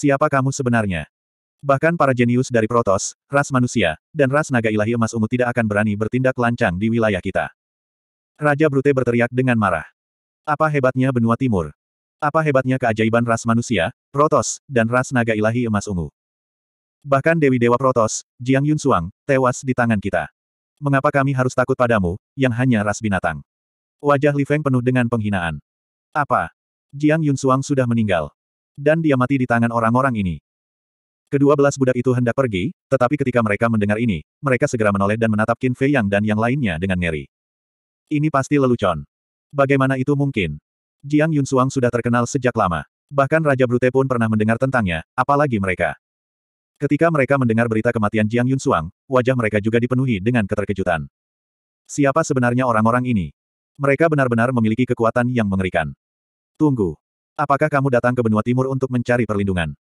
siapa kamu sebenarnya? Bahkan para jenius dari Protos, ras manusia, dan ras naga ilahi emas ungu tidak akan berani bertindak lancang di wilayah kita. Raja Brute berteriak dengan marah. Apa hebatnya benua timur? Apa hebatnya keajaiban ras manusia, Protos, dan ras naga ilahi emas ungu? Bahkan Dewi Dewa Protos, Jiang Yun Suang, tewas di tangan kita. Mengapa kami harus takut padamu, yang hanya ras binatang? Wajah Li Feng penuh dengan penghinaan. Apa? Jiang Yun Suang sudah meninggal. Dan dia mati di tangan orang-orang ini. Kedua belas budak itu hendak pergi, tetapi ketika mereka mendengar ini, mereka segera menoleh dan menatap Qin Fei Yang dan yang lainnya dengan ngeri. Ini pasti lelucon. Bagaimana itu mungkin? Jiang Yun Yunsuang sudah terkenal sejak lama. Bahkan Raja Brute pun pernah mendengar tentangnya, apalagi mereka. Ketika mereka mendengar berita kematian Jiang Yun Yunsuang, wajah mereka juga dipenuhi dengan keterkejutan. Siapa sebenarnya orang-orang ini? Mereka benar-benar memiliki kekuatan yang mengerikan. Tunggu, Apakah kamu datang ke benua timur untuk mencari perlindungan?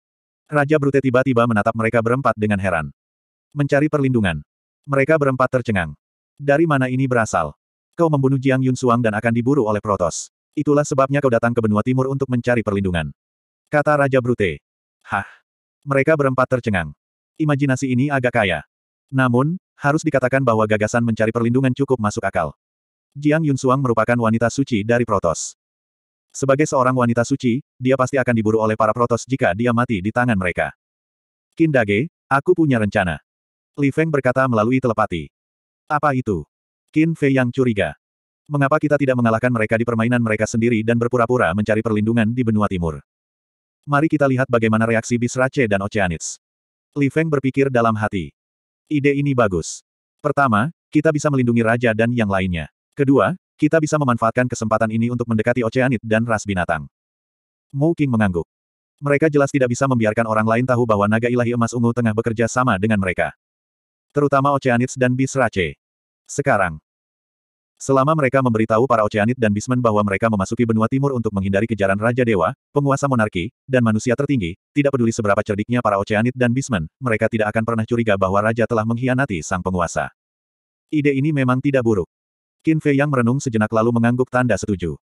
Raja Brute tiba-tiba menatap mereka berempat dengan heran. Mencari perlindungan. Mereka berempat tercengang. Dari mana ini berasal? Kau membunuh Jiang Yun Suang dan akan diburu oleh Protos. Itulah sebabnya kau datang ke benua timur untuk mencari perlindungan. Kata Raja Brute. Hah. Mereka berempat tercengang. Imajinasi ini agak kaya. Namun, harus dikatakan bahwa gagasan mencari perlindungan cukup masuk akal. Jiang Yun Suang merupakan wanita suci dari Protos. Sebagai seorang wanita suci, dia pasti akan diburu oleh para protos jika dia mati di tangan mereka. Kindage, aku punya rencana. Li Feng berkata melalui telepati. Apa itu? Qin Fei yang curiga. Mengapa kita tidak mengalahkan mereka di permainan mereka sendiri dan berpura-pura mencari perlindungan di benua timur? Mari kita lihat bagaimana reaksi Bisrace dan Oceanids. Li Feng berpikir dalam hati. Ide ini bagus. Pertama, kita bisa melindungi raja dan yang lainnya. Kedua, kita bisa memanfaatkan kesempatan ini untuk mendekati Oceanid dan ras binatang. Mu King mengangguk. Mereka jelas tidak bisa membiarkan orang lain tahu bahwa naga ilahi emas ungu tengah bekerja sama dengan mereka. Terutama Oceanids dan Bisrace. Sekarang. Selama mereka memberitahu para Oceanid dan Bismen bahwa mereka memasuki benua timur untuk menghindari kejaran Raja Dewa, penguasa monarki, dan manusia tertinggi, tidak peduli seberapa cerdiknya para Oceanid dan Bismen, mereka tidak akan pernah curiga bahwa Raja telah mengkhianati sang penguasa. Ide ini memang tidak buruk. Qin Fei yang merenung sejenak lalu mengangguk tanda setuju.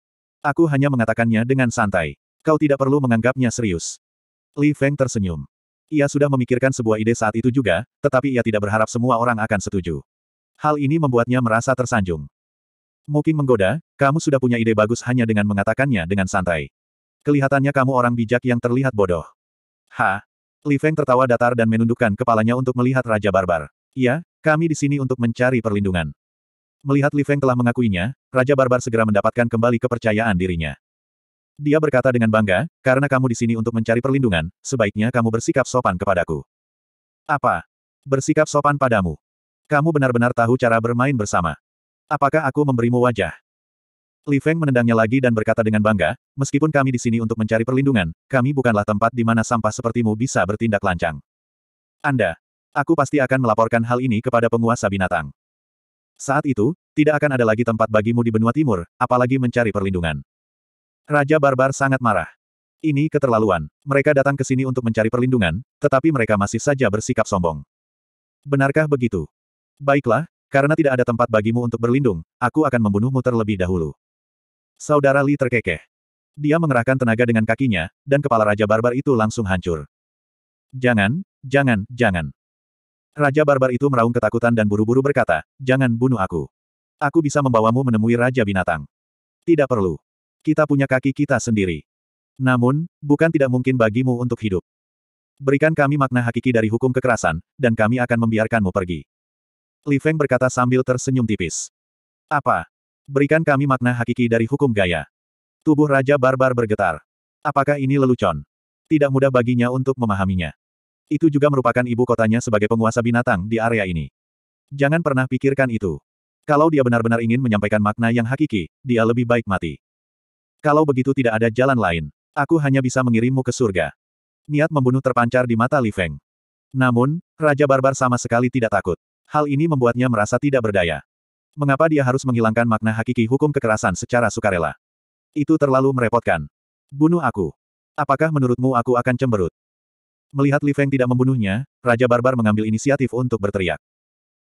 Aku hanya mengatakannya dengan santai. Kau tidak perlu menganggapnya serius. Li Feng tersenyum. Ia sudah memikirkan sebuah ide saat itu juga, tetapi ia tidak berharap semua orang akan setuju. Hal ini membuatnya merasa tersanjung. Mungkin menggoda, kamu sudah punya ide bagus hanya dengan mengatakannya dengan santai. Kelihatannya kamu orang bijak yang terlihat bodoh. Ha? Li Feng tertawa datar dan menundukkan kepalanya untuk melihat Raja Barbar. Iya, kami di sini untuk mencari perlindungan. Melihat Li Feng telah mengakuinya, Raja Barbar segera mendapatkan kembali kepercayaan dirinya. Dia berkata dengan bangga, karena kamu di sini untuk mencari perlindungan, sebaiknya kamu bersikap sopan kepadaku. Apa? Bersikap sopan padamu. Kamu benar-benar tahu cara bermain bersama. Apakah aku memberimu wajah? Li Feng menendangnya lagi dan berkata dengan bangga, meskipun kami di sini untuk mencari perlindungan, kami bukanlah tempat di mana sampah sepertimu bisa bertindak lancang. Anda, aku pasti akan melaporkan hal ini kepada penguasa binatang. Saat itu, tidak akan ada lagi tempat bagimu di benua timur, apalagi mencari perlindungan. Raja Barbar sangat marah. Ini keterlaluan. Mereka datang ke sini untuk mencari perlindungan, tetapi mereka masih saja bersikap sombong. Benarkah begitu? Baiklah, karena tidak ada tempat bagimu untuk berlindung, aku akan membunuhmu terlebih dahulu. Saudara Li terkekeh. Dia mengerahkan tenaga dengan kakinya, dan kepala Raja Barbar itu langsung hancur. Jangan, jangan, jangan. Raja barbar itu meraung ketakutan dan buru-buru berkata, jangan bunuh aku. Aku bisa membawamu menemui Raja Binatang. Tidak perlu. Kita punya kaki kita sendiri. Namun, bukan tidak mungkin bagimu untuk hidup. Berikan kami makna hakiki dari hukum kekerasan, dan kami akan membiarkanmu pergi. Li Feng berkata sambil tersenyum tipis. Apa? Berikan kami makna hakiki dari hukum gaya. Tubuh Raja Barbar bergetar. Apakah ini lelucon? Tidak mudah baginya untuk memahaminya. Itu juga merupakan ibu kotanya sebagai penguasa binatang di area ini. Jangan pernah pikirkan itu. Kalau dia benar-benar ingin menyampaikan makna yang hakiki, dia lebih baik mati. Kalau begitu tidak ada jalan lain. Aku hanya bisa mengirimmu ke surga. Niat membunuh terpancar di mata Li Feng. Namun, Raja Barbar sama sekali tidak takut. Hal ini membuatnya merasa tidak berdaya. Mengapa dia harus menghilangkan makna hakiki hukum kekerasan secara sukarela? Itu terlalu merepotkan. Bunuh aku. Apakah menurutmu aku akan cemberut? Melihat Li Feng tidak membunuhnya, Raja Barbar mengambil inisiatif untuk berteriak.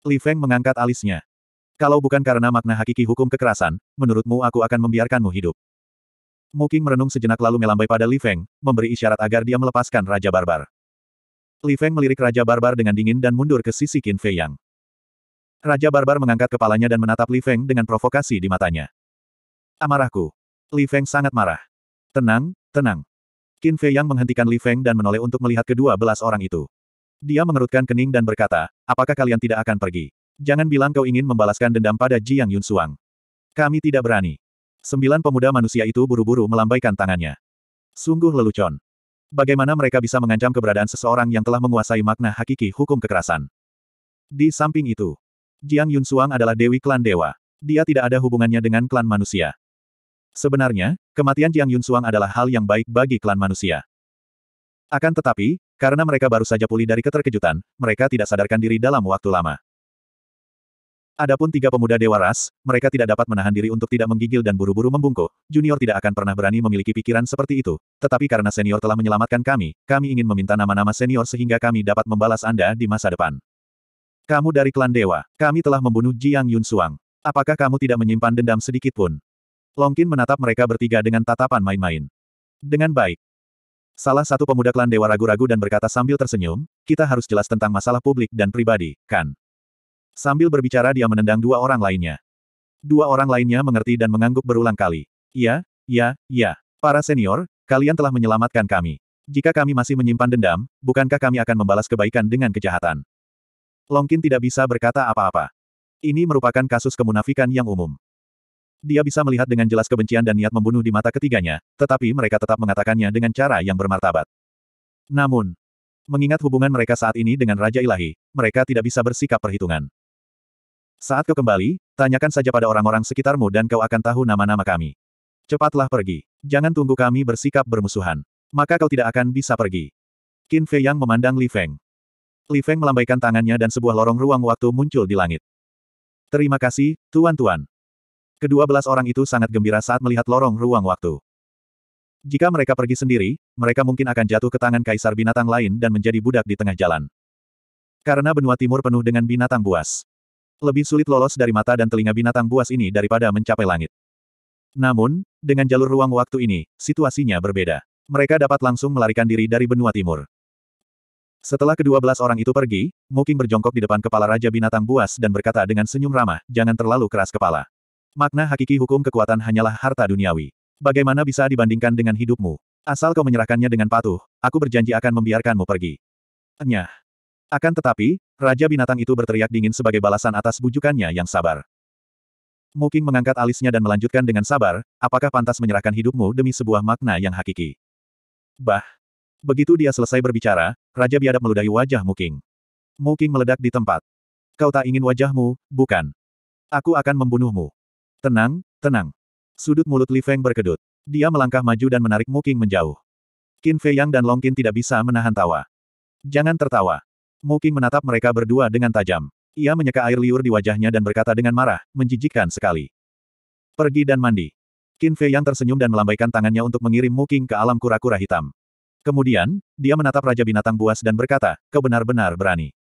Li Feng mengangkat alisnya. Kalau bukan karena makna hakiki hukum kekerasan, menurutmu aku akan membiarkanmu hidup. Muking merenung sejenak lalu melambai pada Li Feng, memberi isyarat agar dia melepaskan Raja Barbar. Li Feng melirik Raja Barbar dengan dingin dan mundur ke sisi Qin Fei Yang. Raja Barbar mengangkat kepalanya dan menatap Li Feng dengan provokasi di matanya. Amarahku. Li Feng sangat marah. Tenang, tenang. Qin Fei Yang menghentikan Li Feng dan menoleh untuk melihat kedua belas orang itu. Dia mengerutkan kening dan berkata, apakah kalian tidak akan pergi? Jangan bilang kau ingin membalaskan dendam pada Jiang Yun Suang. Kami tidak berani. Sembilan pemuda manusia itu buru-buru melambaikan tangannya. Sungguh lelucon. Bagaimana mereka bisa mengancam keberadaan seseorang yang telah menguasai makna hakiki hukum kekerasan? Di samping itu, Jiang Yun Suang adalah dewi klan dewa. Dia tidak ada hubungannya dengan klan manusia. Sebenarnya, kematian Jiang Yun Yunsuang adalah hal yang baik bagi klan manusia. Akan tetapi, karena mereka baru saja pulih dari keterkejutan, mereka tidak sadarkan diri dalam waktu lama. Adapun tiga pemuda dewa ras, mereka tidak dapat menahan diri untuk tidak menggigil dan buru-buru membungkuk. Junior tidak akan pernah berani memiliki pikiran seperti itu. Tetapi karena senior telah menyelamatkan kami, kami ingin meminta nama-nama senior sehingga kami dapat membalas Anda di masa depan. Kamu dari klan dewa. Kami telah membunuh Jiang Yun Yunsuang. Apakah kamu tidak menyimpan dendam sedikit pun? Longkin menatap mereka bertiga dengan tatapan main-main. Dengan baik. Salah satu pemuda klan dewa ragu-ragu dan berkata sambil tersenyum, kita harus jelas tentang masalah publik dan pribadi, kan? Sambil berbicara dia menendang dua orang lainnya. Dua orang lainnya mengerti dan mengangguk berulang kali. "Ya, ya, ya." Para senior, kalian telah menyelamatkan kami. Jika kami masih menyimpan dendam, bukankah kami akan membalas kebaikan dengan kejahatan? Longkin tidak bisa berkata apa-apa. Ini merupakan kasus kemunafikan yang umum. Dia bisa melihat dengan jelas kebencian dan niat membunuh di mata ketiganya, tetapi mereka tetap mengatakannya dengan cara yang bermartabat. Namun, mengingat hubungan mereka saat ini dengan Raja Ilahi, mereka tidak bisa bersikap perhitungan. Saat kau kembali, tanyakan saja pada orang-orang sekitarmu dan kau akan tahu nama-nama kami. Cepatlah pergi. Jangan tunggu kami bersikap bermusuhan. Maka kau tidak akan bisa pergi. Qin Fei Yang memandang Li Feng. Li Feng melambaikan tangannya dan sebuah lorong ruang waktu muncul di langit. Terima kasih, tuan-tuan. Kedua belas orang itu sangat gembira saat melihat lorong ruang waktu. Jika mereka pergi sendiri, mereka mungkin akan jatuh ke tangan kaisar binatang lain dan menjadi budak di tengah jalan. Karena benua timur penuh dengan binatang buas. Lebih sulit lolos dari mata dan telinga binatang buas ini daripada mencapai langit. Namun, dengan jalur ruang waktu ini, situasinya berbeda. Mereka dapat langsung melarikan diri dari benua timur. Setelah kedua belas orang itu pergi, Muking berjongkok di depan kepala Raja Binatang Buas dan berkata dengan senyum ramah, jangan terlalu keras kepala. Makna hakiki hukum kekuatan hanyalah harta duniawi. Bagaimana bisa dibandingkan dengan hidupmu? Asal kau menyerahkannya dengan patuh, aku berjanji akan membiarkanmu pergi. enyah Akan tetapi, Raja Binatang itu berteriak dingin sebagai balasan atas bujukannya yang sabar. Muking mengangkat alisnya dan melanjutkan dengan sabar, apakah pantas menyerahkan hidupmu demi sebuah makna yang hakiki? Bah! Begitu dia selesai berbicara, Raja Biadab meludahi wajah Muking. Muking meledak di tempat. Kau tak ingin wajahmu, bukan? Aku akan membunuhmu. Tenang, tenang. Sudut mulut Li Feng berkedut. Dia melangkah maju dan menarik Muking menjauh. Qin Fei Yang dan Long Qin tidak bisa menahan tawa. Jangan tertawa. Muking menatap mereka berdua dengan tajam. Ia menyeka air liur di wajahnya dan berkata dengan marah, menjijikkan sekali. Pergi dan mandi. Qin Fei Yang tersenyum dan melambaikan tangannya untuk mengirim Muking ke alam kura-kura hitam. Kemudian, dia menatap Raja Binatang Buas dan berkata, kau benar-benar berani.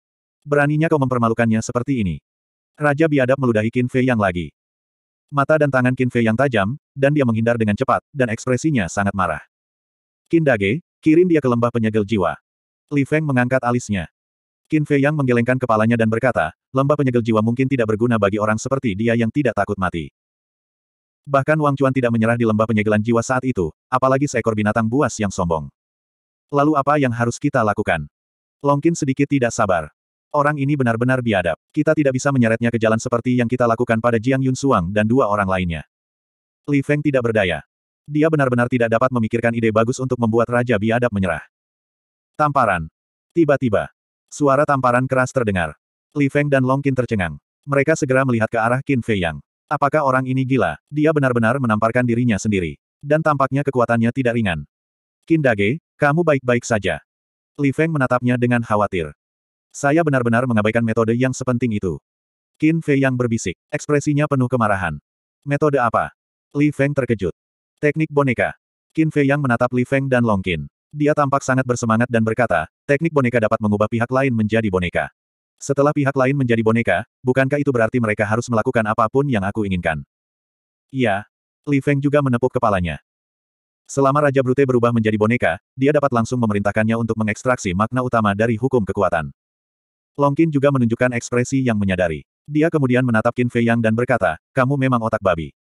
Beraninya kau mempermalukannya seperti ini. Raja biadab meludahi Qin Fei Yang lagi. Mata dan tangan Qin Fei yang tajam, dan dia menghindar dengan cepat, dan ekspresinya sangat marah. Qin Dage, kirim dia ke lembah penyegel jiwa. Li Feng mengangkat alisnya. Qin Fei yang menggelengkan kepalanya dan berkata, lembah penyegel jiwa mungkin tidak berguna bagi orang seperti dia yang tidak takut mati. Bahkan Wang Chuan tidak menyerah di lembah penyegelan jiwa saat itu, apalagi seekor binatang buas yang sombong. Lalu apa yang harus kita lakukan? Long Qin sedikit tidak sabar. Orang ini benar-benar biadab. Kita tidak bisa menyeretnya ke jalan seperti yang kita lakukan pada Jiang Yun Suang dan dua orang lainnya. Li Feng tidak berdaya. Dia benar-benar tidak dapat memikirkan ide bagus untuk membuat Raja Biadab menyerah. Tamparan. Tiba-tiba. Suara tamparan keras terdengar. Li Feng dan Long Qin tercengang. Mereka segera melihat ke arah Qin Fei Yang. Apakah orang ini gila? Dia benar-benar menamparkan dirinya sendiri. Dan tampaknya kekuatannya tidak ringan. Qin Dage, kamu baik-baik saja. Li Feng menatapnya dengan khawatir. Saya benar-benar mengabaikan metode yang sepenting itu. Qin Fei yang berbisik. Ekspresinya penuh kemarahan. Metode apa? Li Feng terkejut. Teknik boneka. Qin Fei yang menatap Li Feng dan Long Qin. Dia tampak sangat bersemangat dan berkata, teknik boneka dapat mengubah pihak lain menjadi boneka. Setelah pihak lain menjadi boneka, bukankah itu berarti mereka harus melakukan apapun yang aku inginkan? Iya. Li Feng juga menepuk kepalanya. Selama Raja Brute berubah menjadi boneka, dia dapat langsung memerintahkannya untuk mengekstraksi makna utama dari hukum kekuatan. Longkin juga menunjukkan ekspresi yang menyadari. Dia kemudian menatap Qin Fei Yang dan berkata, kamu memang otak babi.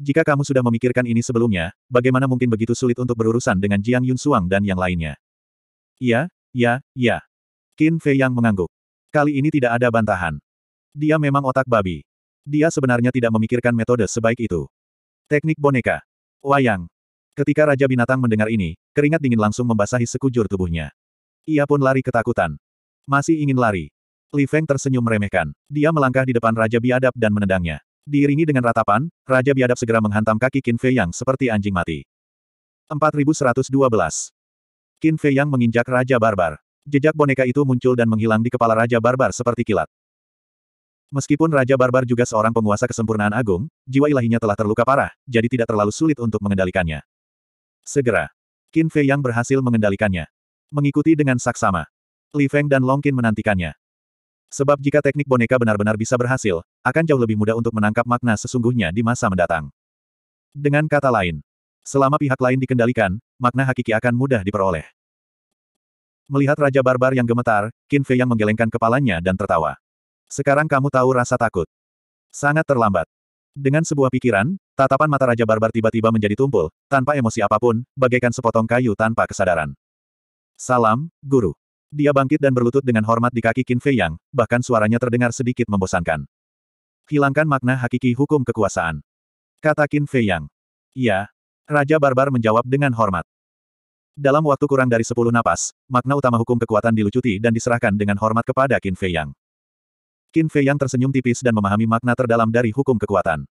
Jika kamu sudah memikirkan ini sebelumnya, bagaimana mungkin begitu sulit untuk berurusan dengan Jiang Yun Suang dan yang lainnya? "Ya, ya, ya. Qin Fei Yang mengangguk. Kali ini tidak ada bantahan. Dia memang otak babi. Dia sebenarnya tidak memikirkan metode sebaik itu. Teknik boneka. Wayang. Ketika Raja Binatang mendengar ini, keringat dingin langsung membasahi sekujur tubuhnya. Ia pun lari ketakutan. Masih ingin lari. Li Feng tersenyum meremehkan. Dia melangkah di depan Raja Biadab dan menendangnya. Diiringi dengan ratapan, Raja Biadab segera menghantam kaki Qin Fei Yang seperti anjing mati. 4112 Qin Fei Yang menginjak Raja Barbar. Jejak boneka itu muncul dan menghilang di kepala Raja Barbar seperti kilat. Meskipun Raja Barbar juga seorang penguasa kesempurnaan agung, jiwa ilahinya telah terluka parah, jadi tidak terlalu sulit untuk mengendalikannya. Segera, Qin Fei Yang berhasil mengendalikannya. Mengikuti dengan saksama. Li Feng dan Long Qin menantikannya. Sebab jika teknik boneka benar-benar bisa berhasil, akan jauh lebih mudah untuk menangkap makna sesungguhnya di masa mendatang. Dengan kata lain, selama pihak lain dikendalikan, makna hakiki akan mudah diperoleh. Melihat Raja Barbar yang gemetar, Qin Fei yang menggelengkan kepalanya dan tertawa. Sekarang kamu tahu rasa takut. Sangat terlambat. Dengan sebuah pikiran, tatapan mata Raja Barbar tiba-tiba menjadi tumpul, tanpa emosi apapun, bagaikan sepotong kayu tanpa kesadaran. Salam, Guru. Dia bangkit dan berlutut dengan hormat di kaki Qin Fei Yang, bahkan suaranya terdengar sedikit membosankan. Hilangkan makna hakiki hukum kekuasaan. Kata Qin Fei Yang. Iya. Raja Barbar menjawab dengan hormat. Dalam waktu kurang dari sepuluh napas, makna utama hukum kekuatan dilucuti dan diserahkan dengan hormat kepada Qin Fei Yang. Qin Fei Yang tersenyum tipis dan memahami makna terdalam dari hukum kekuatan.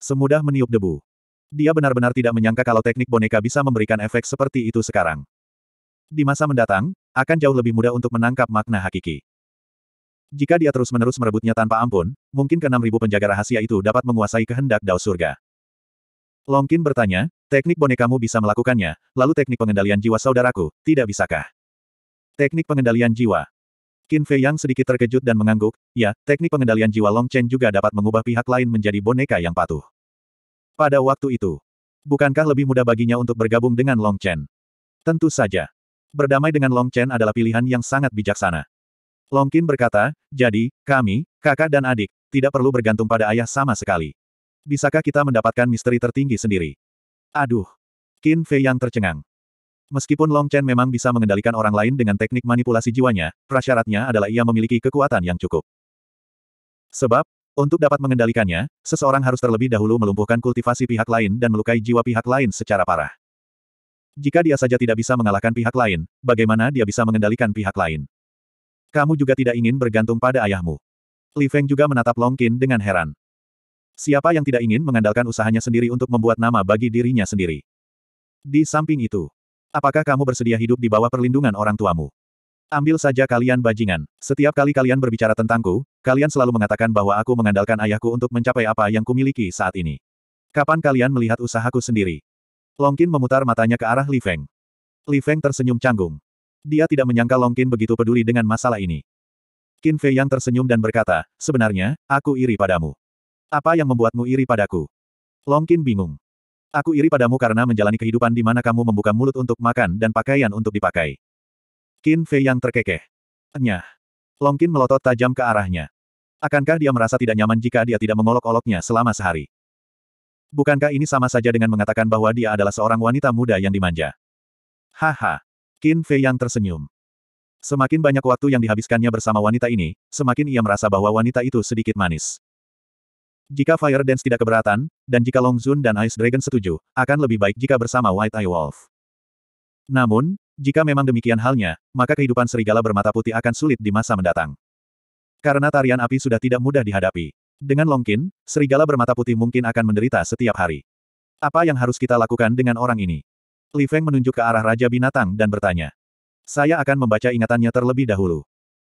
Semudah meniup debu. Dia benar-benar tidak menyangka kalau teknik boneka bisa memberikan efek seperti itu sekarang. Di masa mendatang, akan jauh lebih mudah untuk menangkap makna hakiki. Jika dia terus-menerus merebutnya tanpa ampun, mungkin ke-6.000 penjaga rahasia itu dapat menguasai kehendak dao surga. Longkin bertanya, teknik bonekamu bisa melakukannya, lalu teknik pengendalian jiwa saudaraku, tidak bisakah? Teknik pengendalian jiwa. Qin Fei Yang sedikit terkejut dan mengangguk, ya, teknik pengendalian jiwa Long Chen juga dapat mengubah pihak lain menjadi boneka yang patuh. Pada waktu itu, bukankah lebih mudah baginya untuk bergabung dengan Long Chen? Tentu saja berdamai dengan Long Chen adalah pilihan yang sangat bijaksana. Long Qin berkata, jadi, kami, kakak dan adik, tidak perlu bergantung pada ayah sama sekali. Bisakah kita mendapatkan misteri tertinggi sendiri? Aduh! Qin Fei yang tercengang. Meskipun Long Chen memang bisa mengendalikan orang lain dengan teknik manipulasi jiwanya, prasyaratnya adalah ia memiliki kekuatan yang cukup. Sebab, untuk dapat mengendalikannya, seseorang harus terlebih dahulu melumpuhkan kultivasi pihak lain dan melukai jiwa pihak lain secara parah. Jika dia saja tidak bisa mengalahkan pihak lain, bagaimana dia bisa mengendalikan pihak lain? Kamu juga tidak ingin bergantung pada ayahmu. Li Feng juga menatap Long Qin dengan heran. Siapa yang tidak ingin mengandalkan usahanya sendiri untuk membuat nama bagi dirinya sendiri? Di samping itu, apakah kamu bersedia hidup di bawah perlindungan orang tuamu? Ambil saja kalian bajingan. Setiap kali kalian berbicara tentangku, kalian selalu mengatakan bahwa aku mengandalkan ayahku untuk mencapai apa yang kumiliki saat ini. Kapan kalian melihat usahaku sendiri? Longkin memutar matanya ke arah Li Feng. Li Feng tersenyum canggung. Dia tidak menyangka Longkin begitu peduli dengan masalah ini. Qin Fei yang tersenyum dan berkata, sebenarnya, aku iri padamu. Apa yang membuatmu iri padaku? Longkin bingung. Aku iri padamu karena menjalani kehidupan di mana kamu membuka mulut untuk makan dan pakaian untuk dipakai. Qin Fei yang terkekeh. Nyah. Longkin melotot tajam ke arahnya. Akankah dia merasa tidak nyaman jika dia tidak mengolok-oloknya selama sehari? bukankah ini sama saja dengan mengatakan bahwa dia adalah seorang wanita muda yang dimanja? Haha. Qin Fei yang tersenyum. Semakin banyak waktu yang dihabiskannya bersama wanita ini, semakin ia merasa bahwa wanita itu sedikit manis. Jika Fire Dance tidak keberatan, dan jika Long Zun dan Ice Dragon setuju, akan lebih baik jika bersama White Eye Wolf. Namun, jika memang demikian halnya, maka kehidupan serigala bermata putih akan sulit di masa mendatang. Karena tarian api sudah tidak mudah dihadapi. Dengan Longkin, serigala bermata putih mungkin akan menderita setiap hari. Apa yang harus kita lakukan dengan orang ini? Li Feng menunjuk ke arah Raja Binatang dan bertanya. Saya akan membaca ingatannya terlebih dahulu.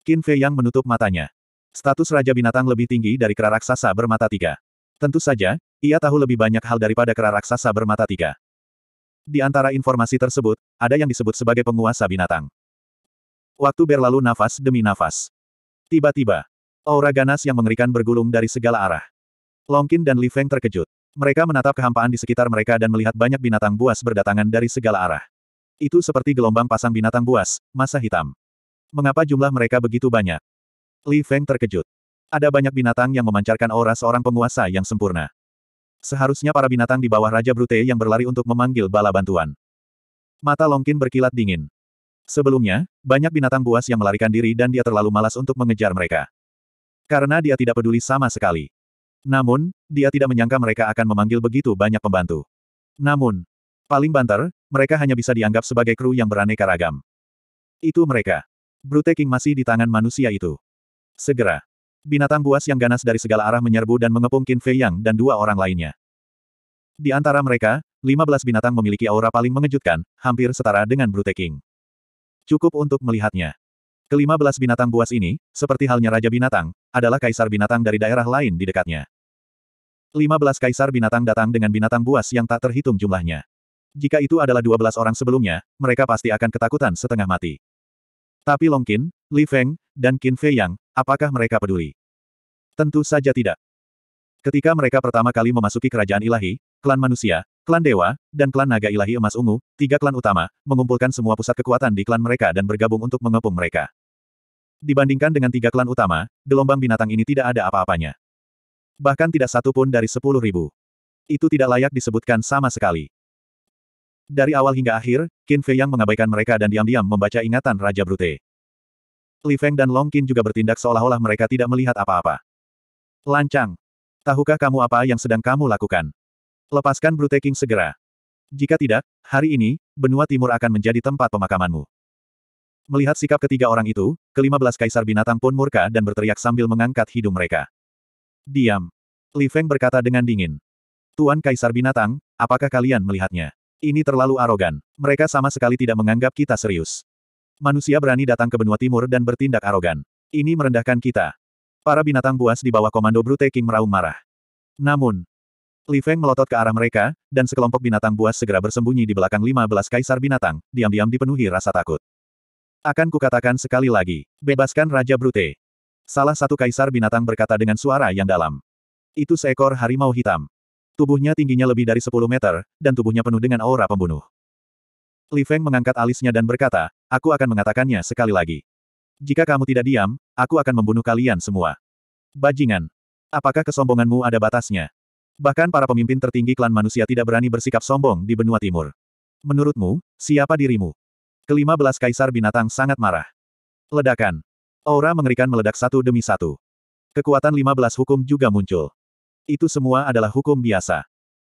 Qin Fei yang menutup matanya. Status Raja Binatang lebih tinggi dari kera raksasa bermata tiga. Tentu saja, ia tahu lebih banyak hal daripada kera raksasa bermata tiga. Di antara informasi tersebut, ada yang disebut sebagai penguasa binatang. Waktu berlalu nafas demi nafas. Tiba-tiba, Aura ganas yang mengerikan bergulung dari segala arah. Longkin dan Li Feng terkejut. Mereka menatap kehampaan di sekitar mereka dan melihat banyak binatang buas berdatangan dari segala arah. Itu seperti gelombang pasang binatang buas, masa hitam. Mengapa jumlah mereka begitu banyak? Li Feng terkejut. Ada banyak binatang yang memancarkan aura seorang penguasa yang sempurna. Seharusnya para binatang di bawah Raja Brute yang berlari untuk memanggil bala bantuan. Mata Longkin berkilat dingin. Sebelumnya, banyak binatang buas yang melarikan diri dan dia terlalu malas untuk mengejar mereka. Karena dia tidak peduli sama sekali. Namun, dia tidak menyangka mereka akan memanggil begitu banyak pembantu. Namun, paling banter, mereka hanya bisa dianggap sebagai kru yang beraneka ragam. Itu mereka. Brute King masih di tangan manusia itu. Segera. Binatang buas yang ganas dari segala arah menyerbu dan mengepung Qin Fei Yang dan dua orang lainnya. Di antara mereka, 15 binatang memiliki aura paling mengejutkan, hampir setara dengan Brute King. Cukup untuk melihatnya. Kelima belas binatang buas ini, seperti halnya Raja Binatang, adalah kaisar binatang dari daerah lain di dekatnya. Lima belas kaisar binatang datang dengan binatang buas yang tak terhitung jumlahnya. Jika itu adalah dua belas orang sebelumnya, mereka pasti akan ketakutan setengah mati. Tapi Long Qin, Li Feng, dan Qin Fei Yang, apakah mereka peduli? Tentu saja tidak. Ketika mereka pertama kali memasuki kerajaan ilahi, klan manusia, Klan Dewa, dan klan Naga Ilahi Emas Ungu, tiga klan utama, mengumpulkan semua pusat kekuatan di klan mereka dan bergabung untuk mengepung mereka. Dibandingkan dengan tiga klan utama, gelombang binatang ini tidak ada apa-apanya. Bahkan tidak satu pun dari sepuluh ribu. Itu tidak layak disebutkan sama sekali. Dari awal hingga akhir, Qin Fei yang mengabaikan mereka dan diam-diam membaca ingatan Raja Brute. Li Feng dan Long Qin juga bertindak seolah-olah mereka tidak melihat apa-apa. Lancang. Tahukah kamu apa yang sedang kamu lakukan? Lepaskan Brute King segera. Jika tidak, hari ini, benua timur akan menjadi tempat pemakamanmu. Melihat sikap ketiga orang itu, kelima belas kaisar binatang pun murka dan berteriak sambil mengangkat hidung mereka. Diam. Li Feng berkata dengan dingin. Tuan kaisar binatang, apakah kalian melihatnya? Ini terlalu arogan. Mereka sama sekali tidak menganggap kita serius. Manusia berani datang ke benua timur dan bertindak arogan. Ini merendahkan kita. Para binatang buas di bawah komando Brute King meraung marah. Namun, Li Feng melotot ke arah mereka, dan sekelompok binatang buas segera bersembunyi di belakang 15 kaisar binatang, diam-diam dipenuhi rasa takut. Akan kukatakan sekali lagi, bebaskan Raja Brute. Salah satu kaisar binatang berkata dengan suara yang dalam. Itu seekor harimau hitam. Tubuhnya tingginya lebih dari 10 meter, dan tubuhnya penuh dengan aura pembunuh. Li Feng mengangkat alisnya dan berkata, aku akan mengatakannya sekali lagi. Jika kamu tidak diam, aku akan membunuh kalian semua. Bajingan. Apakah kesombonganmu ada batasnya? Bahkan para pemimpin tertinggi klan manusia tidak berani bersikap sombong di benua timur. Menurutmu, siapa dirimu? Kelima belas kaisar binatang sangat marah. Ledakan. Aura mengerikan meledak satu demi satu. Kekuatan lima belas hukum juga muncul. Itu semua adalah hukum biasa.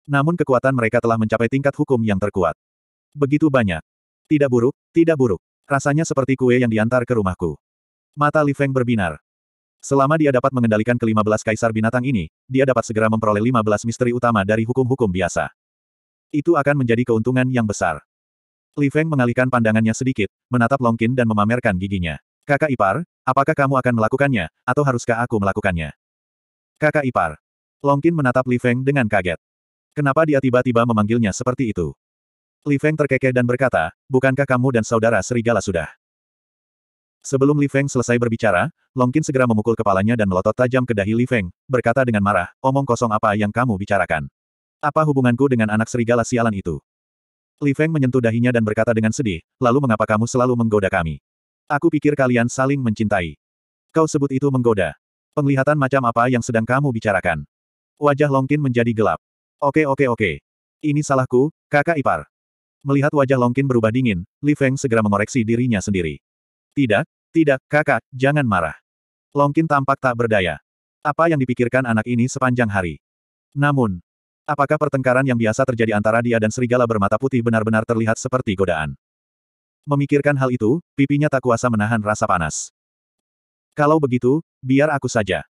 Namun kekuatan mereka telah mencapai tingkat hukum yang terkuat. Begitu banyak. Tidak buruk, tidak buruk. Rasanya seperti kue yang diantar ke rumahku. Mata Li Feng berbinar. Selama dia dapat mengendalikan kelima belas kaisar binatang ini, dia dapat segera memperoleh lima belas misteri utama dari hukum-hukum biasa. Itu akan menjadi keuntungan yang besar. Li Feng mengalihkan pandangannya sedikit, menatap Longkin dan memamerkan giginya. Kakak ipar, apakah kamu akan melakukannya, atau haruskah aku melakukannya? Kakak ipar. Longkin menatap Li Feng dengan kaget. Kenapa dia tiba-tiba memanggilnya seperti itu? Li Feng terkekeh dan berkata, bukankah kamu dan saudara serigala sudah? Sebelum Li Feng selesai berbicara, Long Longkin segera memukul kepalanya dan melotot tajam ke dahi Li Feng, berkata dengan marah, omong kosong apa yang kamu bicarakan. Apa hubunganku dengan anak serigala sialan itu? Li Feng menyentuh dahinya dan berkata dengan sedih, lalu mengapa kamu selalu menggoda kami? Aku pikir kalian saling mencintai. Kau sebut itu menggoda. Penglihatan macam apa yang sedang kamu bicarakan? Wajah Long Longkin menjadi gelap. Oke oke oke. Ini salahku, kakak ipar. Melihat wajah Long Longkin berubah dingin, Li Feng segera mengoreksi dirinya sendiri. Tidak, tidak, kakak, jangan marah. Longkin tampak tak berdaya. Apa yang dipikirkan anak ini sepanjang hari? Namun, apakah pertengkaran yang biasa terjadi antara dia dan serigala bermata putih benar-benar terlihat seperti godaan? Memikirkan hal itu, pipinya tak kuasa menahan rasa panas. Kalau begitu, biar aku saja.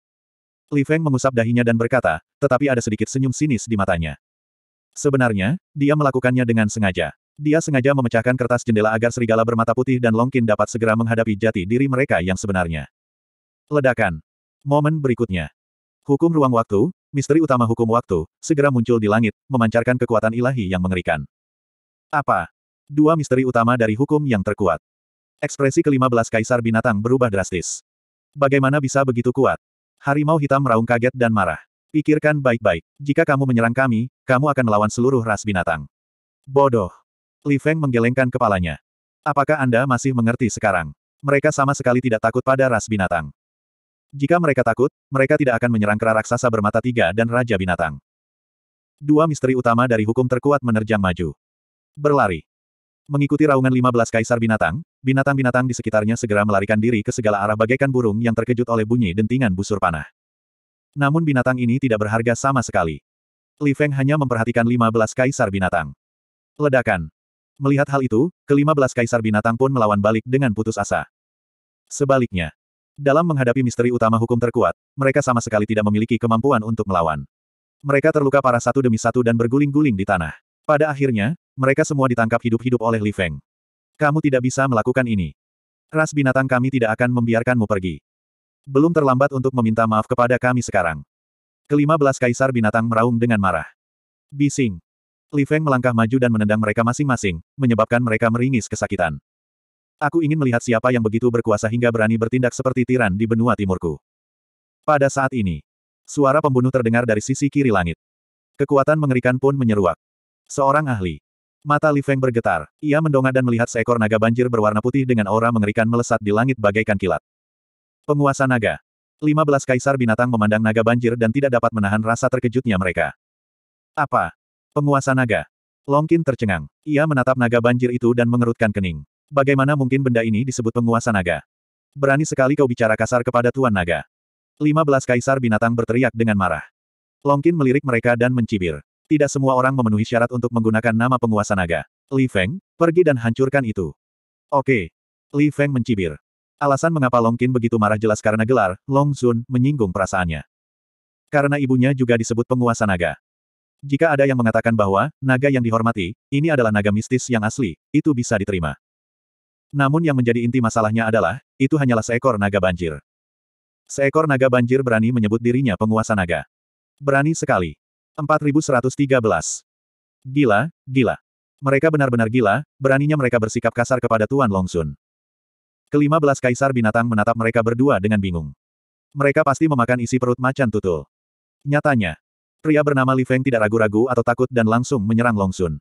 Li Feng mengusap dahinya dan berkata, tetapi ada sedikit senyum sinis di matanya. Sebenarnya, dia melakukannya dengan sengaja. Dia sengaja memecahkan kertas jendela agar serigala bermata putih dan Longkin dapat segera menghadapi jati diri mereka yang sebenarnya. Ledakan. Momen berikutnya. Hukum ruang waktu, misteri utama hukum waktu, segera muncul di langit, memancarkan kekuatan ilahi yang mengerikan. Apa? Dua misteri utama dari hukum yang terkuat. Ekspresi kelima belas Kaisar Binatang berubah drastis. Bagaimana bisa begitu kuat? Harimau hitam meraung kaget dan marah. Pikirkan baik-baik, jika kamu menyerang kami, kamu akan melawan seluruh ras binatang. Bodoh. Li Feng menggelengkan kepalanya. Apakah Anda masih mengerti sekarang? Mereka sama sekali tidak takut pada ras binatang. Jika mereka takut, mereka tidak akan menyerang kera raksasa bermata tiga dan raja binatang. Dua misteri utama dari hukum terkuat menerjang maju. Berlari. Mengikuti raungan 15 kaisar binatang, binatang-binatang di sekitarnya segera melarikan diri ke segala arah bagaikan burung yang terkejut oleh bunyi dentingan busur panah. Namun binatang ini tidak berharga sama sekali. Li Feng hanya memperhatikan 15 kaisar binatang. Ledakan. Melihat hal itu, kelima belas kaisar binatang pun melawan balik dengan putus asa. Sebaliknya, dalam menghadapi misteri utama hukum terkuat, mereka sama sekali tidak memiliki kemampuan untuk melawan. Mereka terluka parah satu demi satu dan berguling-guling di tanah. Pada akhirnya, mereka semua ditangkap hidup-hidup oleh Li Feng. Kamu tidak bisa melakukan ini. Ras binatang kami tidak akan membiarkanmu pergi. Belum terlambat untuk meminta maaf kepada kami sekarang. Kelima belas kaisar binatang meraung dengan marah. Bising. Li Feng melangkah maju dan menendang mereka masing-masing, menyebabkan mereka meringis kesakitan. Aku ingin melihat siapa yang begitu berkuasa hingga berani bertindak seperti tiran di benua timurku. Pada saat ini, suara pembunuh terdengar dari sisi kiri langit. Kekuatan mengerikan pun menyeruak. Seorang ahli. Mata Li Feng bergetar. Ia mendongak dan melihat seekor naga banjir berwarna putih dengan aura mengerikan melesat di langit bagaikan kilat. Penguasa naga. 15 kaisar binatang memandang naga banjir dan tidak dapat menahan rasa terkejutnya mereka. Apa? Penguasa naga. Longkin tercengang. Ia menatap naga banjir itu dan mengerutkan kening. Bagaimana mungkin benda ini disebut penguasa naga? Berani sekali kau bicara kasar kepada Tuan Naga. 15 kaisar binatang berteriak dengan marah. Longkin melirik mereka dan mencibir. Tidak semua orang memenuhi syarat untuk menggunakan nama penguasa naga. Li Feng, pergi dan hancurkan itu. Oke. Li Feng mencibir. Alasan mengapa Longkin begitu marah jelas karena gelar, Long Zun menyinggung perasaannya. Karena ibunya juga disebut penguasa naga. Jika ada yang mengatakan bahwa naga yang dihormati, ini adalah naga mistis yang asli, itu bisa diterima. Namun yang menjadi inti masalahnya adalah, itu hanyalah seekor naga banjir. Seekor naga banjir berani menyebut dirinya penguasa naga. Berani sekali. 4113. Gila, gila. Mereka benar-benar gila, beraninya mereka bersikap kasar kepada Tuan Longsun. Kelima belas kaisar binatang menatap mereka berdua dengan bingung. Mereka pasti memakan isi perut macan tutul. Nyatanya, Pria bernama Li Feng tidak ragu-ragu atau takut dan langsung menyerang Long Sun.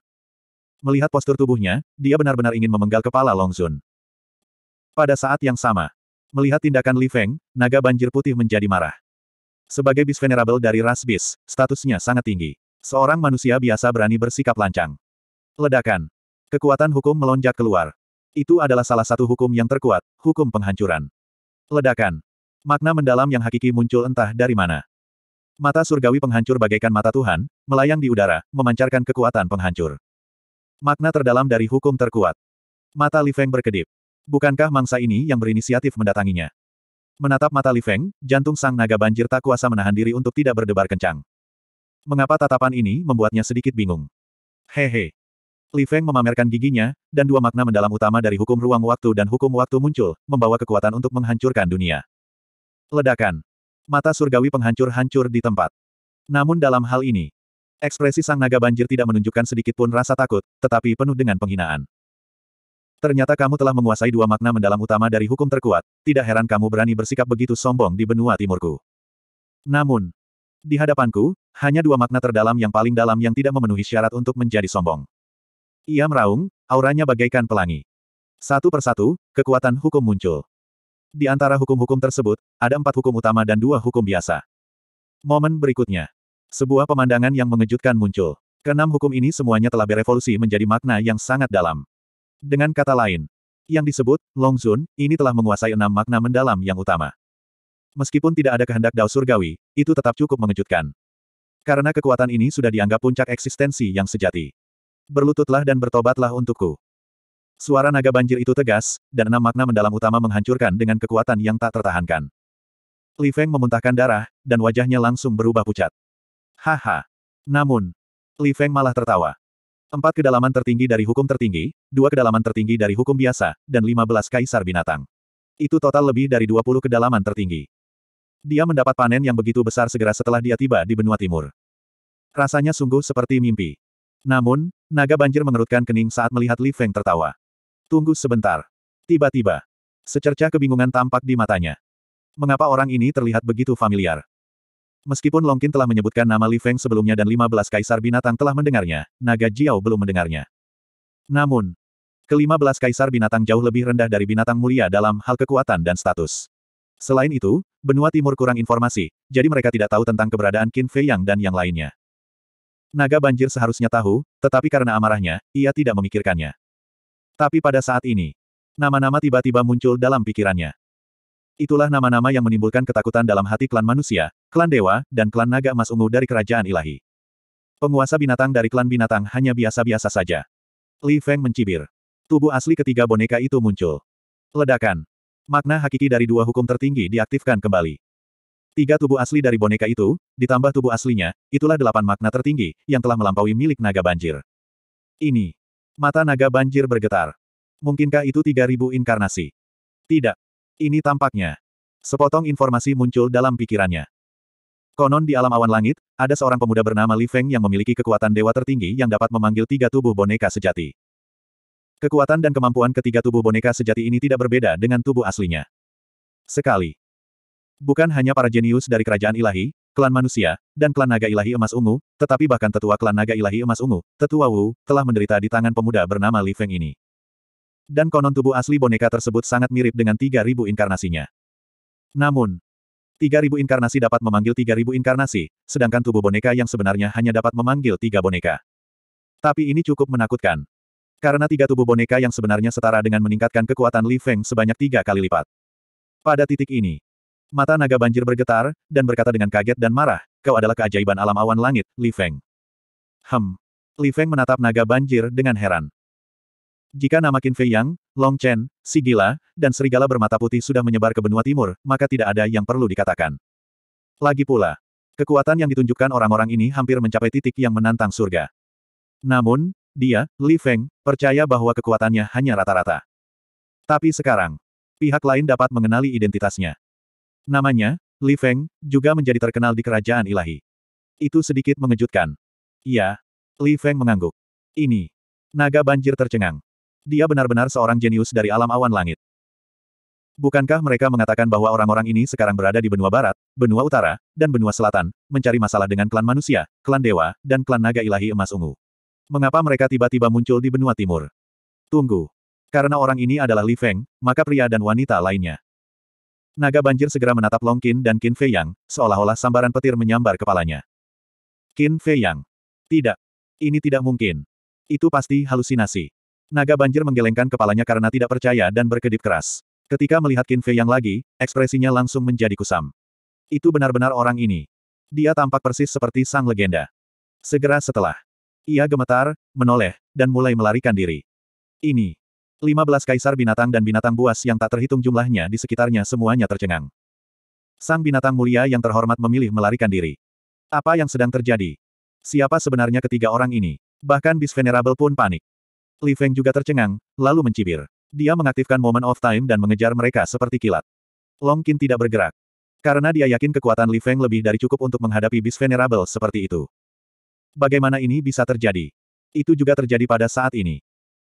Melihat postur tubuhnya, dia benar-benar ingin memenggal kepala Long Sun. Pada saat yang sama, melihat tindakan Li Feng, naga banjir putih menjadi marah. Sebagai bis venerable dari ras bis, statusnya sangat tinggi. Seorang manusia biasa berani bersikap lancang. Ledakan. Kekuatan hukum melonjak keluar. Itu adalah salah satu hukum yang terkuat, hukum penghancuran. Ledakan. Makna mendalam yang hakiki muncul entah dari mana. Mata surgawi penghancur bagaikan mata Tuhan, melayang di udara, memancarkan kekuatan penghancur. Makna terdalam dari hukum terkuat. Mata Li Feng berkedip. Bukankah mangsa ini yang berinisiatif mendatanginya? Menatap mata Li Feng, jantung sang naga banjir tak kuasa menahan diri untuk tidak berdebar kencang. Mengapa tatapan ini membuatnya sedikit bingung? Hehe. Li Feng memamerkan giginya, dan dua makna mendalam utama dari hukum ruang waktu dan hukum waktu muncul, membawa kekuatan untuk menghancurkan dunia. Ledakan. Mata surgawi penghancur hancur di tempat. Namun dalam hal ini, ekspresi sang naga banjir tidak menunjukkan sedikit pun rasa takut, tetapi penuh dengan penghinaan. Ternyata kamu telah menguasai dua makna mendalam utama dari hukum terkuat, tidak heran kamu berani bersikap begitu sombong di benua timurku. Namun, di hadapanku, hanya dua makna terdalam yang paling dalam yang tidak memenuhi syarat untuk menjadi sombong. Ia meraung, auranya bagaikan pelangi. Satu persatu, kekuatan hukum muncul. Di antara hukum-hukum tersebut, ada empat hukum utama dan dua hukum biasa. Momen berikutnya. Sebuah pemandangan yang mengejutkan muncul. Keenam hukum ini semuanya telah berevolusi menjadi makna yang sangat dalam. Dengan kata lain, yang disebut, Long Zun, ini telah menguasai enam makna mendalam yang utama. Meskipun tidak ada kehendak Dao Surgawi, itu tetap cukup mengejutkan. Karena kekuatan ini sudah dianggap puncak eksistensi yang sejati. Berlututlah dan bertobatlah untukku. Suara naga banjir itu tegas, dan enam makna mendalam utama menghancurkan dengan kekuatan yang tak tertahankan. Li Feng memuntahkan darah, dan wajahnya langsung berubah pucat. Haha. Namun, Li Feng malah tertawa. Empat kedalaman tertinggi dari hukum tertinggi, dua kedalaman tertinggi dari hukum biasa, dan lima belas kaisar binatang. Itu total lebih dari dua puluh kedalaman tertinggi. Dia mendapat panen yang begitu besar segera setelah dia tiba di benua timur. Rasanya sungguh seperti mimpi. Namun, naga banjir mengerutkan kening saat melihat Li Feng tertawa. Tunggu sebentar. Tiba-tiba, secerca kebingungan tampak di matanya. Mengapa orang ini terlihat begitu familiar? Meskipun Longkin telah menyebutkan nama Li Feng sebelumnya dan 15 kaisar binatang telah mendengarnya, naga Jiao belum mendengarnya. Namun, kelima belas kaisar binatang jauh lebih rendah dari binatang mulia dalam hal kekuatan dan status. Selain itu, benua timur kurang informasi, jadi mereka tidak tahu tentang keberadaan Qin Fei Yang dan yang lainnya. Naga banjir seharusnya tahu, tetapi karena amarahnya, ia tidak memikirkannya. Tapi pada saat ini, nama-nama tiba-tiba muncul dalam pikirannya. Itulah nama-nama yang menimbulkan ketakutan dalam hati klan manusia, klan dewa, dan klan naga emas ungu dari kerajaan ilahi. Penguasa binatang dari klan binatang hanya biasa-biasa saja. Li Feng mencibir. Tubuh asli ketiga boneka itu muncul. Ledakan. Makna hakiki dari dua hukum tertinggi diaktifkan kembali. Tiga tubuh asli dari boneka itu, ditambah tubuh aslinya, itulah delapan makna tertinggi, yang telah melampaui milik naga banjir. Ini. Mata naga banjir bergetar. Mungkinkah itu 3000 inkarnasi? Tidak. Ini tampaknya. Sepotong informasi muncul dalam pikirannya. Konon di alam awan langit, ada seorang pemuda bernama Li Feng yang memiliki kekuatan dewa tertinggi yang dapat memanggil tiga tubuh boneka sejati. Kekuatan dan kemampuan ketiga tubuh boneka sejati ini tidak berbeda dengan tubuh aslinya. Sekali. Bukan hanya para jenius dari kerajaan ilahi, klan manusia, dan klan naga ilahi emas ungu, tetapi bahkan tetua klan naga ilahi emas ungu, tetua Wu, telah menderita di tangan pemuda bernama Li Feng ini. Dan konon tubuh asli boneka tersebut sangat mirip dengan 3000 inkarnasinya. Namun, 3000 inkarnasi dapat memanggil 3000 inkarnasi, sedangkan tubuh boneka yang sebenarnya hanya dapat memanggil tiga boneka. Tapi ini cukup menakutkan. Karena tiga tubuh boneka yang sebenarnya setara dengan meningkatkan kekuatan Li Feng sebanyak tiga kali lipat. Pada titik ini, Mata naga banjir bergetar, dan berkata dengan kaget dan marah, kau adalah keajaiban alam awan langit, Li Feng. Hem. Li Feng menatap naga banjir dengan heran. Jika nama Qin Fei Yang, Long Chen, Sigila, dan Serigala bermata putih sudah menyebar ke benua timur, maka tidak ada yang perlu dikatakan. Lagi pula, kekuatan yang ditunjukkan orang-orang ini hampir mencapai titik yang menantang surga. Namun, dia, Li Feng, percaya bahwa kekuatannya hanya rata-rata. Tapi sekarang, pihak lain dapat mengenali identitasnya. Namanya, Li Feng, juga menjadi terkenal di kerajaan ilahi. Itu sedikit mengejutkan. Iya. Li Feng mengangguk. Ini. Naga banjir tercengang. Dia benar-benar seorang jenius dari alam awan langit. Bukankah mereka mengatakan bahwa orang-orang ini sekarang berada di benua barat, benua utara, dan benua selatan, mencari masalah dengan klan manusia, klan dewa, dan klan naga ilahi emas ungu? Mengapa mereka tiba-tiba muncul di benua timur? Tunggu. Karena orang ini adalah Li Feng, maka pria dan wanita lainnya. Naga banjir segera menatap Long Qin dan Qin Fei Yang, seolah-olah sambaran petir menyambar kepalanya. Qin Fei Yang. Tidak. Ini tidak mungkin. Itu pasti halusinasi. Naga banjir menggelengkan kepalanya karena tidak percaya dan berkedip keras. Ketika melihat Qin Fei Yang lagi, ekspresinya langsung menjadi kusam. Itu benar-benar orang ini. Dia tampak persis seperti sang legenda. Segera setelah, ia gemetar, menoleh, dan mulai melarikan diri. Ini, 15 kaisar binatang dan binatang buas yang tak terhitung jumlahnya di sekitarnya semuanya tercengang. Sang binatang mulia yang terhormat memilih melarikan diri. Apa yang sedang terjadi? Siapa sebenarnya ketiga orang ini? Bahkan Bis Venerable pun panik. Li Feng juga tercengang, lalu mencibir. Dia mengaktifkan Moment of Time dan mengejar mereka seperti kilat. Long Qin tidak bergerak. Karena dia yakin kekuatan Li Feng lebih dari cukup untuk menghadapi Bis Venerable seperti itu. Bagaimana ini bisa terjadi? Itu juga terjadi pada saat ini.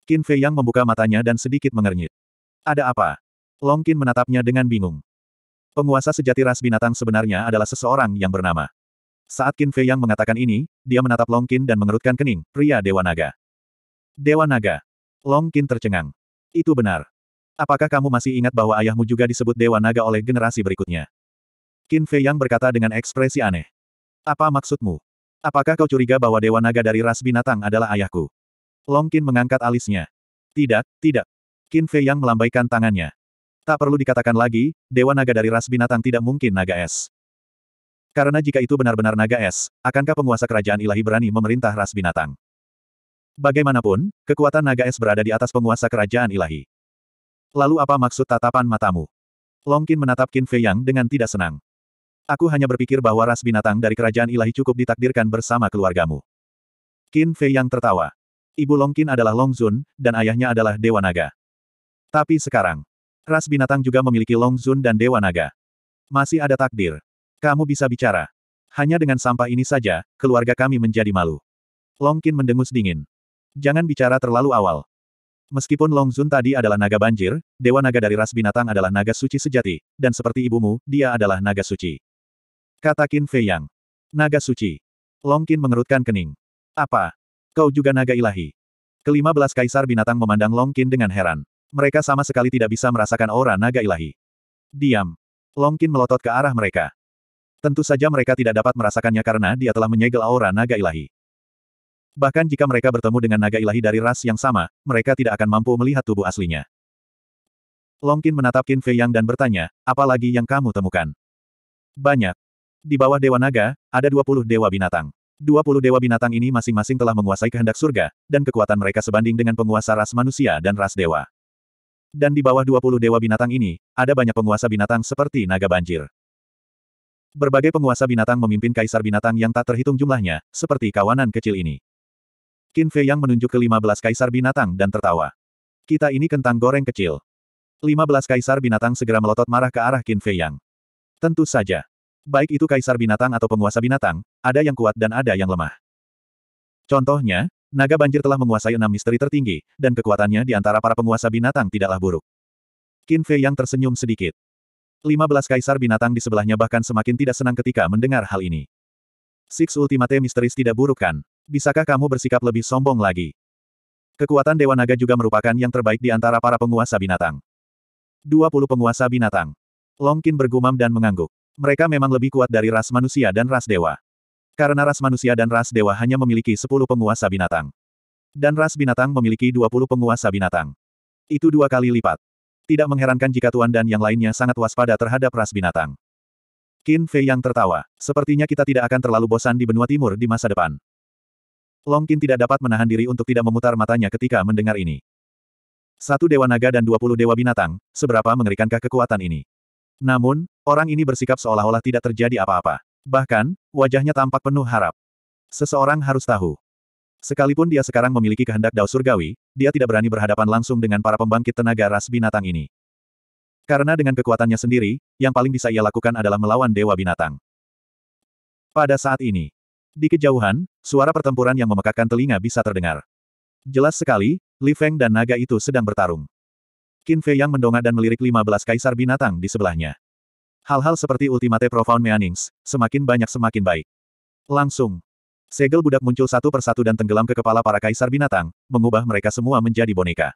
Qin Fei Yang membuka matanya dan sedikit mengernyit. Ada apa? Long Qin menatapnya dengan bingung. Penguasa sejati ras binatang sebenarnya adalah seseorang yang bernama. Saat Qin Fei Yang mengatakan ini, dia menatap Long Qin dan mengerutkan kening, pria Dewa Naga. Dewa Naga. Long Qin tercengang. Itu benar. Apakah kamu masih ingat bahwa ayahmu juga disebut Dewa Naga oleh generasi berikutnya? Qin Fei Yang berkata dengan ekspresi aneh. Apa maksudmu? Apakah kau curiga bahwa Dewa Naga dari ras binatang adalah ayahku? Long Qin mengangkat alisnya. Tidak, tidak. Qin Fei yang melambaikan tangannya. Tak perlu dikatakan lagi, Dewa Naga dari ras binatang tidak mungkin naga es. Karena jika itu benar-benar naga es, akankah penguasa kerajaan ilahi berani memerintah ras binatang? Bagaimanapun, kekuatan naga es berada di atas penguasa kerajaan ilahi. Lalu apa maksud tatapan matamu? Longkin menatap Qin Fei Yang dengan tidak senang. Aku hanya berpikir bahwa ras binatang dari kerajaan ilahi cukup ditakdirkan bersama keluargamu. Qin Fei Yang tertawa. Ibu Longkin adalah Longzun, dan ayahnya adalah Dewa Naga. Tapi sekarang, ras binatang juga memiliki Longzun dan Dewa Naga. Masih ada takdir. Kamu bisa bicara. Hanya dengan sampah ini saja, keluarga kami menjadi malu. Longkin mendengus dingin. Jangan bicara terlalu awal. Meskipun Longzun tadi adalah naga banjir, dewa naga dari ras binatang adalah naga suci sejati, dan seperti ibumu, dia adalah naga suci. Kata Qin Fei Yang. Naga suci. Longkin mengerutkan kening. Apa? Kau juga naga ilahi. Kelima belas kaisar binatang memandang Longkin dengan heran. Mereka sama sekali tidak bisa merasakan aura naga ilahi. Diam. Longkin melotot ke arah mereka. Tentu saja mereka tidak dapat merasakannya karena dia telah menyegel aura naga ilahi. Bahkan jika mereka bertemu dengan naga ilahi dari ras yang sama, mereka tidak akan mampu melihat tubuh aslinya. Longkin menatap Qin Fei Yang dan bertanya, apa lagi yang kamu temukan? Banyak. Di bawah Dewa Naga, ada 20 Dewa Binatang. Dua dewa binatang ini masing-masing telah menguasai kehendak surga, dan kekuatan mereka sebanding dengan penguasa ras manusia dan ras dewa. Dan di bawah 20 dewa binatang ini, ada banyak penguasa binatang seperti naga banjir. Berbagai penguasa binatang memimpin kaisar binatang yang tak terhitung jumlahnya, seperti kawanan kecil ini. Qin Fei yang menunjuk ke 15 kaisar binatang dan tertawa. Kita ini kentang goreng kecil. 15 kaisar binatang segera melotot marah ke arah Qin Fei yang. Tentu saja. Baik itu kaisar binatang atau penguasa binatang, ada yang kuat dan ada yang lemah. Contohnya, naga banjir telah menguasai enam misteri tertinggi, dan kekuatannya di antara para penguasa binatang tidaklah buruk. Qin Fei yang tersenyum sedikit. 15 kaisar binatang di sebelahnya bahkan semakin tidak senang ketika mendengar hal ini. Six Ultimate Mysteries tidak buruk kan? Bisakah kamu bersikap lebih sombong lagi? Kekuatan Dewa Naga juga merupakan yang terbaik di antara para penguasa binatang. 20 penguasa binatang. Longkin bergumam dan mengangguk. Mereka memang lebih kuat dari ras manusia dan ras dewa. Karena ras manusia dan ras dewa hanya memiliki 10 penguasa binatang. Dan ras binatang memiliki 20 penguasa binatang. Itu dua kali lipat. Tidak mengherankan jika Tuan dan yang lainnya sangat waspada terhadap ras binatang. Qin Fei yang tertawa. Sepertinya kita tidak akan terlalu bosan di benua timur di masa depan. Long Qin tidak dapat menahan diri untuk tidak memutar matanya ketika mendengar ini. Satu dewa naga dan dua puluh dewa binatang, seberapa mengerikankah kekuatan ini? Namun, orang ini bersikap seolah-olah tidak terjadi apa-apa. Bahkan, wajahnya tampak penuh harap. Seseorang harus tahu. Sekalipun dia sekarang memiliki kehendak Dao Surgawi, dia tidak berani berhadapan langsung dengan para pembangkit tenaga ras binatang ini. Karena dengan kekuatannya sendiri, yang paling bisa ia lakukan adalah melawan Dewa Binatang. Pada saat ini, di kejauhan, suara pertempuran yang memekakkan telinga bisa terdengar. Jelas sekali, Li Feng dan naga itu sedang bertarung. Qin Fei Yang mendongak dan melirik 15 kaisar binatang di sebelahnya. Hal-hal seperti Ultimate Profound Meanings, semakin banyak semakin baik. Langsung. Segel budak muncul satu persatu dan tenggelam ke kepala para kaisar binatang, mengubah mereka semua menjadi boneka.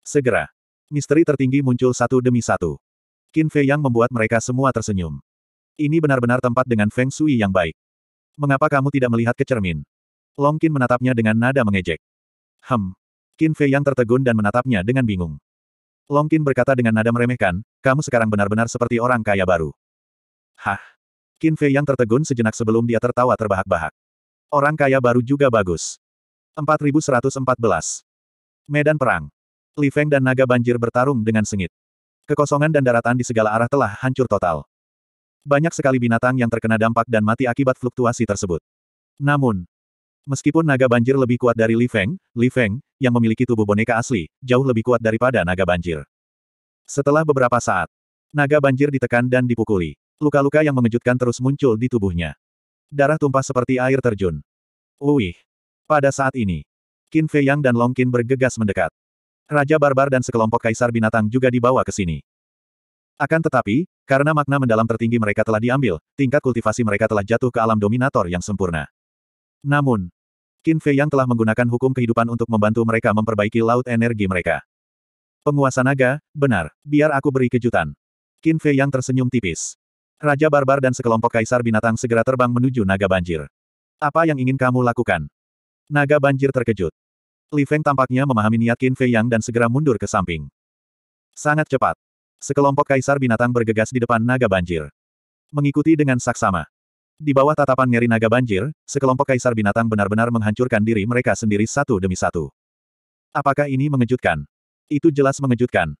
Segera. Misteri tertinggi muncul satu demi satu. Qin Fei Yang membuat mereka semua tersenyum. Ini benar-benar tempat dengan Feng Shui yang baik. Mengapa kamu tidak melihat ke cermin? Long Qin menatapnya dengan nada mengejek. Hem. Qin Fei Yang tertegun dan menatapnya dengan bingung. Longkin berkata dengan nada meremehkan, kamu sekarang benar-benar seperti orang kaya baru. Hah? Qin Fei yang tertegun sejenak sebelum dia tertawa terbahak-bahak. Orang kaya baru juga bagus. 4114. Medan Perang. Li Feng dan naga banjir bertarung dengan sengit. Kekosongan dan daratan di segala arah telah hancur total. Banyak sekali binatang yang terkena dampak dan mati akibat fluktuasi tersebut. Namun, Meskipun naga banjir lebih kuat dari Li Feng, Li Feng, yang memiliki tubuh boneka asli, jauh lebih kuat daripada naga banjir. Setelah beberapa saat, naga banjir ditekan dan dipukuli. Luka-luka yang mengejutkan terus muncul di tubuhnya. Darah tumpah seperti air terjun. Uih! Pada saat ini, Qin Fei Yang dan Long Qin bergegas mendekat. Raja Barbar dan sekelompok kaisar binatang juga dibawa ke sini. Akan tetapi, karena makna mendalam tertinggi mereka telah diambil, tingkat kultivasi mereka telah jatuh ke alam dominator yang sempurna. Namun, Qin Fei Yang telah menggunakan hukum kehidupan untuk membantu mereka memperbaiki laut energi mereka. Penguasa naga, benar, biar aku beri kejutan. Qin Fei Yang tersenyum tipis. Raja Barbar dan sekelompok kaisar binatang segera terbang menuju naga banjir. Apa yang ingin kamu lakukan? Naga banjir terkejut. Li Feng tampaknya memahami niat Qin Fei Yang dan segera mundur ke samping. Sangat cepat. Sekelompok kaisar binatang bergegas di depan naga banjir. Mengikuti dengan saksama. Di bawah tatapan ngeri naga banjir, sekelompok kaisar binatang benar-benar menghancurkan diri mereka sendiri satu demi satu. Apakah ini mengejutkan? Itu jelas mengejutkan.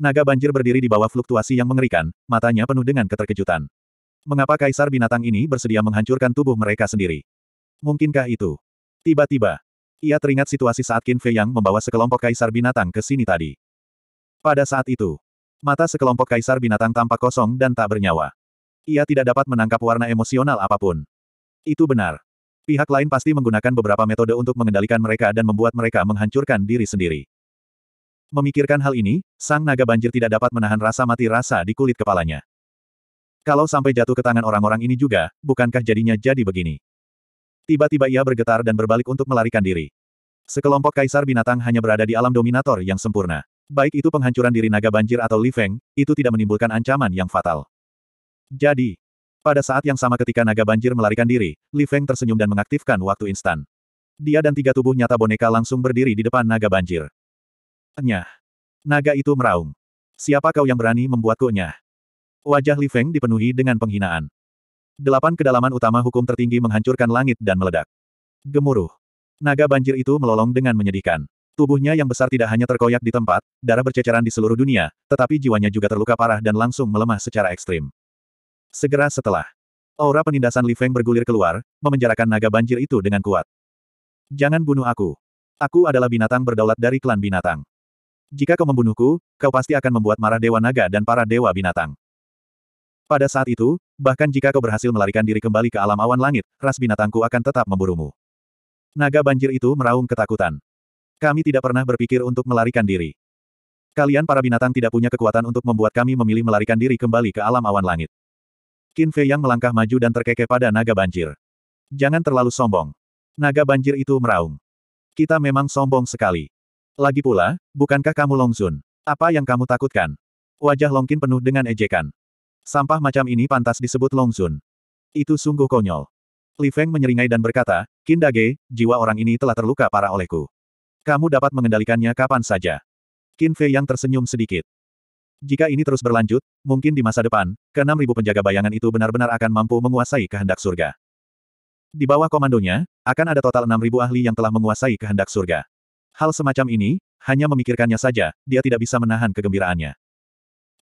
Naga banjir berdiri di bawah fluktuasi yang mengerikan, matanya penuh dengan keterkejutan. Mengapa kaisar binatang ini bersedia menghancurkan tubuh mereka sendiri? Mungkinkah itu? Tiba-tiba, ia teringat situasi saat Qin Fei yang membawa sekelompok kaisar binatang ke sini tadi. Pada saat itu, mata sekelompok kaisar binatang tampak kosong dan tak bernyawa. Ia tidak dapat menangkap warna emosional apapun. Itu benar. Pihak lain pasti menggunakan beberapa metode untuk mengendalikan mereka dan membuat mereka menghancurkan diri sendiri. Memikirkan hal ini, sang naga banjir tidak dapat menahan rasa mati rasa di kulit kepalanya. Kalau sampai jatuh ke tangan orang-orang ini juga, bukankah jadinya jadi begini? Tiba-tiba ia bergetar dan berbalik untuk melarikan diri. Sekelompok kaisar binatang hanya berada di alam dominator yang sempurna. Baik itu penghancuran diri naga banjir atau Li Feng, itu tidak menimbulkan ancaman yang fatal. Jadi, pada saat yang sama ketika naga banjir melarikan diri, Li Feng tersenyum dan mengaktifkan waktu instan. Dia dan tiga tubuh nyata boneka langsung berdiri di depan naga banjir. Enyah, Naga itu meraung. Siapa kau yang berani membuatku enyah? Wajah Li Feng dipenuhi dengan penghinaan. Delapan kedalaman utama hukum tertinggi menghancurkan langit dan meledak. Gemuruh. Naga banjir itu melolong dengan menyedihkan. Tubuhnya yang besar tidak hanya terkoyak di tempat, darah berceceran di seluruh dunia, tetapi jiwanya juga terluka parah dan langsung melemah secara ekstrim. Segera setelah, aura penindasan Li Feng bergulir keluar, memenjarakan naga banjir itu dengan kuat. Jangan bunuh aku. Aku adalah binatang berdaulat dari klan binatang. Jika kau membunuhku, kau pasti akan membuat marah Dewa Naga dan para Dewa Binatang. Pada saat itu, bahkan jika kau berhasil melarikan diri kembali ke alam awan langit, ras binatangku akan tetap memburumu. Naga banjir itu meraung ketakutan. Kami tidak pernah berpikir untuk melarikan diri. Kalian para binatang tidak punya kekuatan untuk membuat kami memilih melarikan diri kembali ke alam awan langit. Qin Fei yang melangkah maju dan terkekeh pada naga banjir. Jangan terlalu sombong. Naga banjir itu meraung. Kita memang sombong sekali. Lagi pula, bukankah kamu Longzun? Apa yang kamu takutkan? Wajah Long Longkin penuh dengan ejekan. Sampah macam ini pantas disebut Longzun. Itu sungguh konyol. Li Feng menyeringai dan berkata, Dage, jiwa orang ini telah terluka parah olehku. Kamu dapat mengendalikannya kapan saja. Qin Fei yang tersenyum sedikit. Jika ini terus berlanjut, mungkin di masa depan, ke-6.000 penjaga bayangan itu benar-benar akan mampu menguasai kehendak surga. Di bawah komandonya, akan ada total 6.000 ahli yang telah menguasai kehendak surga. Hal semacam ini, hanya memikirkannya saja, dia tidak bisa menahan kegembiraannya.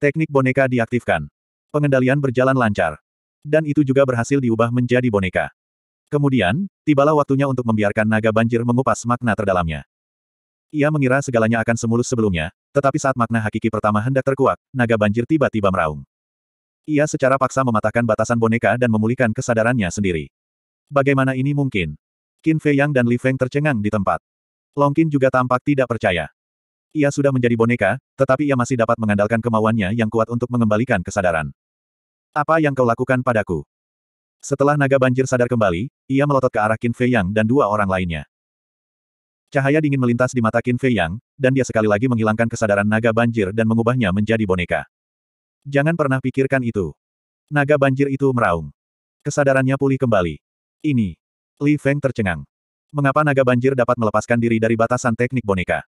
Teknik boneka diaktifkan. Pengendalian berjalan lancar. Dan itu juga berhasil diubah menjadi boneka. Kemudian, tibalah waktunya untuk membiarkan naga banjir mengupas makna terdalamnya. Ia mengira segalanya akan semulus sebelumnya, tetapi saat makna hakiki pertama hendak terkuak, naga banjir tiba-tiba meraung. Ia secara paksa mematahkan batasan boneka dan memulihkan kesadarannya sendiri. Bagaimana ini mungkin? Qin Fei Yang dan Li Feng tercengang di tempat. Long Qin juga tampak tidak percaya. Ia sudah menjadi boneka, tetapi ia masih dapat mengandalkan kemauannya yang kuat untuk mengembalikan kesadaran. Apa yang kau lakukan padaku? Setelah naga banjir sadar kembali, ia melotot ke arah Qin Fei Yang dan dua orang lainnya. Cahaya dingin melintas di mata Qin Fei Yang, dan dia sekali lagi menghilangkan kesadaran naga banjir dan mengubahnya menjadi boneka. Jangan pernah pikirkan itu. Naga banjir itu meraung. Kesadarannya pulih kembali. Ini. Li Feng tercengang. Mengapa naga banjir dapat melepaskan diri dari batasan teknik boneka?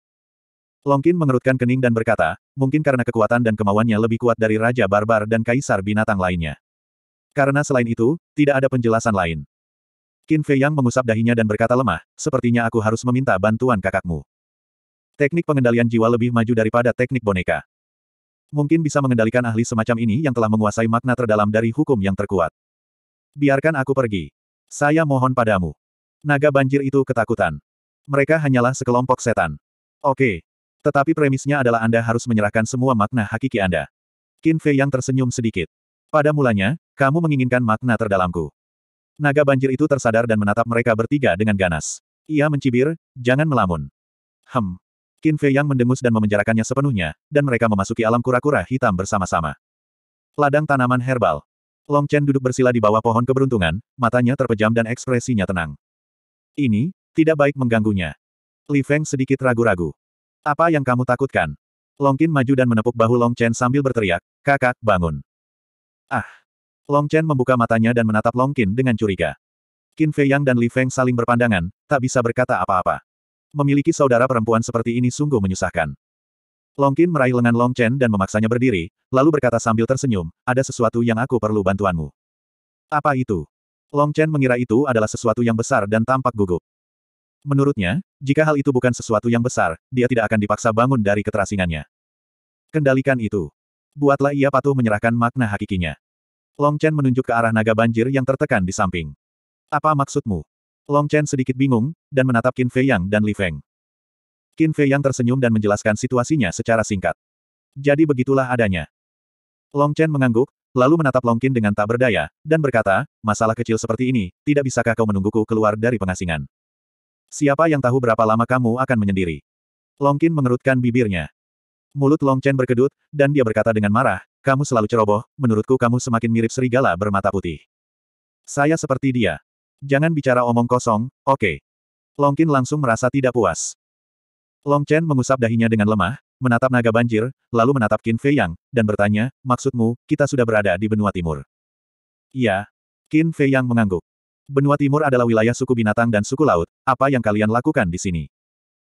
Long Qin mengerutkan kening dan berkata, mungkin karena kekuatan dan kemauannya lebih kuat dari Raja Barbar dan Kaisar Binatang lainnya. Karena selain itu, tidak ada penjelasan lain. Qin Fei Yang mengusap dahinya dan berkata lemah, sepertinya aku harus meminta bantuan kakakmu. Teknik pengendalian jiwa lebih maju daripada teknik boneka. Mungkin bisa mengendalikan ahli semacam ini yang telah menguasai makna terdalam dari hukum yang terkuat. Biarkan aku pergi. Saya mohon padamu. Naga banjir itu ketakutan. Mereka hanyalah sekelompok setan. Oke. Tetapi premisnya adalah Anda harus menyerahkan semua makna hakiki Anda. Qin Fei yang tersenyum sedikit. Pada mulanya, kamu menginginkan makna terdalamku. Naga banjir itu tersadar dan menatap mereka bertiga dengan ganas. Ia mencibir, jangan melamun. Hem. Qin Fei Yang mendengus dan memenjarakannya sepenuhnya, dan mereka memasuki alam kura-kura hitam bersama-sama. Ladang tanaman herbal. Long Chen duduk bersila di bawah pohon keberuntungan, matanya terpejam dan ekspresinya tenang. Ini, tidak baik mengganggunya. Li Feng sedikit ragu-ragu. Apa yang kamu takutkan? Long Qin maju dan menepuk bahu Long Chen sambil berteriak, kakak, bangun. Ah! Long Chen membuka matanya dan menatap Long Qin dengan curiga. Qin Fei Yang dan Li Feng saling berpandangan, tak bisa berkata apa-apa. Memiliki saudara perempuan seperti ini sungguh menyusahkan. Long Qin meraih lengan Long Chen dan memaksanya berdiri, lalu berkata sambil tersenyum, ada sesuatu yang aku perlu bantuanmu. Apa itu? Long Chen mengira itu adalah sesuatu yang besar dan tampak gugup. Menurutnya, jika hal itu bukan sesuatu yang besar, dia tidak akan dipaksa bangun dari keterasingannya. Kendalikan itu. Buatlah ia patuh menyerahkan makna hakikinya. Long Chen menunjuk ke arah naga banjir yang tertekan di samping. Apa maksudmu? Long Chen sedikit bingung, dan menatap Qin Fei Yang dan Li Feng. Qin Fei Yang tersenyum dan menjelaskan situasinya secara singkat. Jadi begitulah adanya. Long Chen mengangguk, lalu menatap Long Qin dengan tak berdaya, dan berkata, masalah kecil seperti ini, tidak bisakah kau menungguku keluar dari pengasingan? Siapa yang tahu berapa lama kamu akan menyendiri? Long Qin mengerutkan bibirnya. Mulut Long Chen berkedut, dan dia berkata dengan marah, kamu selalu ceroboh, menurutku kamu semakin mirip serigala bermata putih. Saya seperti dia. Jangan bicara omong kosong, oke. Okay. Longkin langsung merasa tidak puas. Long Chen mengusap dahinya dengan lemah, menatap naga banjir, lalu menatap Qin Fei Yang, dan bertanya, maksudmu, kita sudah berada di benua timur? Iya. Qin Fei Yang mengangguk. Benua timur adalah wilayah suku binatang dan suku laut, apa yang kalian lakukan di sini?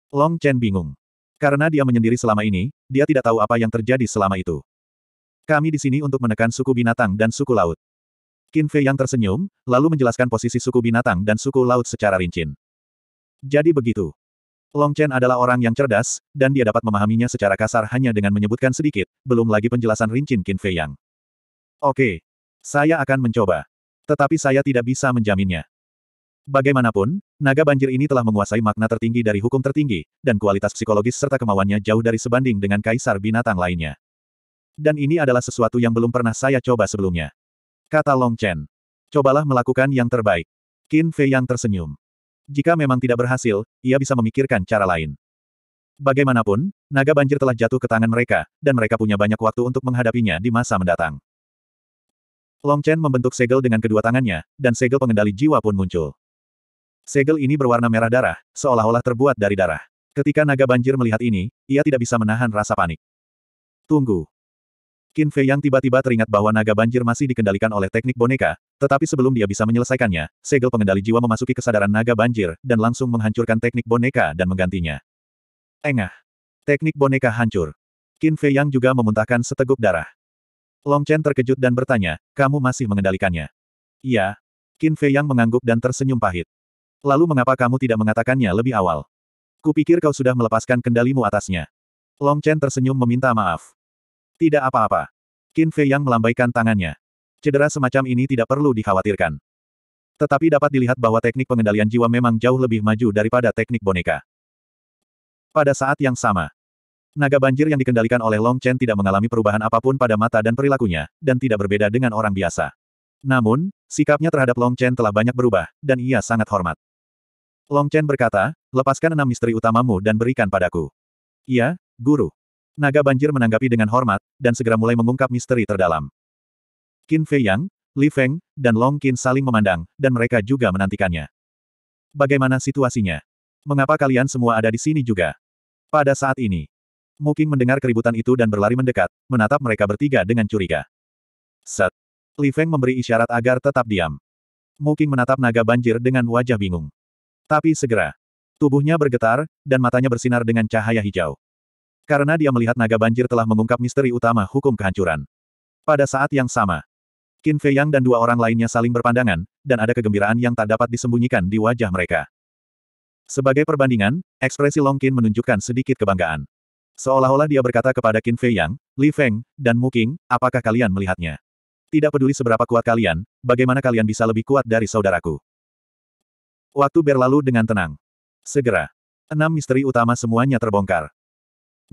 Long Chen bingung. Karena dia menyendiri selama ini, dia tidak tahu apa yang terjadi selama itu. Kami di sini untuk menekan suku binatang dan suku laut. Qin Fei yang tersenyum, lalu menjelaskan posisi suku binatang dan suku laut secara rinci. Jadi begitu. Long Chen adalah orang yang cerdas, dan dia dapat memahaminya secara kasar hanya dengan menyebutkan sedikit, belum lagi penjelasan rincin Qin Fei Yang. Oke. Saya akan mencoba. Tetapi saya tidak bisa menjaminnya. Bagaimanapun, naga banjir ini telah menguasai makna tertinggi dari hukum tertinggi, dan kualitas psikologis serta kemauannya jauh dari sebanding dengan kaisar binatang lainnya. Dan ini adalah sesuatu yang belum pernah saya coba sebelumnya. Kata Long Chen. Cobalah melakukan yang terbaik. Qin Fei yang tersenyum. Jika memang tidak berhasil, ia bisa memikirkan cara lain. Bagaimanapun, naga banjir telah jatuh ke tangan mereka, dan mereka punya banyak waktu untuk menghadapinya di masa mendatang. Long Chen membentuk segel dengan kedua tangannya, dan segel pengendali jiwa pun muncul. Segel ini berwarna merah darah, seolah-olah terbuat dari darah. Ketika naga banjir melihat ini, ia tidak bisa menahan rasa panik. Tunggu. Qin Fei yang tiba-tiba teringat bahwa naga banjir masih dikendalikan oleh teknik boneka, tetapi sebelum dia bisa menyelesaikannya, segel pengendali jiwa memasuki kesadaran naga banjir dan langsung menghancurkan teknik boneka dan menggantinya. Engah. Teknik boneka hancur. Qin Fei yang juga memuntahkan seteguk darah. Long Chen terkejut dan bertanya, kamu masih mengendalikannya? Iya. Qin Fei yang mengangguk dan tersenyum pahit. Lalu mengapa kamu tidak mengatakannya lebih awal? Kupikir kau sudah melepaskan kendalimu atasnya. Long Chen tersenyum meminta maaf. Tidak apa-apa. Qin Fei yang melambaikan tangannya. Cedera semacam ini tidak perlu dikhawatirkan. Tetapi dapat dilihat bahwa teknik pengendalian jiwa memang jauh lebih maju daripada teknik boneka. Pada saat yang sama, naga banjir yang dikendalikan oleh Long Chen tidak mengalami perubahan apapun pada mata dan perilakunya, dan tidak berbeda dengan orang biasa. Namun, sikapnya terhadap Long Chen telah banyak berubah, dan ia sangat hormat. Long Chen berkata, lepaskan enam misteri utamamu dan berikan padaku. Iya, guru. Naga banjir menanggapi dengan hormat, dan segera mulai mengungkap misteri terdalam. Qin Fei Yang, Li Feng, dan Long Qin saling memandang, dan mereka juga menantikannya. Bagaimana situasinya? Mengapa kalian semua ada di sini juga? Pada saat ini, Muking mendengar keributan itu dan berlari mendekat, menatap mereka bertiga dengan curiga. Set. Li Feng memberi isyarat agar tetap diam. Muking menatap naga banjir dengan wajah bingung. Tapi segera, tubuhnya bergetar, dan matanya bersinar dengan cahaya hijau. Karena dia melihat naga banjir telah mengungkap misteri utama hukum kehancuran. Pada saat yang sama, Qin Fei Yang dan dua orang lainnya saling berpandangan, dan ada kegembiraan yang tak dapat disembunyikan di wajah mereka. Sebagai perbandingan, ekspresi Long Qin menunjukkan sedikit kebanggaan. Seolah-olah dia berkata kepada Qin Fei Yang, Li Feng, dan Mu Qing, apakah kalian melihatnya? Tidak peduli seberapa kuat kalian, bagaimana kalian bisa lebih kuat dari saudaraku? Waktu berlalu dengan tenang. Segera. Enam misteri utama semuanya terbongkar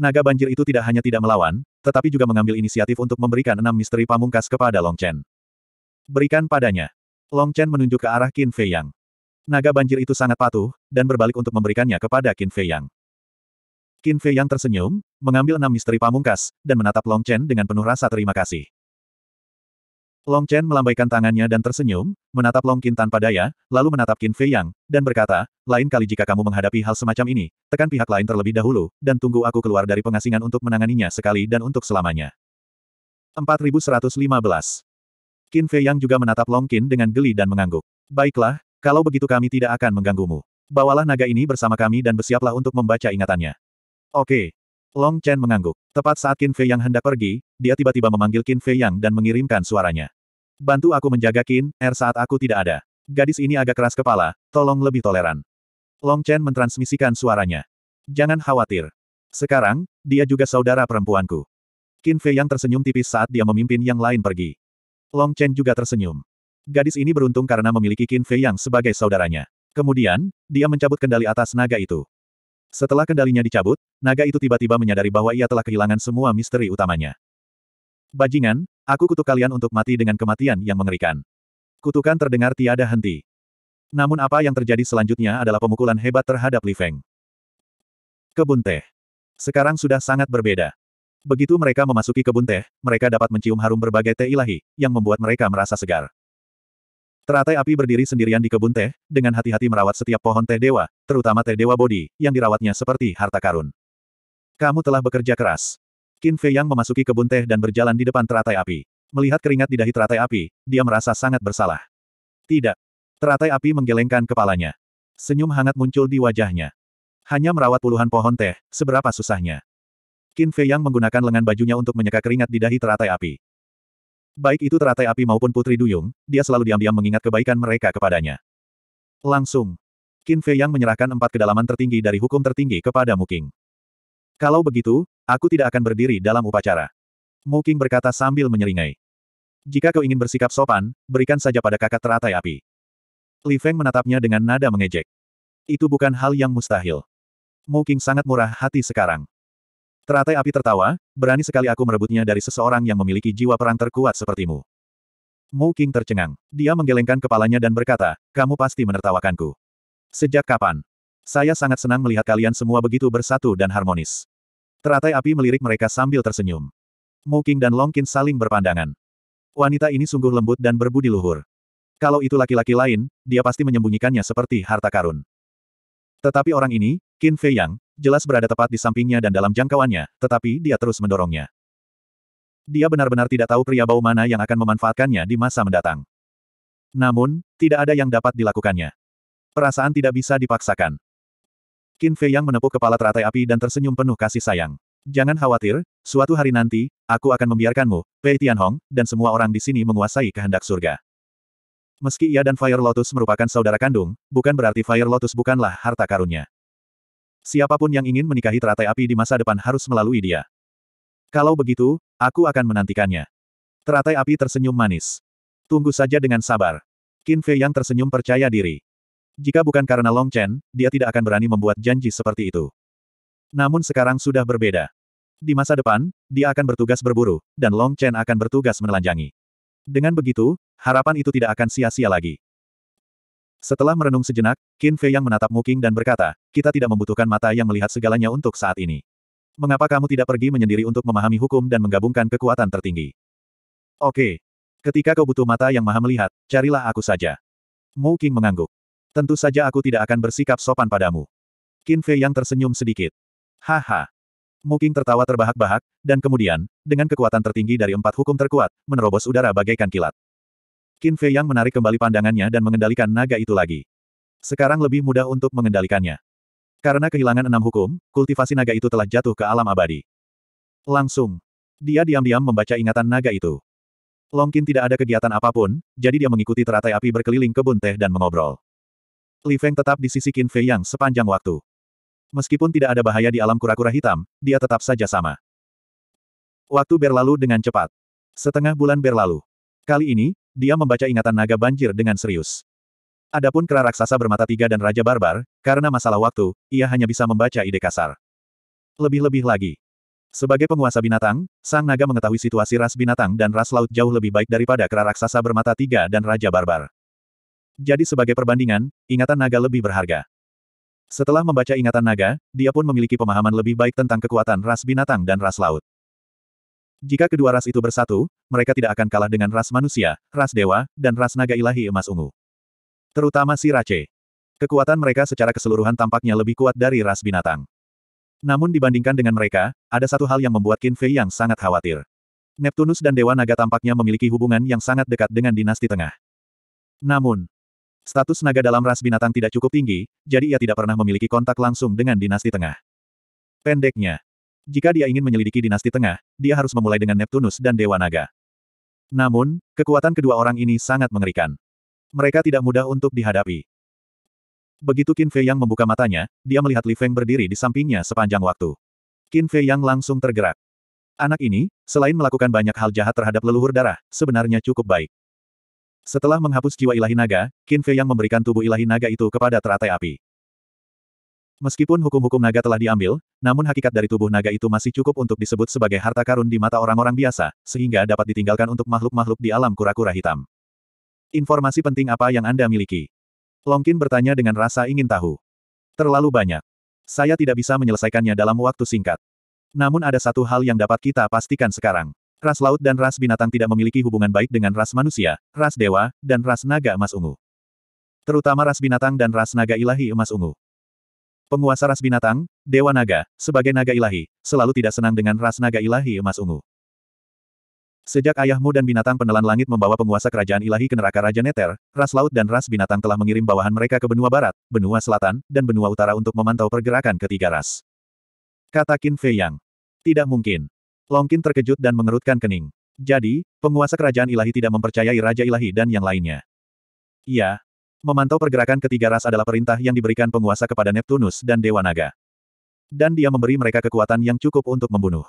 naga banjir itu tidak hanya tidak melawan, tetapi juga mengambil inisiatif untuk memberikan enam misteri pamungkas kepada Long Chen. Berikan padanya. Long Chen menunjuk ke arah Qin Fei Yang. Naga banjir itu sangat patuh, dan berbalik untuk memberikannya kepada Qin Fei Yang. Qin Fei Yang tersenyum, mengambil enam misteri pamungkas, dan menatap Long Chen dengan penuh rasa terima kasih. Long Chen melambaikan tangannya dan tersenyum, menatap Long Qin tanpa daya, lalu menatap Qin Fei Yang, dan berkata, lain kali jika kamu menghadapi hal semacam ini, tekan pihak lain terlebih dahulu, dan tunggu aku keluar dari pengasingan untuk menanganinya sekali dan untuk selamanya. 4115 Qin Fei Yang juga menatap Long Qin dengan geli dan mengangguk. Baiklah, kalau begitu kami tidak akan mengganggumu. Bawalah naga ini bersama kami dan bersiaplah untuk membaca ingatannya. Oke, Long Chen mengangguk. Tepat saat Qin Fei Yang hendak pergi, dia tiba-tiba memanggil Qin Fei Yang dan mengirimkan suaranya. Bantu aku menjaga Qin, Er saat aku tidak ada. Gadis ini agak keras kepala, tolong lebih toleran. Long Chen mentransmisikan suaranya. Jangan khawatir. Sekarang, dia juga saudara perempuanku. Qin Fei Yang tersenyum tipis saat dia memimpin yang lain pergi. Long Chen juga tersenyum. Gadis ini beruntung karena memiliki Qin Fei Yang sebagai saudaranya. Kemudian, dia mencabut kendali atas naga itu. Setelah kendalinya dicabut, naga itu tiba-tiba menyadari bahwa ia telah kehilangan semua misteri utamanya. Bajingan, aku kutuk kalian untuk mati dengan kematian yang mengerikan. Kutukan terdengar tiada henti. Namun apa yang terjadi selanjutnya adalah pemukulan hebat terhadap Li Feng. Kebun teh. Sekarang sudah sangat berbeda. Begitu mereka memasuki kebun teh, mereka dapat mencium harum berbagai teh ilahi, yang membuat mereka merasa segar. Teratai api berdiri sendirian di kebun teh, dengan hati-hati merawat setiap pohon teh dewa, terutama teh dewa bodi, yang dirawatnya seperti harta karun. Kamu telah bekerja keras. Qin Fei Yang memasuki kebun teh dan berjalan di depan teratai api. Melihat keringat di dahi teratai api, dia merasa sangat bersalah. Tidak. Teratai api menggelengkan kepalanya. Senyum hangat muncul di wajahnya. Hanya merawat puluhan pohon teh, seberapa susahnya. Qin Fei Yang menggunakan lengan bajunya untuk menyeka keringat di dahi teratai api. Baik itu teratai api maupun Putri Duyung, dia selalu diam-diam mengingat kebaikan mereka kepadanya. Langsung. Qin Fei Yang menyerahkan empat kedalaman tertinggi dari hukum tertinggi kepada Muking. Kalau begitu, aku tidak akan berdiri dalam upacara. Muking berkata sambil menyeringai. Jika kau ingin bersikap sopan, berikan saja pada kakak teratai api. Li Feng menatapnya dengan nada mengejek. Itu bukan hal yang mustahil. Muking sangat murah hati sekarang. Teratai api tertawa, berani sekali aku merebutnya dari seseorang yang memiliki jiwa perang terkuat sepertimu. Mu King tercengang. Dia menggelengkan kepalanya dan berkata, kamu pasti menertawakanku. Sejak kapan? Saya sangat senang melihat kalian semua begitu bersatu dan harmonis. Teratai api melirik mereka sambil tersenyum. Mu King dan Long Qin saling berpandangan. Wanita ini sungguh lembut dan berbudi luhur. Kalau itu laki-laki lain, dia pasti menyembunyikannya seperti harta karun. Tetapi orang ini, Qin Fei Yang, jelas berada tepat di sampingnya dan dalam jangkauannya, tetapi dia terus mendorongnya. Dia benar-benar tidak tahu pria bau mana yang akan memanfaatkannya di masa mendatang. Namun, tidak ada yang dapat dilakukannya. Perasaan tidak bisa dipaksakan. Qin Fei Yang menepuk kepala teratai api dan tersenyum penuh kasih sayang. Jangan khawatir, suatu hari nanti, aku akan membiarkanmu, Pei Tianhong, dan semua orang di sini menguasai kehendak surga. Meski ia dan Fire Lotus merupakan saudara kandung, bukan berarti Fire Lotus bukanlah harta karunnya. Siapapun yang ingin menikahi teratai api di masa depan harus melalui dia. Kalau begitu, aku akan menantikannya. Teratai api tersenyum manis. Tunggu saja dengan sabar. Qin Fei yang tersenyum percaya diri. Jika bukan karena Long Chen, dia tidak akan berani membuat janji seperti itu. Namun sekarang sudah berbeda. Di masa depan, dia akan bertugas berburu, dan Long Chen akan bertugas menelanjangi. Dengan begitu, harapan itu tidak akan sia-sia lagi. Setelah merenung sejenak, Qin Fei yang menatap Qing dan berkata, kita tidak membutuhkan mata yang melihat segalanya untuk saat ini. Mengapa kamu tidak pergi menyendiri untuk memahami hukum dan menggabungkan kekuatan tertinggi? Oke. Ketika kau butuh mata yang maha melihat, carilah aku saja. Mu Qing mengangguk. Tentu saja aku tidak akan bersikap sopan padamu. Qin Fei yang tersenyum sedikit. Haha. Mu Qing tertawa terbahak-bahak, dan kemudian, dengan kekuatan tertinggi dari empat hukum terkuat, menerobos udara bagaikan kilat. Qin Fei Yang menarik kembali pandangannya dan mengendalikan naga itu lagi. Sekarang lebih mudah untuk mengendalikannya. Karena kehilangan enam hukum, kultivasi naga itu telah jatuh ke alam abadi. Langsung. Dia diam-diam membaca ingatan naga itu. Long Longkin tidak ada kegiatan apapun, jadi dia mengikuti teratai api berkeliling kebun teh dan mengobrol. Li Feng tetap di sisi Qin Fei Yang sepanjang waktu. Meskipun tidak ada bahaya di alam kura-kura hitam, dia tetap saja sama. Waktu berlalu dengan cepat. Setengah bulan berlalu. Kali ini, dia membaca ingatan naga banjir dengan serius. Adapun kera raksasa bermata tiga dan Raja Barbar, karena masalah waktu, ia hanya bisa membaca ide kasar. Lebih-lebih lagi. Sebagai penguasa binatang, sang naga mengetahui situasi ras binatang dan ras laut jauh lebih baik daripada kera raksasa bermata tiga dan Raja Barbar. Jadi sebagai perbandingan, ingatan naga lebih berharga. Setelah membaca ingatan naga, dia pun memiliki pemahaman lebih baik tentang kekuatan ras binatang dan ras laut. Jika kedua ras itu bersatu, mereka tidak akan kalah dengan ras manusia, ras dewa, dan ras naga ilahi emas ungu. Terutama si Rache. Kekuatan mereka secara keseluruhan tampaknya lebih kuat dari ras binatang. Namun dibandingkan dengan mereka, ada satu hal yang membuat Qin Fei yang sangat khawatir. Neptunus dan Dewa Naga tampaknya memiliki hubungan yang sangat dekat dengan dinasti tengah. Namun, status naga dalam ras binatang tidak cukup tinggi, jadi ia tidak pernah memiliki kontak langsung dengan dinasti tengah. Pendeknya, jika dia ingin menyelidiki dinasti tengah, dia harus memulai dengan Neptunus dan Dewa Naga. Namun, kekuatan kedua orang ini sangat mengerikan. Mereka tidak mudah untuk dihadapi. Begitu Qin Fei Yang membuka matanya, dia melihat Li Feng berdiri di sampingnya sepanjang waktu. Qin Fei Yang langsung tergerak. Anak ini, selain melakukan banyak hal jahat terhadap leluhur darah, sebenarnya cukup baik. Setelah menghapus jiwa ilahi naga, Qin Fei Yang memberikan tubuh ilahi naga itu kepada teratai api. Meskipun hukum-hukum naga telah diambil, namun hakikat dari tubuh naga itu masih cukup untuk disebut sebagai harta karun di mata orang-orang biasa, sehingga dapat ditinggalkan untuk makhluk-makhluk di alam kura-kura hitam. Informasi penting apa yang Anda miliki? Longkin bertanya dengan rasa ingin tahu. Terlalu banyak. Saya tidak bisa menyelesaikannya dalam waktu singkat. Namun ada satu hal yang dapat kita pastikan sekarang. Ras laut dan ras binatang tidak memiliki hubungan baik dengan ras manusia, ras dewa, dan ras naga emas ungu. Terutama ras binatang dan ras naga ilahi emas ungu. Penguasa ras binatang, Dewa Naga, sebagai naga ilahi, selalu tidak senang dengan ras naga ilahi emas ungu. Sejak ayahmu dan binatang penelan langit membawa penguasa kerajaan ilahi ke neraka Raja Neter, ras laut dan ras binatang telah mengirim bawahan mereka ke benua barat, benua selatan, dan benua utara untuk memantau pergerakan ketiga ras. Kata Qin Fei Yang. Tidak mungkin. Longkin terkejut dan mengerutkan kening. Jadi, penguasa kerajaan ilahi tidak mempercayai Raja Ilahi dan yang lainnya. Iya, Memantau pergerakan ketiga ras adalah perintah yang diberikan penguasa kepada Neptunus dan Dewa Naga. Dan dia memberi mereka kekuatan yang cukup untuk membunuh.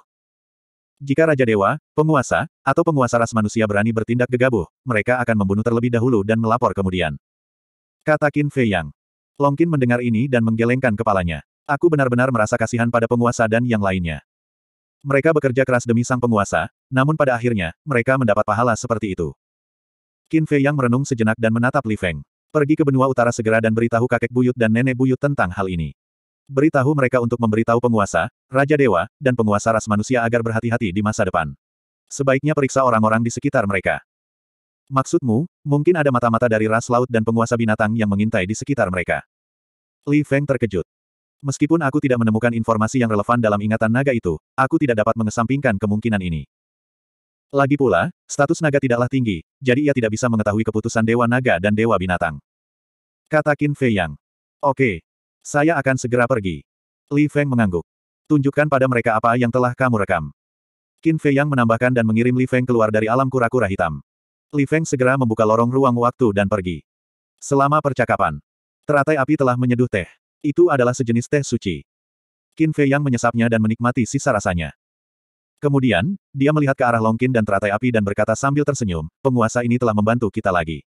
Jika Raja Dewa, penguasa, atau penguasa ras manusia berani bertindak gegabah, mereka akan membunuh terlebih dahulu dan melapor kemudian. Kata Qin Fei Yang. Longkin mendengar ini dan menggelengkan kepalanya. Aku benar-benar merasa kasihan pada penguasa dan yang lainnya. Mereka bekerja keras demi sang penguasa, namun pada akhirnya, mereka mendapat pahala seperti itu. Qin Fei Yang merenung sejenak dan menatap Li Feng. Pergi ke benua utara segera dan beritahu kakek buyut dan nenek buyut tentang hal ini. Beritahu mereka untuk memberitahu penguasa, Raja Dewa, dan penguasa ras manusia agar berhati-hati di masa depan. Sebaiknya periksa orang-orang di sekitar mereka. Maksudmu, mungkin ada mata-mata dari ras laut dan penguasa binatang yang mengintai di sekitar mereka. Li Feng terkejut. Meskipun aku tidak menemukan informasi yang relevan dalam ingatan naga itu, aku tidak dapat mengesampingkan kemungkinan ini. Lagi pula, status naga tidaklah tinggi, jadi ia tidak bisa mengetahui keputusan Dewa Naga dan Dewa Binatang. Kata Qin Fei Yang. Oke. Saya akan segera pergi. Li Feng mengangguk. Tunjukkan pada mereka apa yang telah kamu rekam. Qin Fei Yang menambahkan dan mengirim Li Feng keluar dari alam kura-kura hitam. Li Feng segera membuka lorong ruang waktu dan pergi. Selama percakapan, teratai api telah menyeduh teh. Itu adalah sejenis teh suci. Qin Fei Yang menyesapnya dan menikmati sisa rasanya. Kemudian, dia melihat ke arah Longkin dan teratai api dan berkata sambil tersenyum, penguasa ini telah membantu kita lagi.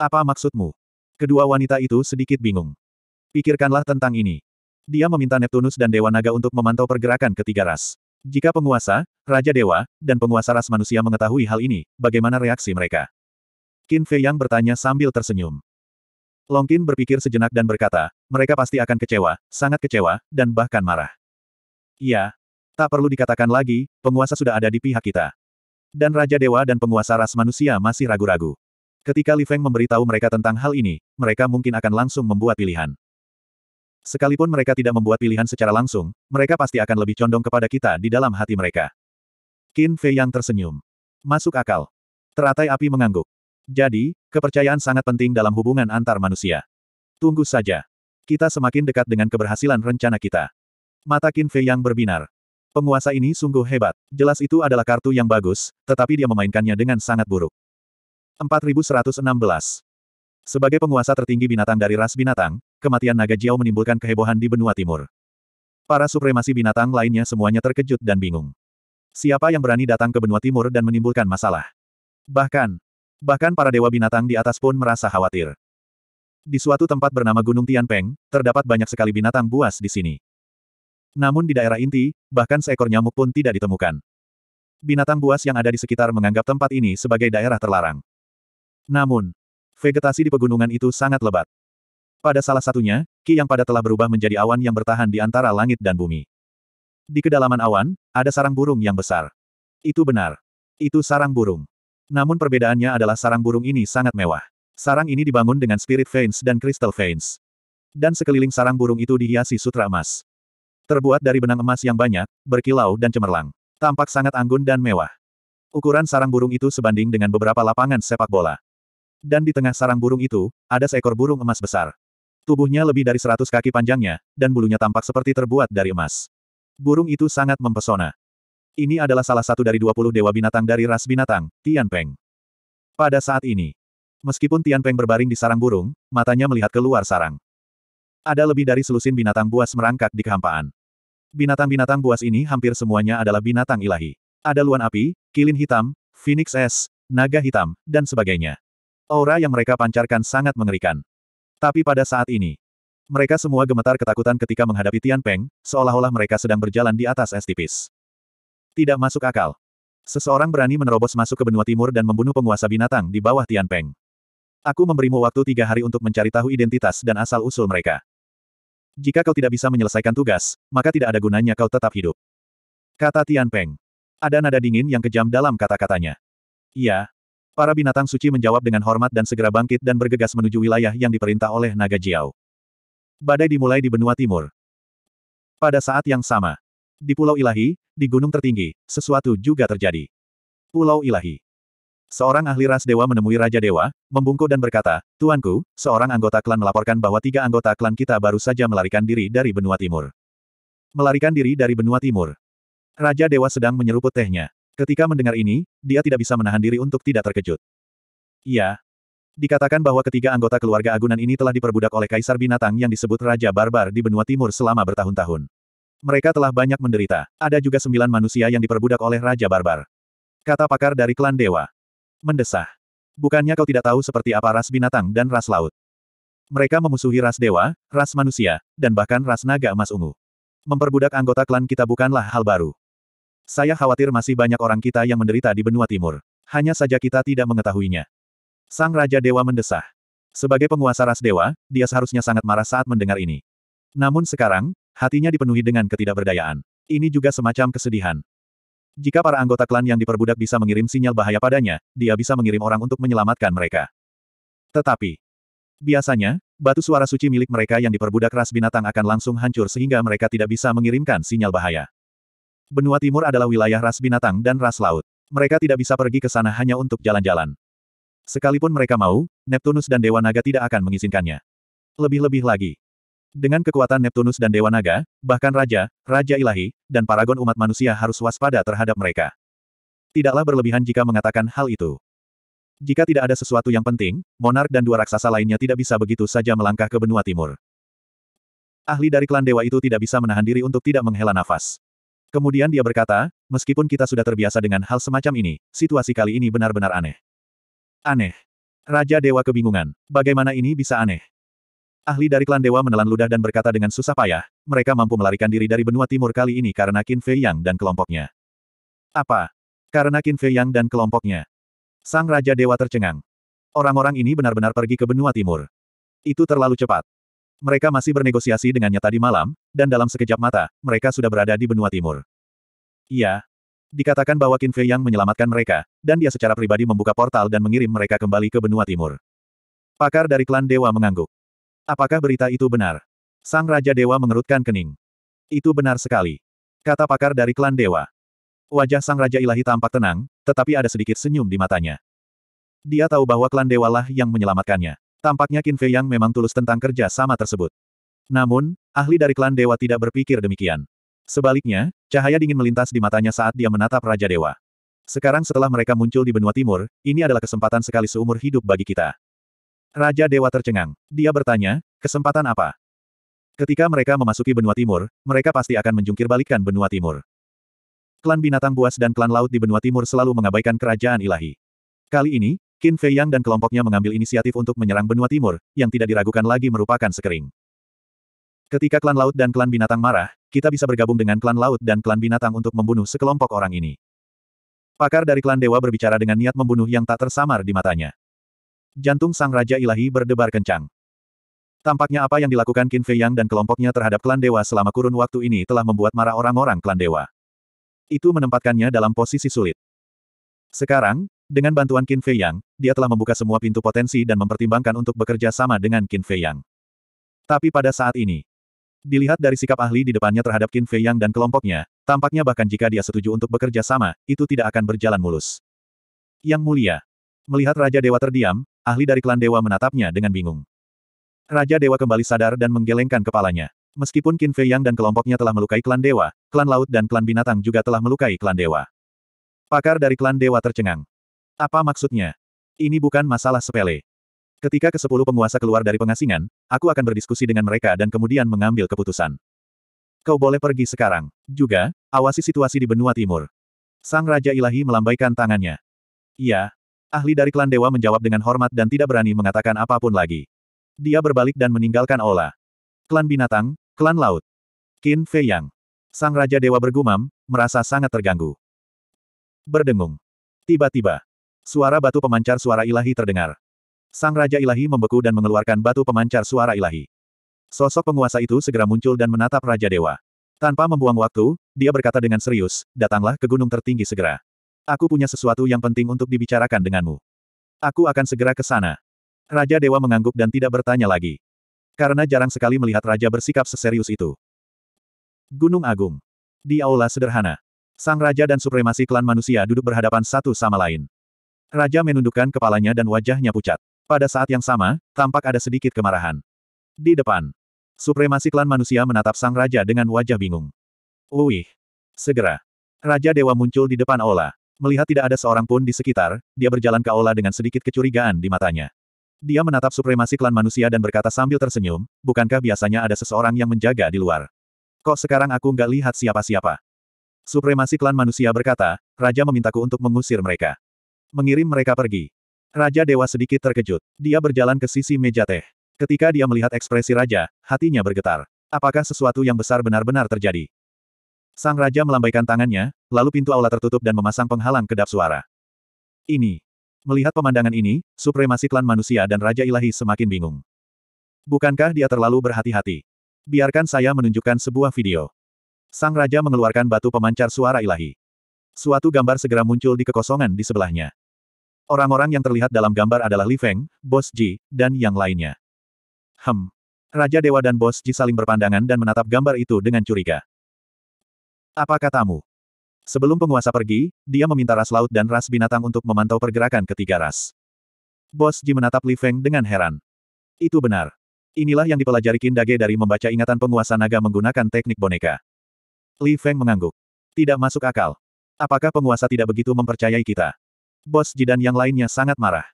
Apa maksudmu? Kedua wanita itu sedikit bingung. Pikirkanlah tentang ini. Dia meminta Neptunus dan Dewa Naga untuk memantau pergerakan ketiga ras. Jika penguasa, Raja Dewa, dan penguasa ras manusia mengetahui hal ini, bagaimana reaksi mereka? Qin Fei Yang bertanya sambil tersenyum. Longkin berpikir sejenak dan berkata, mereka pasti akan kecewa, sangat kecewa, dan bahkan marah. Iya, Tak perlu dikatakan lagi, penguasa sudah ada di pihak kita. Dan Raja Dewa dan penguasa ras manusia masih ragu-ragu. Ketika Li Feng memberitahu mereka tentang hal ini, mereka mungkin akan langsung membuat pilihan. Sekalipun mereka tidak membuat pilihan secara langsung, mereka pasti akan lebih condong kepada kita di dalam hati mereka. Qin Fei yang tersenyum. Masuk akal. Teratai api mengangguk. Jadi, kepercayaan sangat penting dalam hubungan antar manusia. Tunggu saja. Kita semakin dekat dengan keberhasilan rencana kita. Mata Qin Fei yang berbinar. Penguasa ini sungguh hebat. Jelas itu adalah kartu yang bagus, tetapi dia memainkannya dengan sangat buruk. 4116. Sebagai penguasa tertinggi binatang dari ras binatang, kematian naga Jiao menimbulkan kehebohan di benua timur. Para supremasi binatang lainnya semuanya terkejut dan bingung. Siapa yang berani datang ke benua timur dan menimbulkan masalah? Bahkan, bahkan para dewa binatang di atas pun merasa khawatir. Di suatu tempat bernama Gunung Tianpeng, terdapat banyak sekali binatang buas di sini. Namun di daerah inti, bahkan seekor nyamuk pun tidak ditemukan. Binatang buas yang ada di sekitar menganggap tempat ini sebagai daerah terlarang. Namun, vegetasi di pegunungan itu sangat lebat. Pada salah satunya, Ki yang pada telah berubah menjadi awan yang bertahan di antara langit dan bumi. Di kedalaman awan, ada sarang burung yang besar. Itu benar. Itu sarang burung. Namun perbedaannya adalah sarang burung ini sangat mewah. Sarang ini dibangun dengan spirit veins dan crystal veins. Dan sekeliling sarang burung itu dihiasi sutra emas. Terbuat dari benang emas yang banyak, berkilau dan cemerlang. Tampak sangat anggun dan mewah. Ukuran sarang burung itu sebanding dengan beberapa lapangan sepak bola. Dan di tengah sarang burung itu, ada seekor burung emas besar. Tubuhnya lebih dari seratus kaki panjangnya, dan bulunya tampak seperti terbuat dari emas. Burung itu sangat mempesona. Ini adalah salah satu dari 20 dewa binatang dari ras binatang, Tian Peng. Pada saat ini, meskipun Tian Peng berbaring di sarang burung, matanya melihat keluar sarang. Ada lebih dari selusin binatang buas merangkak di kehampaan. Binatang-binatang buas ini hampir semuanya adalah binatang ilahi. Ada luan api, kilin hitam, phoenix es, naga hitam, dan sebagainya. Aura yang mereka pancarkan sangat mengerikan. Tapi pada saat ini, mereka semua gemetar ketakutan ketika menghadapi Tian Peng, seolah-olah mereka sedang berjalan di atas es tipis. Tidak masuk akal. Seseorang berani menerobos masuk ke benua timur dan membunuh penguasa binatang di bawah Tian Peng. Aku memberimu waktu tiga hari untuk mencari tahu identitas dan asal-usul mereka. Jika kau tidak bisa menyelesaikan tugas, maka tidak ada gunanya kau tetap hidup. Kata Tian Peng. Ada nada dingin yang kejam dalam kata-katanya. Iya. Para binatang suci menjawab dengan hormat dan segera bangkit dan bergegas menuju wilayah yang diperintah oleh Naga Jiao. Badai dimulai di benua timur. Pada saat yang sama. Di Pulau Ilahi, di gunung tertinggi, sesuatu juga terjadi. Pulau Ilahi. Seorang ahli ras dewa menemui Raja Dewa, membungkuk dan berkata, Tuanku, seorang anggota klan melaporkan bahwa tiga anggota klan kita baru saja melarikan diri dari benua timur. Melarikan diri dari benua timur. Raja Dewa sedang menyeruput tehnya. Ketika mendengar ini, dia tidak bisa menahan diri untuk tidak terkejut. Iya. Dikatakan bahwa ketiga anggota keluarga Agunan ini telah diperbudak oleh Kaisar Binatang yang disebut Raja Barbar di benua timur selama bertahun-tahun. Mereka telah banyak menderita. Ada juga sembilan manusia yang diperbudak oleh Raja Barbar. Kata pakar dari klan Dewa mendesah. Bukannya kau tidak tahu seperti apa ras binatang dan ras laut. Mereka memusuhi ras dewa, ras manusia, dan bahkan ras naga emas ungu. Memperbudak anggota klan kita bukanlah hal baru. Saya khawatir masih banyak orang kita yang menderita di benua timur. Hanya saja kita tidak mengetahuinya. Sang Raja Dewa mendesah. Sebagai penguasa ras dewa, dia seharusnya sangat marah saat mendengar ini. Namun sekarang, hatinya dipenuhi dengan ketidakberdayaan. Ini juga semacam kesedihan. Jika para anggota klan yang diperbudak bisa mengirim sinyal bahaya padanya, dia bisa mengirim orang untuk menyelamatkan mereka. Tetapi, biasanya, batu suara suci milik mereka yang diperbudak ras binatang akan langsung hancur sehingga mereka tidak bisa mengirimkan sinyal bahaya. Benua Timur adalah wilayah ras binatang dan ras laut. Mereka tidak bisa pergi ke sana hanya untuk jalan-jalan. Sekalipun mereka mau, Neptunus dan Dewa Naga tidak akan mengizinkannya. Lebih-lebih lagi, dengan kekuatan Neptunus dan Dewa Naga, bahkan Raja, Raja Ilahi, dan Paragon umat manusia harus waspada terhadap mereka. Tidaklah berlebihan jika mengatakan hal itu. Jika tidak ada sesuatu yang penting, Monark dan dua raksasa lainnya tidak bisa begitu saja melangkah ke benua timur. Ahli dari klan dewa itu tidak bisa menahan diri untuk tidak menghela nafas. Kemudian dia berkata, meskipun kita sudah terbiasa dengan hal semacam ini, situasi kali ini benar-benar aneh. Aneh. Raja Dewa kebingungan. Bagaimana ini bisa aneh? Ahli dari klan dewa menelan ludah dan berkata dengan susah payah, mereka mampu melarikan diri dari benua timur kali ini karena Qin Fei Yang dan kelompoknya. Apa? Karena Qin Fei Yang dan kelompoknya. Sang Raja Dewa tercengang. Orang-orang ini benar-benar pergi ke benua timur. Itu terlalu cepat. Mereka masih bernegosiasi dengannya tadi malam, dan dalam sekejap mata, mereka sudah berada di benua timur. Iya. Dikatakan bahwa Qin Fei Yang menyelamatkan mereka, dan dia secara pribadi membuka portal dan mengirim mereka kembali ke benua timur. Pakar dari klan Dewa mengangguk. Apakah berita itu benar? Sang Raja Dewa mengerutkan kening. Itu benar sekali. Kata pakar dari klan Dewa. Wajah Sang Raja Ilahi tampak tenang, tetapi ada sedikit senyum di matanya. Dia tahu bahwa klan Dewa lah yang menyelamatkannya. Tampaknya Qin Fei Yang memang tulus tentang kerja sama tersebut. Namun, ahli dari klan Dewa tidak berpikir demikian. Sebaliknya, cahaya dingin melintas di matanya saat dia menatap Raja Dewa. Sekarang setelah mereka muncul di benua timur, ini adalah kesempatan sekali seumur hidup bagi kita. Raja Dewa tercengang. Dia bertanya, kesempatan apa? Ketika mereka memasuki benua timur, mereka pasti akan menjungkir balikan benua timur. Klan binatang buas dan klan laut di benua timur selalu mengabaikan kerajaan ilahi. Kali ini, Qin Fei Yang dan kelompoknya mengambil inisiatif untuk menyerang benua timur, yang tidak diragukan lagi merupakan sekering. Ketika klan laut dan klan binatang marah, kita bisa bergabung dengan klan laut dan klan binatang untuk membunuh sekelompok orang ini. Pakar dari klan dewa berbicara dengan niat membunuh yang tak tersamar di matanya. Jantung sang Raja Ilahi berdebar kencang. Tampaknya apa yang dilakukan Qin Fei Yang dan kelompoknya terhadap klan dewa selama kurun waktu ini telah membuat marah orang-orang klan dewa. Itu menempatkannya dalam posisi sulit. Sekarang, dengan bantuan Qin Fei Yang, dia telah membuka semua pintu potensi dan mempertimbangkan untuk bekerja sama dengan Qin Fei Yang. Tapi pada saat ini, dilihat dari sikap ahli di depannya terhadap Qin Fei Yang dan kelompoknya, tampaknya bahkan jika dia setuju untuk bekerja sama, itu tidak akan berjalan mulus. Yang mulia, melihat Raja Dewa terdiam, ahli dari klan dewa menatapnya dengan bingung. Raja dewa kembali sadar dan menggelengkan kepalanya. Meskipun Qin Fei Yang dan kelompoknya telah melukai klan dewa, klan laut dan klan binatang juga telah melukai klan dewa. Pakar dari klan dewa tercengang. Apa maksudnya? Ini bukan masalah sepele. Ketika ke kesepuluh penguasa keluar dari pengasingan, aku akan berdiskusi dengan mereka dan kemudian mengambil keputusan. Kau boleh pergi sekarang. Juga, awasi situasi di benua timur. Sang Raja Ilahi melambaikan tangannya. Iya, Ahli dari klan dewa menjawab dengan hormat dan tidak berani mengatakan apapun lagi. Dia berbalik dan meninggalkan Ola. Klan binatang, klan laut. Qin Fei Yang. Sang Raja Dewa bergumam, merasa sangat terganggu. Berdengung. Tiba-tiba. Suara batu pemancar suara ilahi terdengar. Sang Raja Ilahi membeku dan mengeluarkan batu pemancar suara ilahi. Sosok penguasa itu segera muncul dan menatap Raja Dewa. Tanpa membuang waktu, dia berkata dengan serius, datanglah ke gunung tertinggi segera. Aku punya sesuatu yang penting untuk dibicarakan denganmu. Aku akan segera ke sana. Raja Dewa mengangguk dan tidak bertanya lagi. Karena jarang sekali melihat Raja bersikap seserius itu. Gunung Agung. Di aula sederhana. Sang Raja dan supremasi klan manusia duduk berhadapan satu sama lain. Raja menundukkan kepalanya dan wajahnya pucat. Pada saat yang sama, tampak ada sedikit kemarahan. Di depan. Supremasi klan manusia menatap Sang Raja dengan wajah bingung. Uih. Segera. Raja Dewa muncul di depan aula. Melihat tidak ada seorang pun di sekitar, dia berjalan ke Aula dengan sedikit kecurigaan di matanya. Dia menatap supremasi klan manusia dan berkata sambil tersenyum, bukankah biasanya ada seseorang yang menjaga di luar? Kok sekarang aku nggak lihat siapa-siapa? Supremasi klan manusia berkata, Raja memintaku untuk mengusir mereka. Mengirim mereka pergi. Raja Dewa sedikit terkejut. Dia berjalan ke sisi meja teh. Ketika dia melihat ekspresi Raja, hatinya bergetar. Apakah sesuatu yang besar benar-benar terjadi? Sang Raja melambaikan tangannya, lalu pintu aula tertutup dan memasang penghalang kedap suara. Ini. Melihat pemandangan ini, supremasi klan manusia dan Raja Ilahi semakin bingung. Bukankah dia terlalu berhati-hati? Biarkan saya menunjukkan sebuah video. Sang Raja mengeluarkan batu pemancar suara ilahi. Suatu gambar segera muncul di kekosongan di sebelahnya. Orang-orang yang terlihat dalam gambar adalah Li Feng, Bos Ji, dan yang lainnya. Hem. Raja Dewa dan Bos Ji saling berpandangan dan menatap gambar itu dengan curiga. Apa katamu? Sebelum penguasa pergi, dia meminta ras laut dan ras binatang untuk memantau pergerakan ketiga ras. Bos Ji menatap Li Feng dengan heran. Itu benar. Inilah yang dipelajari Kindage dari membaca ingatan penguasa naga menggunakan teknik boneka. Li Feng mengangguk. Tidak masuk akal. Apakah penguasa tidak begitu mempercayai kita? Bos Ji dan yang lainnya sangat marah.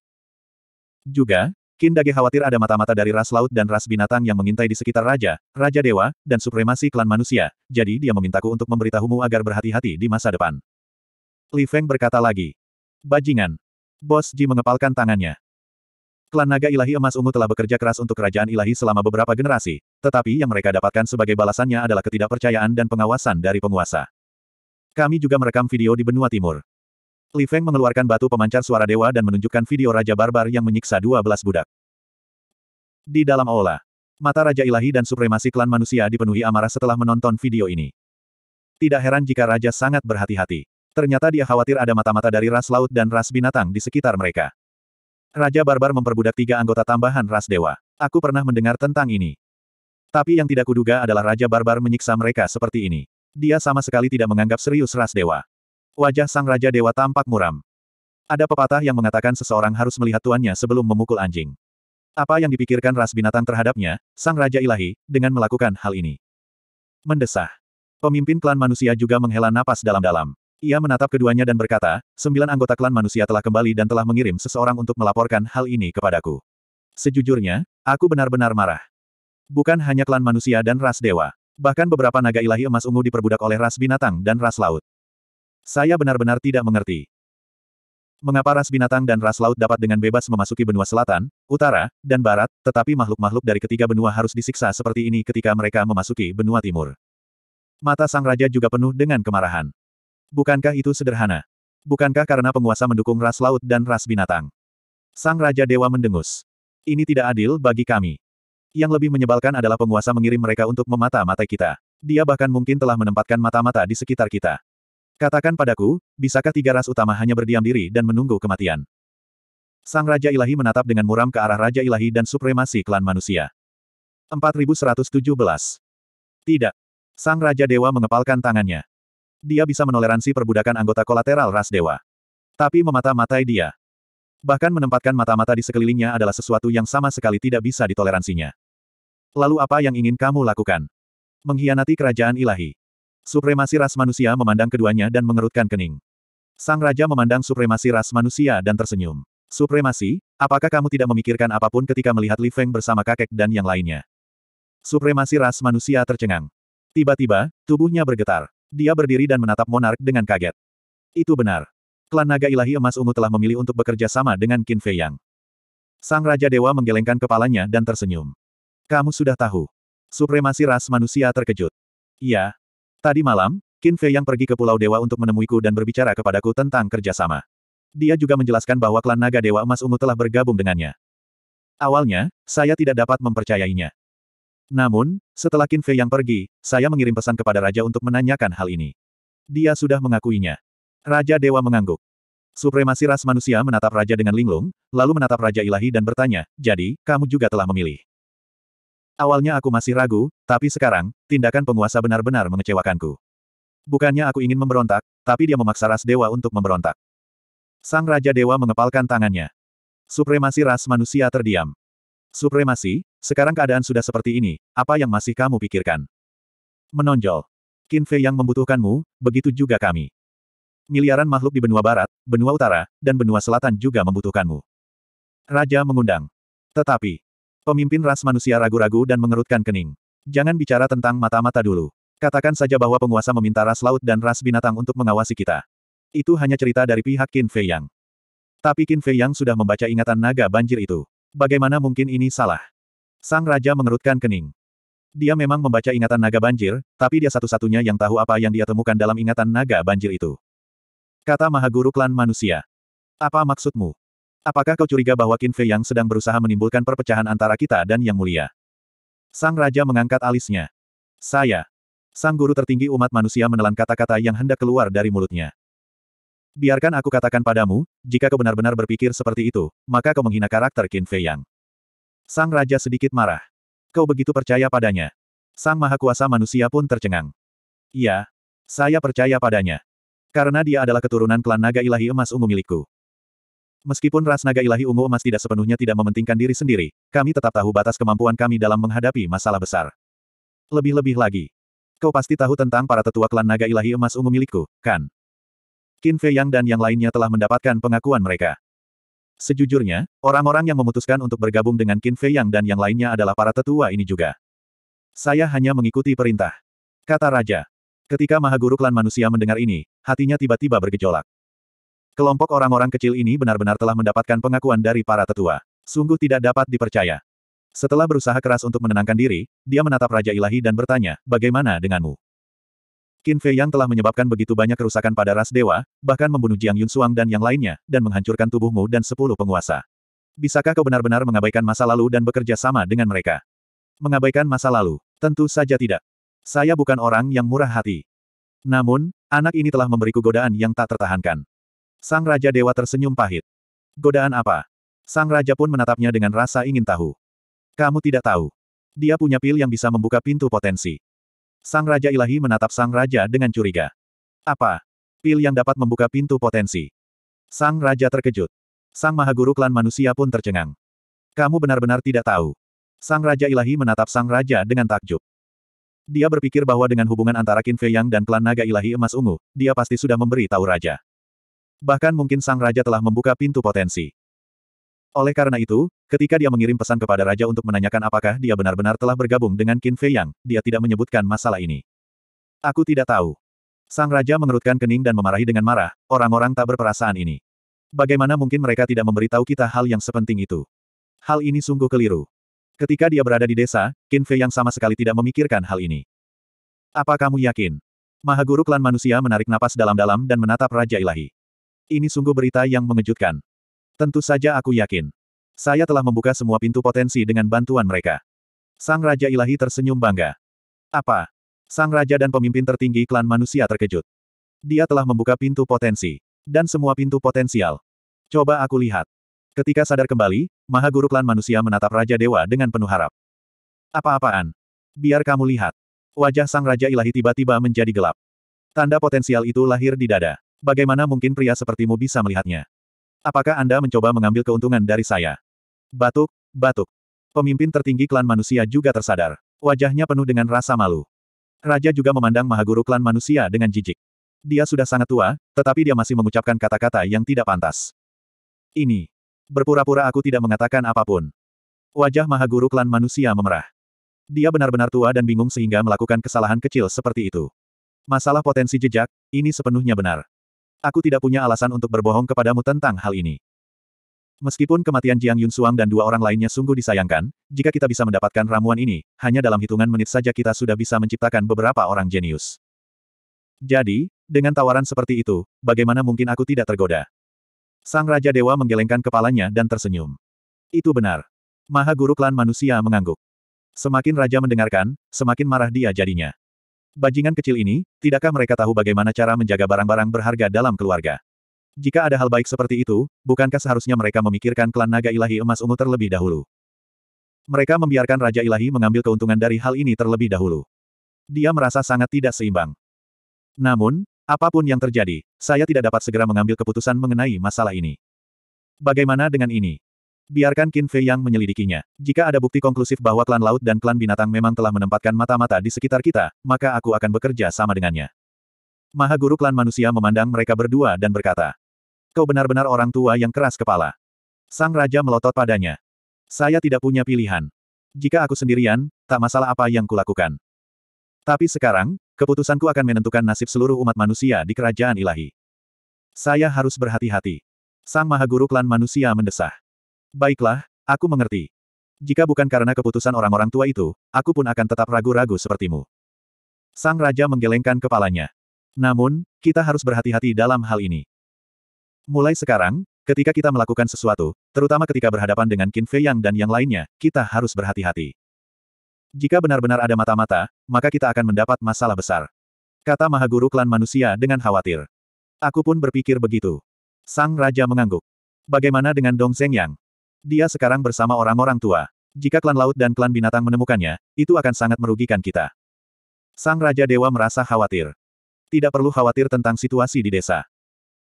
Juga, Kindage khawatir ada mata-mata dari ras laut dan ras binatang yang mengintai di sekitar raja, raja dewa, dan supremasi klan manusia, jadi dia memintaku untuk memberitahumu agar berhati-hati di masa depan. Li Feng berkata lagi. Bajingan. Bos Ji mengepalkan tangannya. Klan naga ilahi emas ungu telah bekerja keras untuk kerajaan ilahi selama beberapa generasi, tetapi yang mereka dapatkan sebagai balasannya adalah ketidakpercayaan dan pengawasan dari penguasa. Kami juga merekam video di benua timur. Li Feng mengeluarkan batu pemancar suara dewa dan menunjukkan video Raja Barbar yang menyiksa 12 budak. Di dalam aula, mata Raja Ilahi dan supremasi klan manusia dipenuhi amarah setelah menonton video ini. Tidak heran jika Raja sangat berhati-hati. Ternyata dia khawatir ada mata-mata dari ras laut dan ras binatang di sekitar mereka. Raja Barbar memperbudak tiga anggota tambahan ras dewa. Aku pernah mendengar tentang ini. Tapi yang tidak kuduga adalah Raja Barbar menyiksa mereka seperti ini. Dia sama sekali tidak menganggap serius ras dewa. Wajah sang Raja Dewa tampak muram. Ada pepatah yang mengatakan seseorang harus melihat tuannya sebelum memukul anjing. Apa yang dipikirkan ras binatang terhadapnya, sang Raja Ilahi, dengan melakukan hal ini. Mendesah. Pemimpin klan manusia juga menghela napas dalam-dalam. Ia menatap keduanya dan berkata, sembilan anggota klan manusia telah kembali dan telah mengirim seseorang untuk melaporkan hal ini kepadaku. Sejujurnya, aku benar-benar marah. Bukan hanya klan manusia dan ras dewa. Bahkan beberapa naga ilahi emas ungu diperbudak oleh ras binatang dan ras laut. Saya benar-benar tidak mengerti. Mengapa ras binatang dan ras laut dapat dengan bebas memasuki benua selatan, utara, dan barat, tetapi makhluk-makhluk dari ketiga benua harus disiksa seperti ini ketika mereka memasuki benua timur? Mata sang raja juga penuh dengan kemarahan. Bukankah itu sederhana? Bukankah karena penguasa mendukung ras laut dan ras binatang? Sang raja dewa mendengus. Ini tidak adil bagi kami. Yang lebih menyebalkan adalah penguasa mengirim mereka untuk memata-matai kita. Dia bahkan mungkin telah menempatkan mata-mata di sekitar kita. Katakan padaku, bisakah tiga ras utama hanya berdiam diri dan menunggu kematian? Sang Raja Ilahi menatap dengan muram ke arah Raja Ilahi dan supremasi klan manusia. 4117 Tidak. Sang Raja Dewa mengepalkan tangannya. Dia bisa menoleransi perbudakan anggota kolateral ras dewa. Tapi memata-matai dia. Bahkan menempatkan mata-mata di sekelilingnya adalah sesuatu yang sama sekali tidak bisa ditoleransinya. Lalu apa yang ingin kamu lakukan? Mengkhianati kerajaan ilahi. Supremasi ras manusia memandang keduanya dan mengerutkan kening. Sang Raja memandang supremasi ras manusia dan tersenyum. Supremasi, apakah kamu tidak memikirkan apapun ketika melihat Li Feng bersama kakek dan yang lainnya? Supremasi ras manusia tercengang. Tiba-tiba, tubuhnya bergetar. Dia berdiri dan menatap monark dengan kaget. Itu benar. Klan Naga Ilahi Emas Ungu telah memilih untuk bekerja sama dengan Qin Fei Yang. Sang Raja Dewa menggelengkan kepalanya dan tersenyum. Kamu sudah tahu. Supremasi ras manusia terkejut. Iya, Tadi malam, Qin Fei yang pergi ke Pulau Dewa untuk menemuiku dan berbicara kepadaku tentang kerjasama. Dia juga menjelaskan bahwa klan Naga Dewa Emas Ungu telah bergabung dengannya. Awalnya, saya tidak dapat mempercayainya. Namun, setelah Qin Fei yang pergi, saya mengirim pesan kepada Raja untuk menanyakan hal ini. Dia sudah mengakuinya. Raja Dewa mengangguk. Supremasi ras manusia menatap Raja dengan linglung, lalu menatap Raja Ilahi dan bertanya, jadi, kamu juga telah memilih. Awalnya aku masih ragu, tapi sekarang, tindakan penguasa benar-benar mengecewakanku. Bukannya aku ingin memberontak, tapi dia memaksa ras dewa untuk memberontak. Sang Raja Dewa mengepalkan tangannya. Supremasi ras manusia terdiam. Supremasi, sekarang keadaan sudah seperti ini, apa yang masih kamu pikirkan? Menonjol. Kinfe yang membutuhkanmu, begitu juga kami. Miliaran makhluk di benua barat, benua utara, dan benua selatan juga membutuhkanmu. Raja mengundang. Tetapi, Pemimpin ras manusia ragu-ragu dan mengerutkan kening. Jangan bicara tentang mata-mata dulu. Katakan saja bahwa penguasa meminta ras laut dan ras binatang untuk mengawasi kita. Itu hanya cerita dari pihak Qin Fei Yang. Tapi Qin Fei Yang sudah membaca ingatan naga banjir itu. Bagaimana mungkin ini salah? Sang Raja mengerutkan kening. Dia memang membaca ingatan naga banjir, tapi dia satu-satunya yang tahu apa yang dia temukan dalam ingatan naga banjir itu. Kata Mahaguru Klan Manusia. Apa maksudmu? Apakah kau curiga bahwa Qin Fei yang sedang berusaha menimbulkan perpecahan antara kita dan Yang Mulia? Sang Raja mengangkat alisnya. Saya. Sang Guru tertinggi umat manusia menelan kata-kata yang hendak keluar dari mulutnya. Biarkan aku katakan padamu, jika kau benar-benar berpikir seperti itu, maka kau menghina karakter Qin Fei Yang. Sang Raja sedikit marah. Kau begitu percaya padanya. Sang Maha Kuasa manusia pun tercengang. Iya. Saya percaya padanya. Karena dia adalah keturunan klan naga ilahi emas ungu milikku. Meskipun ras naga ilahi ungu emas tidak sepenuhnya tidak mementingkan diri sendiri, kami tetap tahu batas kemampuan kami dalam menghadapi masalah besar. Lebih-lebih lagi. Kau pasti tahu tentang para tetua klan naga ilahi emas ungu milikku, kan? Qin Fei Yang dan yang lainnya telah mendapatkan pengakuan mereka. Sejujurnya, orang-orang yang memutuskan untuk bergabung dengan Qin Fei Yang dan yang lainnya adalah para tetua ini juga. Saya hanya mengikuti perintah. Kata Raja. Ketika Mahaguru Klan Manusia mendengar ini, hatinya tiba-tiba bergejolak. Kelompok orang-orang kecil ini benar-benar telah mendapatkan pengakuan dari para tetua. Sungguh tidak dapat dipercaya. Setelah berusaha keras untuk menenangkan diri, dia menatap Raja Ilahi dan bertanya, bagaimana denganmu? Qin Fei yang telah menyebabkan begitu banyak kerusakan pada ras dewa, bahkan membunuh Jiang Yun Suang dan yang lainnya, dan menghancurkan tubuhmu dan sepuluh penguasa. Bisakah kau benar-benar mengabaikan masa lalu dan bekerja sama dengan mereka? Mengabaikan masa lalu? Tentu saja tidak. Saya bukan orang yang murah hati. Namun, anak ini telah memberiku godaan yang tak tertahankan. Sang Raja Dewa tersenyum pahit. Godaan apa? Sang Raja pun menatapnya dengan rasa ingin tahu. Kamu tidak tahu. Dia punya pil yang bisa membuka pintu potensi. Sang Raja Ilahi menatap Sang Raja dengan curiga. Apa? Pil yang dapat membuka pintu potensi. Sang Raja terkejut. Sang Mahaguru Klan Manusia pun tercengang. Kamu benar-benar tidak tahu. Sang Raja Ilahi menatap Sang Raja dengan takjub. Dia berpikir bahwa dengan hubungan antara Qin Fei Yang dan klan naga ilahi emas ungu, dia pasti sudah memberi tahu raja. Bahkan mungkin sang raja telah membuka pintu potensi. Oleh karena itu, ketika dia mengirim pesan kepada raja untuk menanyakan apakah dia benar-benar telah bergabung dengan Qin Fei Yang, dia tidak menyebutkan masalah ini. Aku tidak tahu. Sang raja mengerutkan kening dan memarahi dengan marah, orang-orang tak berperasaan ini. Bagaimana mungkin mereka tidak memberitahu kita hal yang sepenting itu? Hal ini sungguh keliru. Ketika dia berada di desa, Qin Fei Yang sama sekali tidak memikirkan hal ini. Apa kamu yakin? Maha Guru Klan Manusia menarik napas dalam-dalam dan menatap Raja Ilahi. Ini sungguh berita yang mengejutkan. Tentu saja aku yakin. Saya telah membuka semua pintu potensi dengan bantuan mereka. Sang Raja Ilahi tersenyum bangga. Apa? Sang Raja dan pemimpin tertinggi klan manusia terkejut. Dia telah membuka pintu potensi. Dan semua pintu potensial. Coba aku lihat. Ketika sadar kembali, Maha Guru Klan Manusia menatap Raja Dewa dengan penuh harap. Apa-apaan? Biar kamu lihat. Wajah Sang Raja Ilahi tiba-tiba menjadi gelap. Tanda potensial itu lahir di dada. Bagaimana mungkin pria sepertimu bisa melihatnya? Apakah Anda mencoba mengambil keuntungan dari saya? Batuk, batuk. Pemimpin tertinggi klan manusia juga tersadar. Wajahnya penuh dengan rasa malu. Raja juga memandang mahaguru klan manusia dengan jijik. Dia sudah sangat tua, tetapi dia masih mengucapkan kata-kata yang tidak pantas. Ini. Berpura-pura aku tidak mengatakan apapun. Wajah mahaguru klan manusia memerah. Dia benar-benar tua dan bingung sehingga melakukan kesalahan kecil seperti itu. Masalah potensi jejak, ini sepenuhnya benar. Aku tidak punya alasan untuk berbohong kepadamu tentang hal ini. Meskipun kematian Jiang Yun Suang dan dua orang lainnya sungguh disayangkan, jika kita bisa mendapatkan ramuan ini, hanya dalam hitungan menit saja kita sudah bisa menciptakan beberapa orang jenius. Jadi, dengan tawaran seperti itu, bagaimana mungkin aku tidak tergoda? Sang Raja Dewa menggelengkan kepalanya dan tersenyum. Itu benar. Maha Guru Klan Manusia mengangguk. Semakin Raja mendengarkan, semakin marah dia jadinya. Bajingan kecil ini, tidakkah mereka tahu bagaimana cara menjaga barang-barang berharga dalam keluarga? Jika ada hal baik seperti itu, bukankah seharusnya mereka memikirkan klan naga ilahi emas ungu terlebih dahulu? Mereka membiarkan Raja Ilahi mengambil keuntungan dari hal ini terlebih dahulu. Dia merasa sangat tidak seimbang. Namun, apapun yang terjadi, saya tidak dapat segera mengambil keputusan mengenai masalah ini. Bagaimana dengan ini? Biarkan Qin Fei yang menyelidikinya. Jika ada bukti konklusif bahwa klan laut dan klan binatang memang telah menempatkan mata-mata di sekitar kita, maka aku akan bekerja sama dengannya. Maha Guru klan manusia memandang mereka berdua dan berkata, Kau benar-benar orang tua yang keras kepala. Sang Raja melotot padanya. Saya tidak punya pilihan. Jika aku sendirian, tak masalah apa yang kulakukan. Tapi sekarang, keputusanku akan menentukan nasib seluruh umat manusia di kerajaan ilahi. Saya harus berhati-hati. Sang Maha Guru Klan Manusia mendesah. Baiklah, aku mengerti. Jika bukan karena keputusan orang-orang tua itu, aku pun akan tetap ragu-ragu sepertimu. Sang Raja menggelengkan kepalanya. Namun, kita harus berhati-hati dalam hal ini. Mulai sekarang, ketika kita melakukan sesuatu, terutama ketika berhadapan dengan Qin Fei Yang dan yang lainnya, kita harus berhati-hati. Jika benar-benar ada mata-mata, maka kita akan mendapat masalah besar. Kata Mahaguru Klan Manusia dengan khawatir. Aku pun berpikir begitu. Sang Raja mengangguk. Bagaimana dengan Dong Zhengyang? Dia sekarang bersama orang-orang tua. Jika klan laut dan klan binatang menemukannya, itu akan sangat merugikan kita. Sang Raja Dewa merasa khawatir. Tidak perlu khawatir tentang situasi di desa.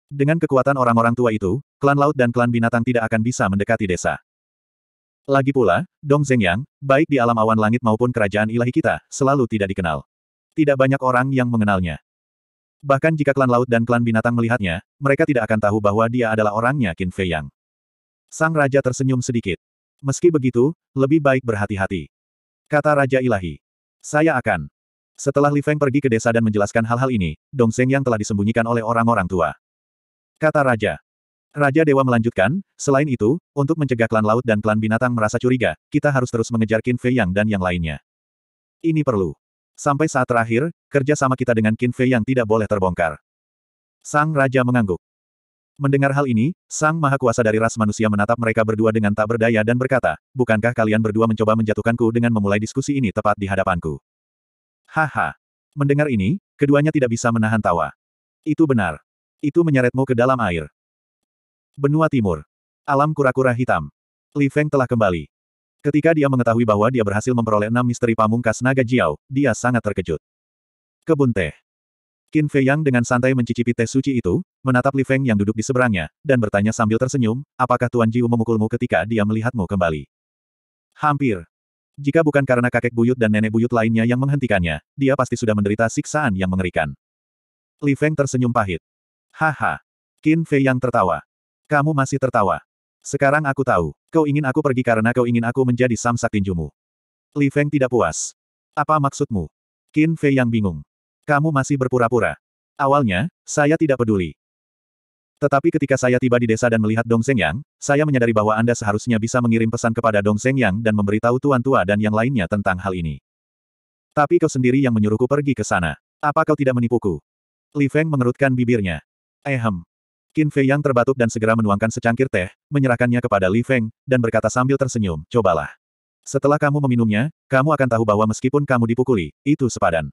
Dengan kekuatan orang-orang tua itu, klan laut dan klan binatang tidak akan bisa mendekati desa. Lagi pula, Dong Zhengyang, baik di alam awan langit maupun kerajaan ilahi kita, selalu tidak dikenal. Tidak banyak orang yang mengenalnya. Bahkan jika klan laut dan klan binatang melihatnya, mereka tidak akan tahu bahwa dia adalah orangnya Qin Fei Yang. Sang Raja tersenyum sedikit. Meski begitu, lebih baik berhati-hati. Kata Raja Ilahi. Saya akan. Setelah Li Feng pergi ke desa dan menjelaskan hal-hal ini, Dong Seng yang telah disembunyikan oleh orang-orang tua. Kata Raja. Raja Dewa melanjutkan, selain itu, untuk mencegah klan laut dan klan binatang merasa curiga, kita harus terus mengejar Qin Fei Yang dan yang lainnya. Ini perlu. Sampai saat terakhir, kerja sama kita dengan Qin Fei Yang tidak boleh terbongkar. Sang Raja mengangguk. Mendengar hal ini, Sang Maha Kuasa dari ras manusia menatap mereka berdua dengan tak berdaya dan berkata, Bukankah kalian berdua mencoba menjatuhkanku dengan memulai diskusi ini tepat di hadapanku? Haha. Mendengar ini, keduanya tidak bisa menahan tawa. Itu benar. Itu menyeretmu ke dalam air. Benua Timur. Alam kura-kura hitam. Li Feng telah kembali. Ketika dia mengetahui bahwa dia berhasil memperoleh enam misteri pamungkas naga Jiao, dia sangat terkejut. Kebun teh. Qin Fei Yang dengan santai mencicipi teh suci itu, menatap Li Feng yang duduk di seberangnya, dan bertanya sambil tersenyum, apakah Tuan Jiu memukulmu ketika dia melihatmu kembali? Hampir. Jika bukan karena kakek buyut dan nenek buyut lainnya yang menghentikannya, dia pasti sudah menderita siksaan yang mengerikan. Li Feng tersenyum pahit. Haha. Qin Fei Yang tertawa. Kamu masih tertawa. Sekarang aku tahu. Kau ingin aku pergi karena kau ingin aku menjadi samsak tinjumu. Li Feng tidak puas. Apa maksudmu? Qin Fei Yang bingung. Kamu masih berpura-pura. Awalnya, saya tidak peduli. Tetapi ketika saya tiba di desa dan melihat Dong Seng Yang, saya menyadari bahwa Anda seharusnya bisa mengirim pesan kepada Dong Seng Yang dan memberitahu Tuan Tua dan yang lainnya tentang hal ini. Tapi kau sendiri yang menyuruhku pergi ke sana. Apa kau tidak menipuku? Li Feng mengerutkan bibirnya. Ehem. Eh, Qin Fei Yang terbatuk dan segera menuangkan secangkir teh, menyerahkannya kepada Li Feng, dan berkata sambil tersenyum, cobalah. Setelah kamu meminumnya, kamu akan tahu bahwa meskipun kamu dipukuli, itu sepadan.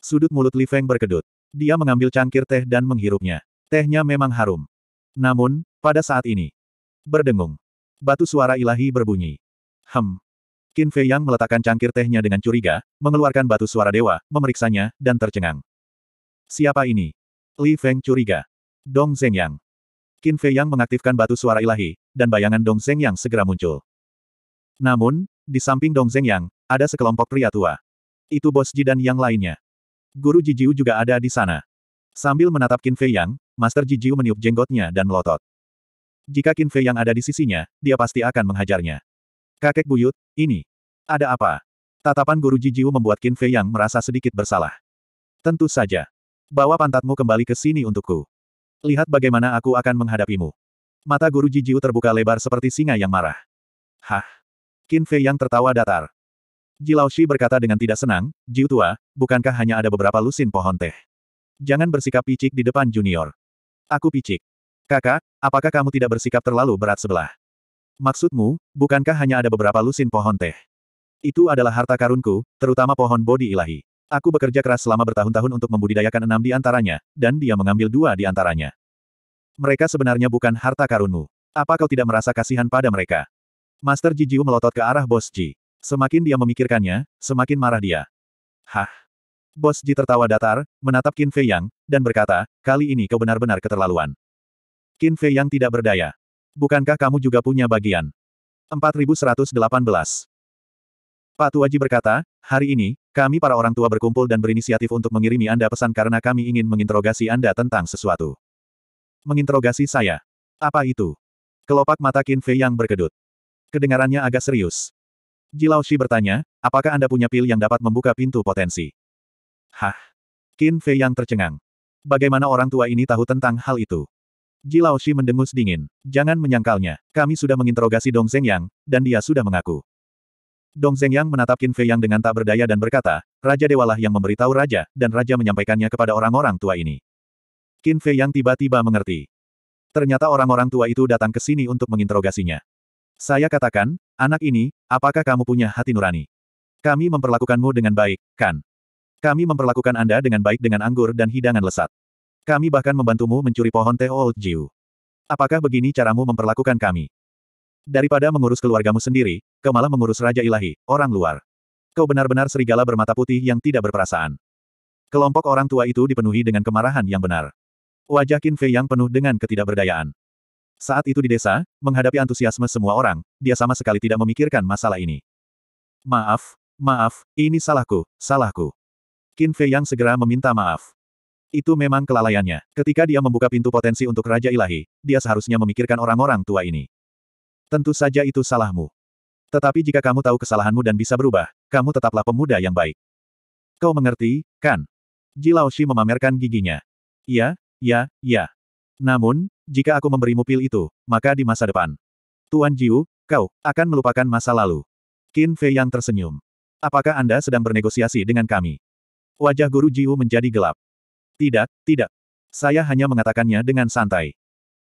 Sudut mulut Li Feng berkedut. Dia mengambil cangkir teh dan menghirupnya. Tehnya memang harum. Namun, pada saat ini, berdengung. Batu suara ilahi berbunyi. Hem. Qin Fei Yang meletakkan cangkir tehnya dengan curiga, mengeluarkan batu suara dewa, memeriksanya, dan tercengang. Siapa ini? Li Feng curiga. Dong Zeng Yang. Qin Fei Yang mengaktifkan batu suara ilahi, dan bayangan Dong Zeng Yang segera muncul. Namun, di samping Dong Zeng Yang, ada sekelompok pria tua. Itu Bos Ji dan yang lainnya. Guru Jijiu juga ada di sana. Sambil menatap Qin Fei Yang, Master Jijiu meniup jenggotnya dan melotot. Jika Qin Fei Yang ada di sisinya, dia pasti akan menghajarnya. Kakek buyut, ini. Ada apa? Tatapan Guru Jijiu membuat Qin Fei Yang merasa sedikit bersalah. Tentu saja. Bawa pantatmu kembali ke sini untukku. Lihat bagaimana aku akan menghadapimu. Mata Guru Jijiu terbuka lebar seperti singa yang marah. Hah? Qin Fei Yang tertawa datar. Ji Shi berkata dengan tidak senang, Jiu tua, bukankah hanya ada beberapa lusin pohon teh? Jangan bersikap picik di depan junior. Aku picik. Kakak, apakah kamu tidak bersikap terlalu berat sebelah? Maksudmu, bukankah hanya ada beberapa lusin pohon teh? Itu adalah harta karunku, terutama pohon bodi ilahi. Aku bekerja keras selama bertahun-tahun untuk membudidayakan enam di antaranya, dan dia mengambil dua di antaranya. Mereka sebenarnya bukan harta karunmu. Apa kau tidak merasa kasihan pada mereka? Master Ji Jiu melotot ke arah bos Ji. Semakin dia memikirkannya, semakin marah dia. Hah. Bos Ji tertawa datar, menatap Qin Fei Yang, dan berkata, kali ini kau benar-benar keterlaluan. Qin Fei Yang tidak berdaya. Bukankah kamu juga punya bagian? 4118 Pak Tuaji berkata, hari ini, kami para orang tua berkumpul dan berinisiatif untuk mengirimi Anda pesan karena kami ingin menginterogasi Anda tentang sesuatu. Menginterogasi saya. Apa itu? Kelopak mata Qin Fei Yang berkedut. Kedengarannya agak serius. Jilao Shi bertanya, apakah Anda punya pil yang dapat membuka pintu potensi? Hah? Qin Fei yang tercengang. Bagaimana orang tua ini tahu tentang hal itu? Jilao Shi mendengus dingin. Jangan menyangkalnya, kami sudah menginterogasi Dong Zeng Yang, dan dia sudah mengaku. Dong Zeng Yang menatap Qin Fei yang dengan tak berdaya dan berkata, Raja Dewalah yang memberitahu Raja, dan Raja menyampaikannya kepada orang-orang tua ini. Qin Fei yang tiba-tiba mengerti. Ternyata orang-orang tua itu datang ke sini untuk menginterogasinya. Saya katakan, anak ini, apakah kamu punya hati nurani? Kami memperlakukanmu dengan baik, kan? Kami memperlakukan Anda dengan baik dengan anggur dan hidangan lesat. Kami bahkan membantumu mencuri pohon teh Old Jiu. Apakah begini caramu memperlakukan kami? Daripada mengurus keluargamu sendiri, kau malah mengurus Raja Ilahi, orang luar. Kau benar-benar serigala bermata putih yang tidak berperasaan. Kelompok orang tua itu dipenuhi dengan kemarahan yang benar. Wajah Qin Fei yang penuh dengan ketidakberdayaan. Saat itu di desa, menghadapi antusiasme semua orang, dia sama sekali tidak memikirkan masalah ini. Maaf, maaf, ini salahku, salahku. Qin Fei Yang segera meminta maaf. Itu memang kelalaiannya. Ketika dia membuka pintu potensi untuk Raja Ilahi, dia seharusnya memikirkan orang-orang tua ini. Tentu saja itu salahmu. Tetapi jika kamu tahu kesalahanmu dan bisa berubah, kamu tetaplah pemuda yang baik. Kau mengerti, kan? Ji Laoshi memamerkan giginya. Ya, ya, ya. Namun, jika aku memberimu pil itu, maka di masa depan. Tuan Jiu, kau, akan melupakan masa lalu. Qin Fei yang tersenyum. Apakah Anda sedang bernegosiasi dengan kami? Wajah Guru Jiu menjadi gelap. Tidak, tidak. Saya hanya mengatakannya dengan santai.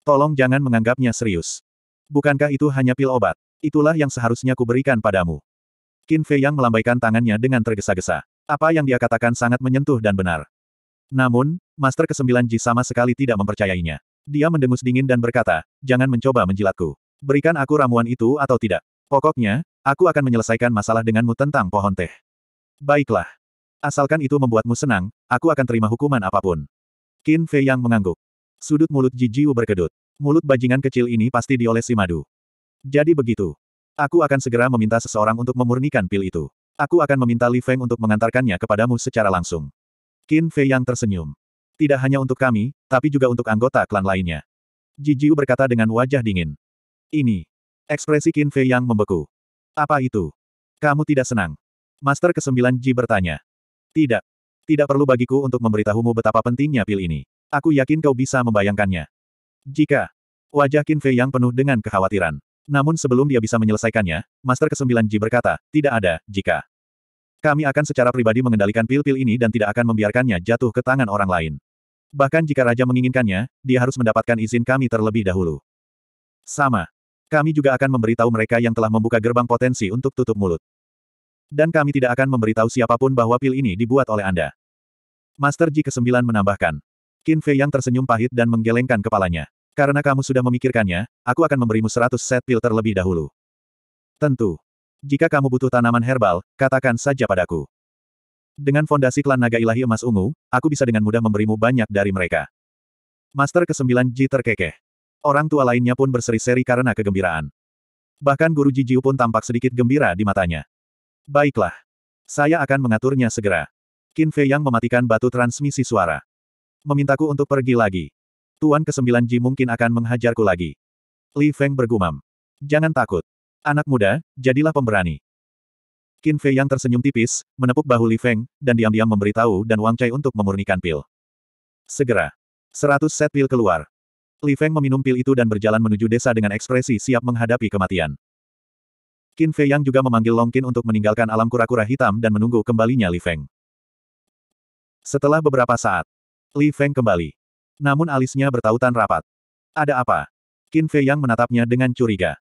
Tolong jangan menganggapnya serius. Bukankah itu hanya pil obat? Itulah yang seharusnya kuberikan padamu. Qin Fei yang melambaikan tangannya dengan tergesa-gesa. Apa yang dia katakan sangat menyentuh dan benar. Namun, Master Kesembilan Ji sama sekali tidak mempercayainya. Dia mendengus dingin dan berkata, jangan mencoba menjilatku. Berikan aku ramuan itu atau tidak. Pokoknya, aku akan menyelesaikan masalah denganmu tentang pohon teh. Baiklah. Asalkan itu membuatmu senang, aku akan terima hukuman apapun. Qin Fei yang mengangguk. Sudut mulut Ji Jiu berkedut. Mulut bajingan kecil ini pasti diolesi madu. Jadi begitu. Aku akan segera meminta seseorang untuk memurnikan pil itu. Aku akan meminta Li Feng untuk mengantarkannya kepadamu secara langsung. Qin Fei yang tersenyum. Tidak hanya untuk kami, tapi juga untuk anggota klan lainnya. Jijiu berkata dengan wajah dingin. Ini. Ekspresi Qin Fei yang membeku. Apa itu? Kamu tidak senang? Master ke-9 Ji bertanya. Tidak. Tidak perlu bagiku untuk memberitahumu betapa pentingnya pil ini. Aku yakin kau bisa membayangkannya. Jika. Wajah Qin Fei yang penuh dengan kekhawatiran. Namun sebelum dia bisa menyelesaikannya, Master ke-9 Ji berkata, tidak ada, jika. Kami akan secara pribadi mengendalikan pil-pil ini dan tidak akan membiarkannya jatuh ke tangan orang lain. Bahkan jika Raja menginginkannya, dia harus mendapatkan izin kami terlebih dahulu. Sama. Kami juga akan memberitahu mereka yang telah membuka gerbang potensi untuk tutup mulut. Dan kami tidak akan memberitahu siapapun bahwa pil ini dibuat oleh Anda. Master Ji ke-9 menambahkan. Qin Fei yang tersenyum pahit dan menggelengkan kepalanya. Karena kamu sudah memikirkannya, aku akan memberimu 100 set pil terlebih dahulu. Tentu. Jika kamu butuh tanaman herbal, katakan saja padaku. Dengan fondasi klan naga ilahi emas ungu, aku bisa dengan mudah memberimu banyak dari mereka. Master ke-9 Ji terkekeh. Orang tua lainnya pun berseri-seri karena kegembiraan. Bahkan guru Ji Jiu pun tampak sedikit gembira di matanya. Baiklah. Saya akan mengaturnya segera. Qin Fei yang mematikan batu transmisi suara. Memintaku untuk pergi lagi. Tuan ke-9 Ji mungkin akan menghajarku lagi. Li Feng bergumam. Jangan takut. Anak muda, jadilah pemberani. Qin Fei yang tersenyum tipis, menepuk bahu Li Feng, dan diam-diam memberitahu Dan Wang Chai untuk memurnikan pil. Segera. Seratus set pil keluar. Li Feng meminum pil itu dan berjalan menuju desa dengan ekspresi siap menghadapi kematian. Qin Fei yang juga memanggil Long Qin untuk meninggalkan alam kura-kura hitam dan menunggu kembalinya Li Feng. Setelah beberapa saat, Li Feng kembali. Namun alisnya bertautan rapat. Ada apa? Qin Fei yang menatapnya dengan curiga.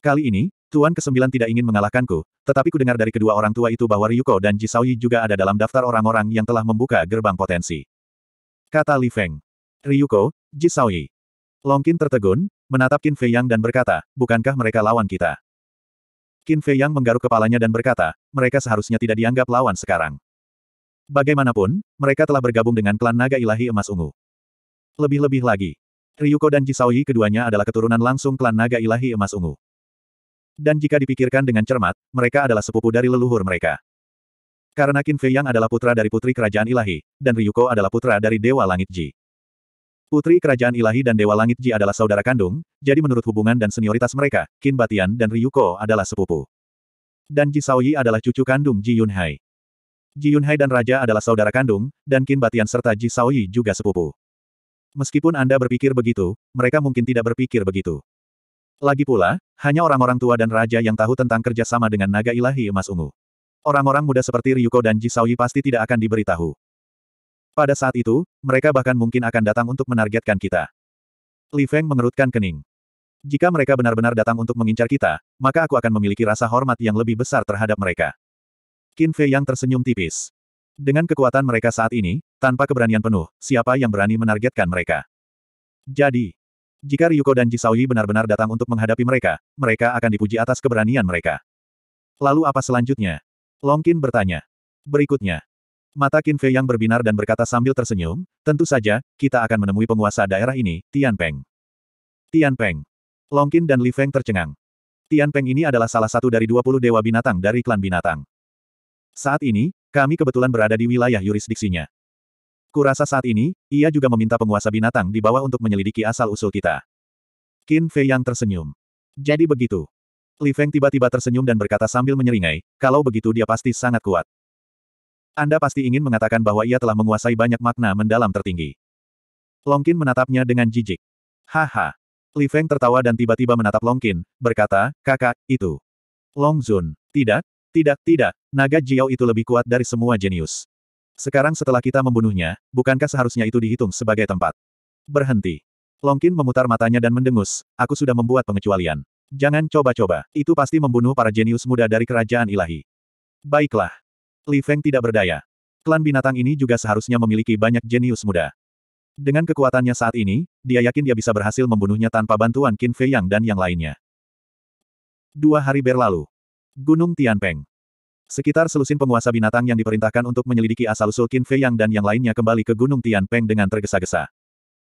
Kali ini, Tuan Kesembilan tidak ingin mengalahkanku, tetapi kudengar dari kedua orang tua itu bahwa Ryuko dan Jisaoyi juga ada dalam daftar orang-orang yang telah membuka gerbang potensi. Kata Li Feng. Ryuko, Jisaoyi. Longkin tertegun, menatap Qin Fei Yang dan berkata, bukankah mereka lawan kita? Qin Fei Yang menggaruk kepalanya dan berkata, mereka seharusnya tidak dianggap lawan sekarang. Bagaimanapun, mereka telah bergabung dengan klan naga ilahi emas ungu. Lebih-lebih lagi, Ryuko dan Jisaoyi keduanya adalah keturunan langsung klan naga ilahi emas ungu. Dan jika dipikirkan dengan cermat, mereka adalah sepupu dari leluhur mereka. Karena Qin Fei Yang adalah putra dari putri kerajaan ilahi, dan Ryuko adalah putra dari Dewa Langit Ji. Putri kerajaan ilahi dan Dewa Langit Ji adalah saudara kandung, jadi menurut hubungan dan senioritas mereka, Qin Batian dan Ryuko adalah sepupu. Dan Ji Yi adalah cucu kandung Ji Yun Hai. Ji Yun Hai dan Raja adalah saudara kandung, dan Qin Batian serta Ji Yi juga sepupu. Meskipun Anda berpikir begitu, mereka mungkin tidak berpikir begitu. Lagi pula, hanya orang-orang tua dan raja yang tahu tentang kerjasama dengan naga ilahi emas ungu. Orang-orang muda seperti Ryuko dan Jisaui pasti tidak akan diberitahu. Pada saat itu, mereka bahkan mungkin akan datang untuk menargetkan kita. Li Feng mengerutkan kening. Jika mereka benar-benar datang untuk mengincar kita, maka aku akan memiliki rasa hormat yang lebih besar terhadap mereka. Qin Fei yang tersenyum tipis. Dengan kekuatan mereka saat ini, tanpa keberanian penuh, siapa yang berani menargetkan mereka? Jadi, jika Ryuko dan Jisaoyi benar-benar datang untuk menghadapi mereka, mereka akan dipuji atas keberanian mereka. Lalu apa selanjutnya? Longkin bertanya. Berikutnya. Mata Kinfe yang berbinar dan berkata sambil tersenyum, tentu saja, kita akan menemui penguasa daerah ini, Tian Peng. Tian Peng. Longkin dan Li Feng tercengang. Tian Peng ini adalah salah satu dari 20 dewa binatang dari klan binatang. Saat ini, kami kebetulan berada di wilayah yurisdiksinya. Kurasa saat ini, ia juga meminta penguasa binatang di bawah untuk menyelidiki asal-usul kita. Qin Fei yang tersenyum. Jadi begitu. Li Feng tiba-tiba tersenyum dan berkata sambil menyeringai, kalau begitu dia pasti sangat kuat. Anda pasti ingin mengatakan bahwa ia telah menguasai banyak makna mendalam tertinggi. Long Qin menatapnya dengan jijik. Haha. Li Feng tertawa dan tiba-tiba menatap Long Qin, berkata, kakak, itu. Long Zun. Tidak, tidak, tidak, naga Jiao itu lebih kuat dari semua jenius. Sekarang setelah kita membunuhnya, bukankah seharusnya itu dihitung sebagai tempat? Berhenti. Longkin memutar matanya dan mendengus, aku sudah membuat pengecualian. Jangan coba-coba, itu pasti membunuh para jenius muda dari kerajaan ilahi. Baiklah. Li Feng tidak berdaya. Klan binatang ini juga seharusnya memiliki banyak jenius muda. Dengan kekuatannya saat ini, dia yakin dia bisa berhasil membunuhnya tanpa bantuan Qin Fei Yang dan yang lainnya. Dua hari berlalu. Gunung Tianpeng. Sekitar selusin penguasa binatang yang diperintahkan untuk menyelidiki asal-usul Qin Fei Yang dan yang lainnya kembali ke Gunung Tian Peng dengan tergesa-gesa.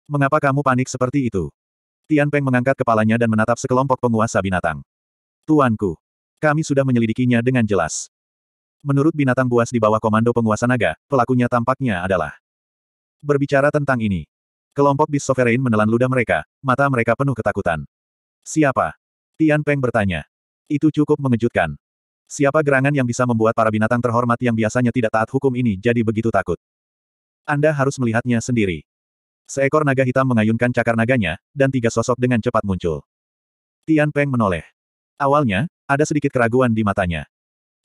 Mengapa kamu panik seperti itu? Tian Peng mengangkat kepalanya dan menatap sekelompok penguasa binatang. Tuanku, kami sudah menyelidikinya dengan jelas. Menurut binatang buas di bawah komando penguasa naga, pelakunya tampaknya adalah. Berbicara tentang ini, kelompok bis sovereign menelan ludah mereka, mata mereka penuh ketakutan. Siapa? Tian Peng bertanya. Itu cukup mengejutkan. Siapa gerangan yang bisa membuat para binatang terhormat yang biasanya tidak taat hukum ini jadi begitu takut? Anda harus melihatnya sendiri. Seekor naga hitam mengayunkan cakar naganya, dan tiga sosok dengan cepat muncul. Tian Peng menoleh. Awalnya, ada sedikit keraguan di matanya.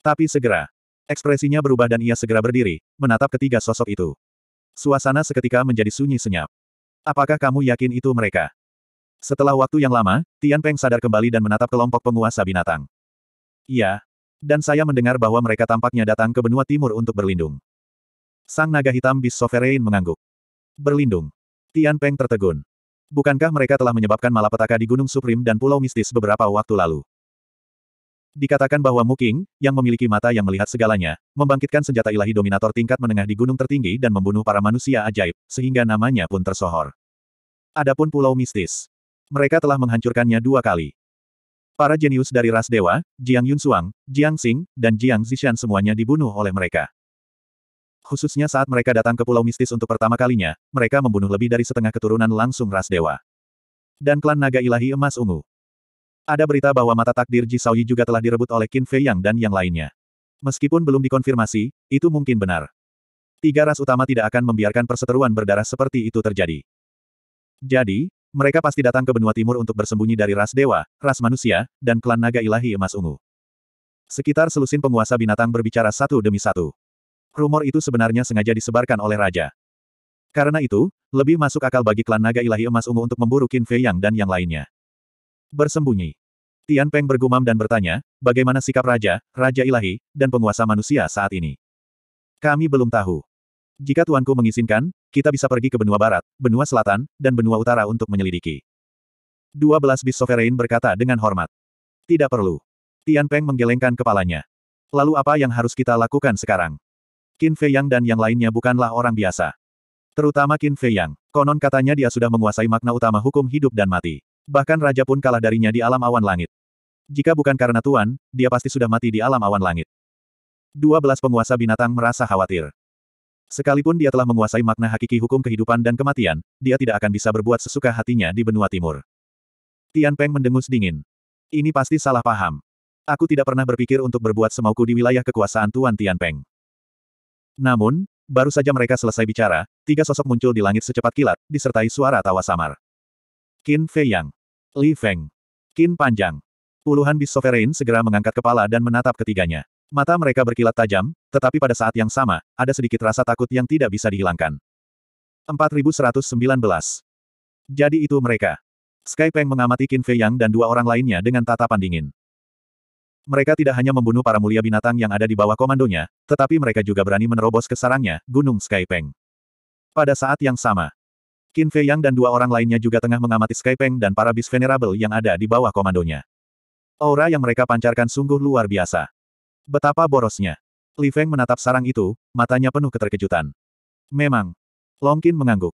Tapi segera, ekspresinya berubah dan ia segera berdiri, menatap ketiga sosok itu. Suasana seketika menjadi sunyi senyap. Apakah kamu yakin itu mereka? Setelah waktu yang lama, Tian Peng sadar kembali dan menatap kelompok penguasa binatang. Iya, dan saya mendengar bahwa mereka tampaknya datang ke benua timur untuk berlindung. Sang naga hitam Bis Sovereign mengangguk. Berlindung. Tian Peng tertegun. Bukankah mereka telah menyebabkan malapetaka di Gunung Suprim dan Pulau Mistis beberapa waktu lalu? Dikatakan bahwa Muking, yang memiliki mata yang melihat segalanya, membangkitkan senjata ilahi dominator tingkat menengah di gunung tertinggi dan membunuh para manusia ajaib, sehingga namanya pun tersohor. Adapun pulau mistis. Mereka telah menghancurkannya dua kali. Para jenius dari ras dewa, Jiang Yunsuang, Jiang Xing, dan Jiang Zishan semuanya dibunuh oleh mereka. Khususnya saat mereka datang ke Pulau Mistis untuk pertama kalinya, mereka membunuh lebih dari setengah keturunan langsung ras dewa. Dan klan naga ilahi emas ungu. Ada berita bahwa mata takdir Ji Xiaoyi juga telah direbut oleh Qin Fei Yang dan yang lainnya. Meskipun belum dikonfirmasi, itu mungkin benar. Tiga ras utama tidak akan membiarkan perseteruan berdarah seperti itu terjadi. Jadi, mereka pasti datang ke benua timur untuk bersembunyi dari ras dewa, ras manusia, dan klan naga ilahi emas ungu. Sekitar selusin penguasa binatang berbicara satu demi satu. Rumor itu sebenarnya sengaja disebarkan oleh raja. Karena itu, lebih masuk akal bagi klan naga ilahi emas ungu untuk memburu Qin Fei Yang dan yang lainnya. Bersembunyi. Tian Peng bergumam dan bertanya, bagaimana sikap raja, raja ilahi, dan penguasa manusia saat ini? Kami belum tahu. Jika tuanku mengizinkan, kita bisa pergi ke benua barat, benua selatan, dan benua utara untuk menyelidiki. Dua belas bis sovereign berkata dengan hormat. Tidak perlu. Tian Peng menggelengkan kepalanya. Lalu apa yang harus kita lakukan sekarang? Qin Fei Yang dan yang lainnya bukanlah orang biasa. Terutama Qin Fei Yang. Konon katanya dia sudah menguasai makna utama hukum hidup dan mati. Bahkan raja pun kalah darinya di alam awan langit. Jika bukan karena Tuan, dia pasti sudah mati di alam awan langit. Dua belas penguasa binatang merasa khawatir. Sekalipun dia telah menguasai makna hakiki hukum kehidupan dan kematian, dia tidak akan bisa berbuat sesuka hatinya di benua timur. Tian Peng mendengus dingin. Ini pasti salah paham. Aku tidak pernah berpikir untuk berbuat semauku di wilayah kekuasaan Tuan Tian Peng. Namun, baru saja mereka selesai bicara, tiga sosok muncul di langit secepat kilat, disertai suara tawa samar. Qin Fei Yang. Li Feng. Qin Panjang. Puluhan bis sovereign segera mengangkat kepala dan menatap ketiganya. Mata mereka berkilat tajam, tetapi pada saat yang sama, ada sedikit rasa takut yang tidak bisa dihilangkan. 4119. Jadi itu mereka. Sky Peng mengamati Qin Fei Yang dan dua orang lainnya dengan tatapan dingin. Mereka tidak hanya membunuh para mulia binatang yang ada di bawah komandonya, tetapi mereka juga berani menerobos ke sarangnya, Gunung Sky Peng. Pada saat yang sama, Qin Fei Yang dan dua orang lainnya juga tengah mengamati Sky Peng dan para bis venerable yang ada di bawah komandonya. Aura yang mereka pancarkan sungguh luar biasa. Betapa borosnya. Li Feng menatap sarang itu, matanya penuh keterkejutan. Memang. Long Longkin mengangguk.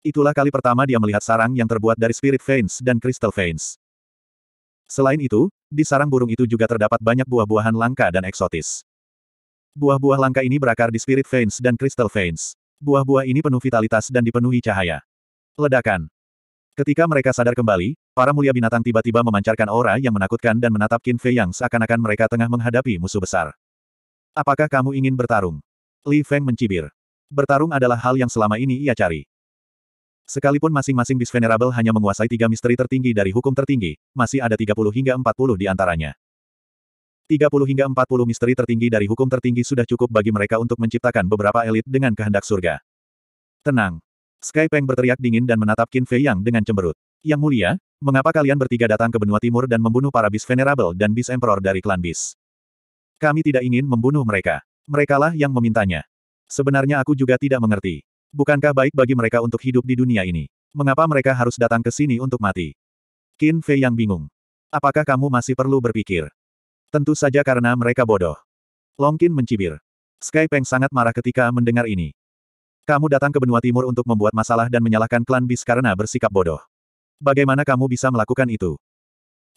Itulah kali pertama dia melihat sarang yang terbuat dari spirit veins dan crystal veins. Selain itu, di sarang burung itu juga terdapat banyak buah-buahan langka dan eksotis. Buah-buah langka ini berakar di spirit veins dan crystal veins. Buah-buah ini penuh vitalitas dan dipenuhi cahaya. Ledakan. Ketika mereka sadar kembali, para mulia binatang tiba-tiba memancarkan aura yang menakutkan dan menatap Qin Fei yang seakan-akan mereka tengah menghadapi musuh besar. Apakah kamu ingin bertarung? Li Feng mencibir. Bertarung adalah hal yang selama ini ia cari. Sekalipun masing-masing bis venerable hanya menguasai tiga misteri tertinggi dari hukum tertinggi, masih ada 30 hingga 40 di antaranya. 30 hingga 40 misteri tertinggi dari hukum tertinggi sudah cukup bagi mereka untuk menciptakan beberapa elit dengan kehendak surga. Tenang. Sky Peng berteriak dingin dan menatap Qin Fei Yang dengan cemberut. Yang mulia, mengapa kalian bertiga datang ke benua timur dan membunuh para bis venerable dan bis emperor dari klan bis? Kami tidak ingin membunuh mereka. Merekalah yang memintanya. Sebenarnya aku juga tidak mengerti. Bukankah baik bagi mereka untuk hidup di dunia ini? Mengapa mereka harus datang ke sini untuk mati? Qin Fei yang bingung. Apakah kamu masih perlu berpikir? Tentu saja karena mereka bodoh. Long Qin mencibir. Sky Peng sangat marah ketika mendengar ini. Kamu datang ke benua timur untuk membuat masalah dan menyalahkan klan bis karena bersikap bodoh. Bagaimana kamu bisa melakukan itu?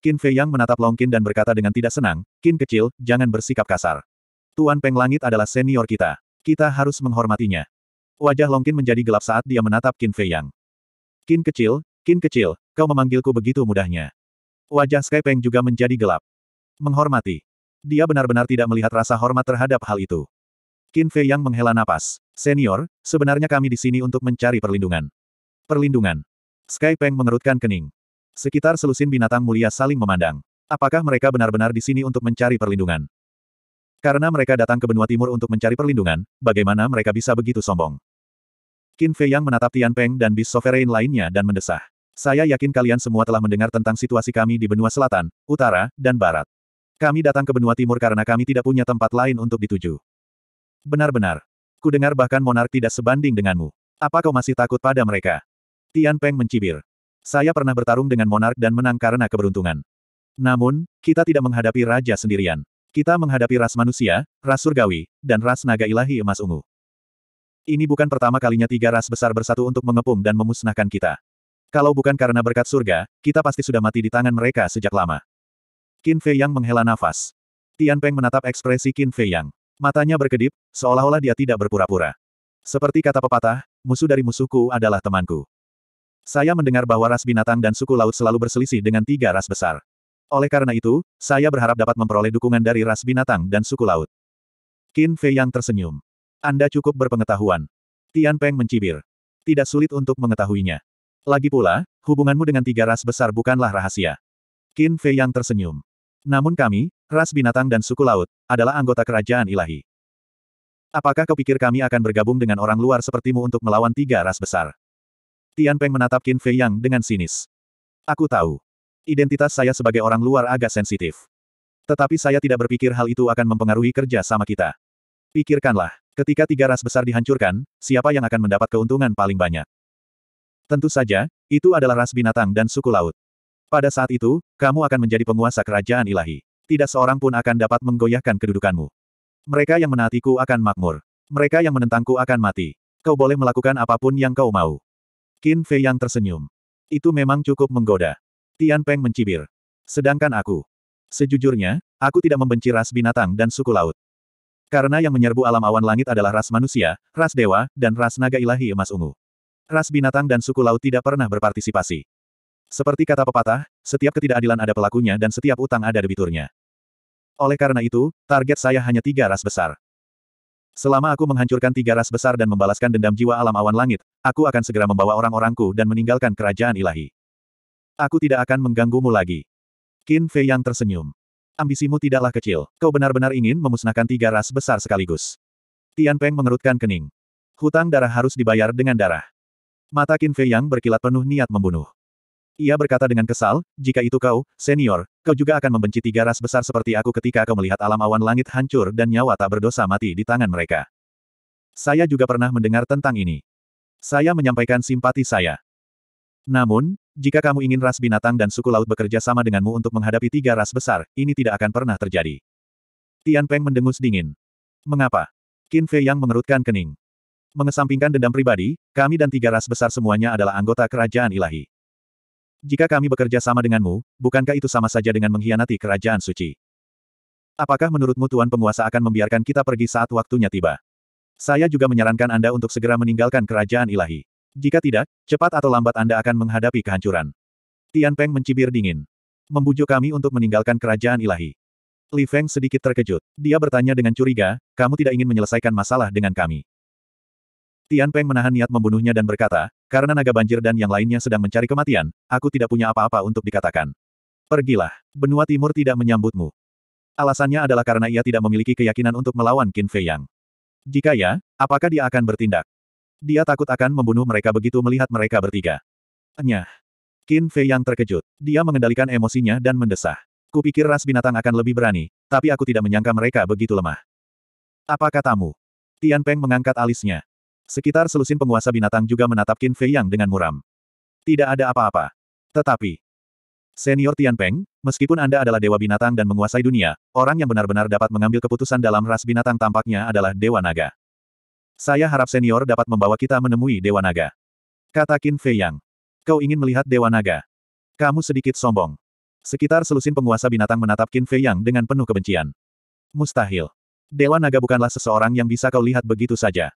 Qin Fei Yang menatap Long Qin dan berkata dengan tidak senang, Qin kecil, jangan bersikap kasar. Tuan Peng Langit adalah senior kita. Kita harus menghormatinya. Wajah Long Qin menjadi gelap saat dia menatap Qin Fei Yang. Qin kecil, Qin kecil, kau memanggilku begitu mudahnya. Wajah Sky Peng juga menjadi gelap. Menghormati. Dia benar-benar tidak melihat rasa hormat terhadap hal itu. Qin Fei yang menghela napas. Senior, sebenarnya kami di sini untuk mencari perlindungan. Perlindungan. Sky Peng mengerutkan kening. Sekitar selusin binatang mulia saling memandang. Apakah mereka benar-benar di sini untuk mencari perlindungan? Karena mereka datang ke benua timur untuk mencari perlindungan, bagaimana mereka bisa begitu sombong? Qin Fei yang menatap Tian Peng dan Bis Sovereign lainnya dan mendesah. Saya yakin kalian semua telah mendengar tentang situasi kami di benua selatan, utara, dan barat. Kami datang ke benua timur karena kami tidak punya tempat lain untuk dituju. Benar-benar. Kudengar bahkan monark tidak sebanding denganmu. Apa kau masih takut pada mereka? Tian Peng mencibir. Saya pernah bertarung dengan monark dan menang karena keberuntungan. Namun, kita tidak menghadapi raja sendirian. Kita menghadapi ras manusia, ras surgawi, dan ras naga ilahi emas ungu. Ini bukan pertama kalinya tiga ras besar bersatu untuk mengepung dan memusnahkan kita. Kalau bukan karena berkat surga, kita pasti sudah mati di tangan mereka sejak lama. Qin Fei Yang menghela nafas. Tian Peng menatap ekspresi Qin Fei Yang. Matanya berkedip, seolah-olah dia tidak berpura-pura. Seperti kata pepatah, musuh dari musuhku adalah temanku. Saya mendengar bahwa ras binatang dan suku laut selalu berselisih dengan tiga ras besar. Oleh karena itu, saya berharap dapat memperoleh dukungan dari ras binatang dan suku laut. Qin Fei yang tersenyum. Anda cukup berpengetahuan. Tian Peng mencibir. Tidak sulit untuk mengetahuinya. Lagi pula, hubunganmu dengan tiga ras besar bukanlah rahasia. Qin Fei yang tersenyum. Namun kami, ras binatang dan suku laut, adalah anggota kerajaan ilahi. Apakah kau pikir kami akan bergabung dengan orang luar sepertimu untuk melawan tiga ras besar? Tian Peng menatap Qin Fei Yang dengan sinis. Aku tahu. Identitas saya sebagai orang luar agak sensitif. Tetapi saya tidak berpikir hal itu akan mempengaruhi kerja sama kita. Pikirkanlah, ketika tiga ras besar dihancurkan, siapa yang akan mendapat keuntungan paling banyak? Tentu saja, itu adalah ras binatang dan suku laut. Pada saat itu, kamu akan menjadi penguasa kerajaan ilahi. Tidak seorang pun akan dapat menggoyahkan kedudukanmu. Mereka yang menaatiku akan makmur. Mereka yang menentangku akan mati. Kau boleh melakukan apapun yang kau mau. Qin Fei yang tersenyum. Itu memang cukup menggoda. Tian Peng mencibir. Sedangkan aku. Sejujurnya, aku tidak membenci ras binatang dan suku laut. Karena yang menyerbu alam awan langit adalah ras manusia, ras dewa, dan ras naga ilahi emas ungu. Ras binatang dan suku laut tidak pernah berpartisipasi. Seperti kata pepatah, setiap ketidakadilan ada pelakunya dan setiap utang ada debiturnya. Oleh karena itu, target saya hanya tiga ras besar. Selama aku menghancurkan tiga ras besar dan membalaskan dendam jiwa alam awan langit, aku akan segera membawa orang-orangku dan meninggalkan kerajaan ilahi. Aku tidak akan mengganggumu lagi. Qin Fei yang tersenyum. Ambisimu tidaklah kecil. Kau benar-benar ingin memusnahkan tiga ras besar sekaligus. Tian Peng mengerutkan kening. Hutang darah harus dibayar dengan darah. Mata Qin Fei yang berkilat penuh niat membunuh. Ia berkata dengan kesal, jika itu kau, senior, kau juga akan membenci tiga ras besar seperti aku ketika kau melihat alam awan langit hancur dan nyawa tak berdosa mati di tangan mereka. Saya juga pernah mendengar tentang ini. Saya menyampaikan simpati saya. Namun, jika kamu ingin ras binatang dan suku laut bekerja sama denganmu untuk menghadapi tiga ras besar, ini tidak akan pernah terjadi. Tian Peng mendengus dingin. Mengapa? Qin Fei yang mengerutkan kening. Mengesampingkan dendam pribadi, kami dan tiga ras besar semuanya adalah anggota kerajaan ilahi. Jika kami bekerja sama denganmu, bukankah itu sama saja dengan mengkhianati kerajaan suci? Apakah menurutmu Tuan Penguasa akan membiarkan kita pergi saat waktunya tiba? Saya juga menyarankan Anda untuk segera meninggalkan kerajaan ilahi. Jika tidak, cepat atau lambat Anda akan menghadapi kehancuran. Tian Peng mencibir dingin. Membujuk kami untuk meninggalkan kerajaan ilahi. Li Feng sedikit terkejut. Dia bertanya dengan curiga, kamu tidak ingin menyelesaikan masalah dengan kami. Tian Peng menahan niat membunuhnya dan berkata, karena naga banjir dan yang lainnya sedang mencari kematian, aku tidak punya apa-apa untuk dikatakan. Pergilah, benua timur tidak menyambutmu. Alasannya adalah karena ia tidak memiliki keyakinan untuk melawan Qin Fei Yang. Jika ya, apakah dia akan bertindak? Dia takut akan membunuh mereka begitu melihat mereka bertiga. Enyah. Qin Fei Yang terkejut. Dia mengendalikan emosinya dan mendesah. Kupikir ras binatang akan lebih berani, tapi aku tidak menyangka mereka begitu lemah. Apa katamu? Tian Peng mengangkat alisnya. Sekitar selusin penguasa binatang juga menatap Qin Fei Yang dengan muram. Tidak ada apa-apa. Tetapi, Senior Tian Peng, meskipun Anda adalah dewa binatang dan menguasai dunia, orang yang benar-benar dapat mengambil keputusan dalam ras binatang tampaknya adalah Dewa Naga. Saya harap senior dapat membawa kita menemui Dewa Naga. Kata Qin Fei Yang. Kau ingin melihat Dewa Naga? Kamu sedikit sombong. Sekitar selusin penguasa binatang menatap Qin Fei Yang dengan penuh kebencian. Mustahil. Dewa Naga bukanlah seseorang yang bisa kau lihat begitu saja.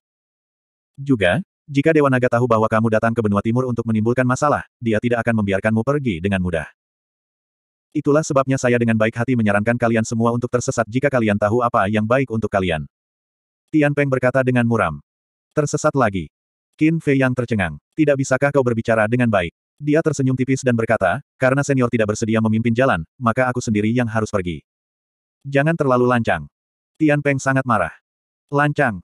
Juga, jika Dewa Naga tahu bahwa kamu datang ke benua timur untuk menimbulkan masalah, dia tidak akan membiarkanmu pergi dengan mudah. Itulah sebabnya saya dengan baik hati menyarankan kalian semua untuk tersesat jika kalian tahu apa yang baik untuk kalian. Tian Peng berkata dengan muram. Tersesat lagi. Qin Fei yang tercengang. Tidak bisakah kau berbicara dengan baik? Dia tersenyum tipis dan berkata, karena senior tidak bersedia memimpin jalan, maka aku sendiri yang harus pergi. Jangan terlalu lancang. Tian Peng sangat marah. Lancang,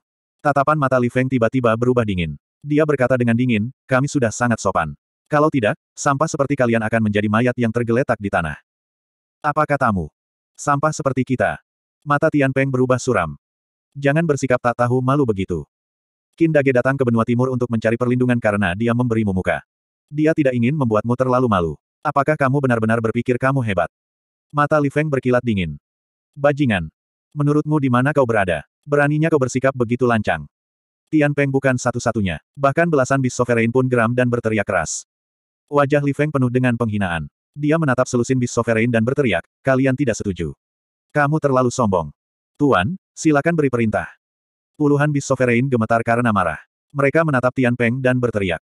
Tatapan mata Li Feng tiba-tiba berubah dingin. Dia berkata dengan dingin, kami sudah sangat sopan. Kalau tidak, sampah seperti kalian akan menjadi mayat yang tergeletak di tanah. Apa katamu? Sampah seperti kita. Mata Tian Peng berubah suram. Jangan bersikap tak tahu malu begitu. Dage datang ke benua timur untuk mencari perlindungan karena dia memberimu muka. Dia tidak ingin membuatmu terlalu malu. Apakah kamu benar-benar berpikir kamu hebat? Mata Li Feng berkilat dingin. Bajingan. Menurutmu di mana kau berada? Beraninya kau bersikap begitu lancang. Tian Peng bukan satu-satunya. Bahkan belasan bis Soverein pun geram dan berteriak keras. Wajah Li Feng penuh dengan penghinaan. Dia menatap selusin bis Soverein dan berteriak, kalian tidak setuju. Kamu terlalu sombong. Tuan, silakan beri perintah. Puluhan bis Soverein gemetar karena marah. Mereka menatap Tian Peng dan berteriak.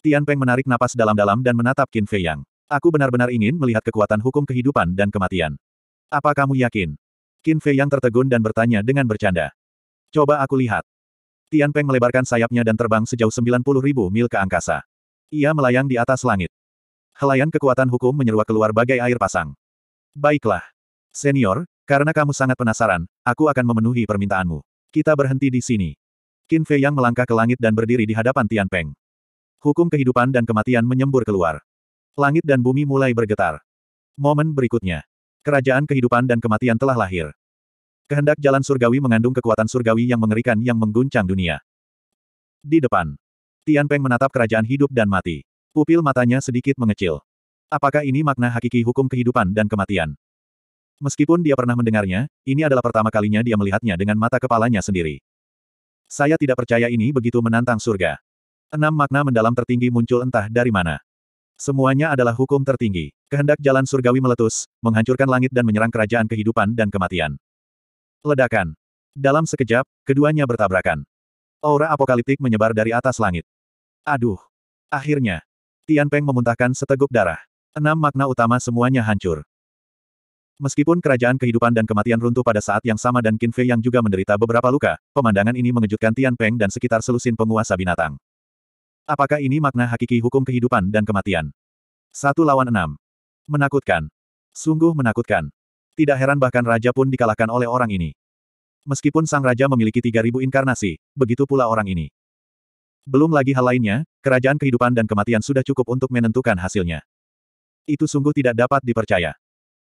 Tian Peng menarik napas dalam-dalam dan menatap Qin Fei Yang. Aku benar-benar ingin melihat kekuatan hukum kehidupan dan kematian. Apa kamu yakin? Qin Fei Yang tertegun dan bertanya dengan bercanda. Coba aku lihat. Tian Peng melebarkan sayapnya dan terbang sejauh 90 ribu mil ke angkasa. Ia melayang di atas langit. Helayan kekuatan hukum menyeruak keluar bagai air pasang. Baiklah. Senior, karena kamu sangat penasaran, aku akan memenuhi permintaanmu. Kita berhenti di sini. Qin Fei yang melangkah ke langit dan berdiri di hadapan Tian Peng. Hukum kehidupan dan kematian menyembur keluar. Langit dan bumi mulai bergetar. Momen berikutnya. Kerajaan kehidupan dan kematian telah lahir. Kehendak jalan surgawi mengandung kekuatan surgawi yang mengerikan yang mengguncang dunia. Di depan, Tian Peng menatap kerajaan hidup dan mati. Pupil matanya sedikit mengecil. Apakah ini makna hakiki hukum kehidupan dan kematian? Meskipun dia pernah mendengarnya, ini adalah pertama kalinya dia melihatnya dengan mata kepalanya sendiri. Saya tidak percaya ini begitu menantang surga. Enam makna mendalam tertinggi muncul entah dari mana. Semuanya adalah hukum tertinggi. Kehendak jalan surgawi meletus, menghancurkan langit dan menyerang kerajaan kehidupan dan kematian. Ledakan. Dalam sekejap, keduanya bertabrakan. Aura apokaliptik menyebar dari atas langit. Aduh. Akhirnya. Tian Peng memuntahkan seteguk darah. Enam makna utama semuanya hancur. Meskipun kerajaan kehidupan dan kematian runtuh pada saat yang sama dan Qin Fei yang juga menderita beberapa luka, pemandangan ini mengejutkan Tian Peng dan sekitar selusin penguasa binatang. Apakah ini makna hakiki hukum kehidupan dan kematian? Satu lawan enam. Menakutkan. Sungguh menakutkan. Tidak heran bahkan raja pun dikalahkan oleh orang ini. Meskipun sang raja memiliki 3.000 inkarnasi, begitu pula orang ini. Belum lagi hal lainnya, kerajaan kehidupan dan kematian sudah cukup untuk menentukan hasilnya. Itu sungguh tidak dapat dipercaya.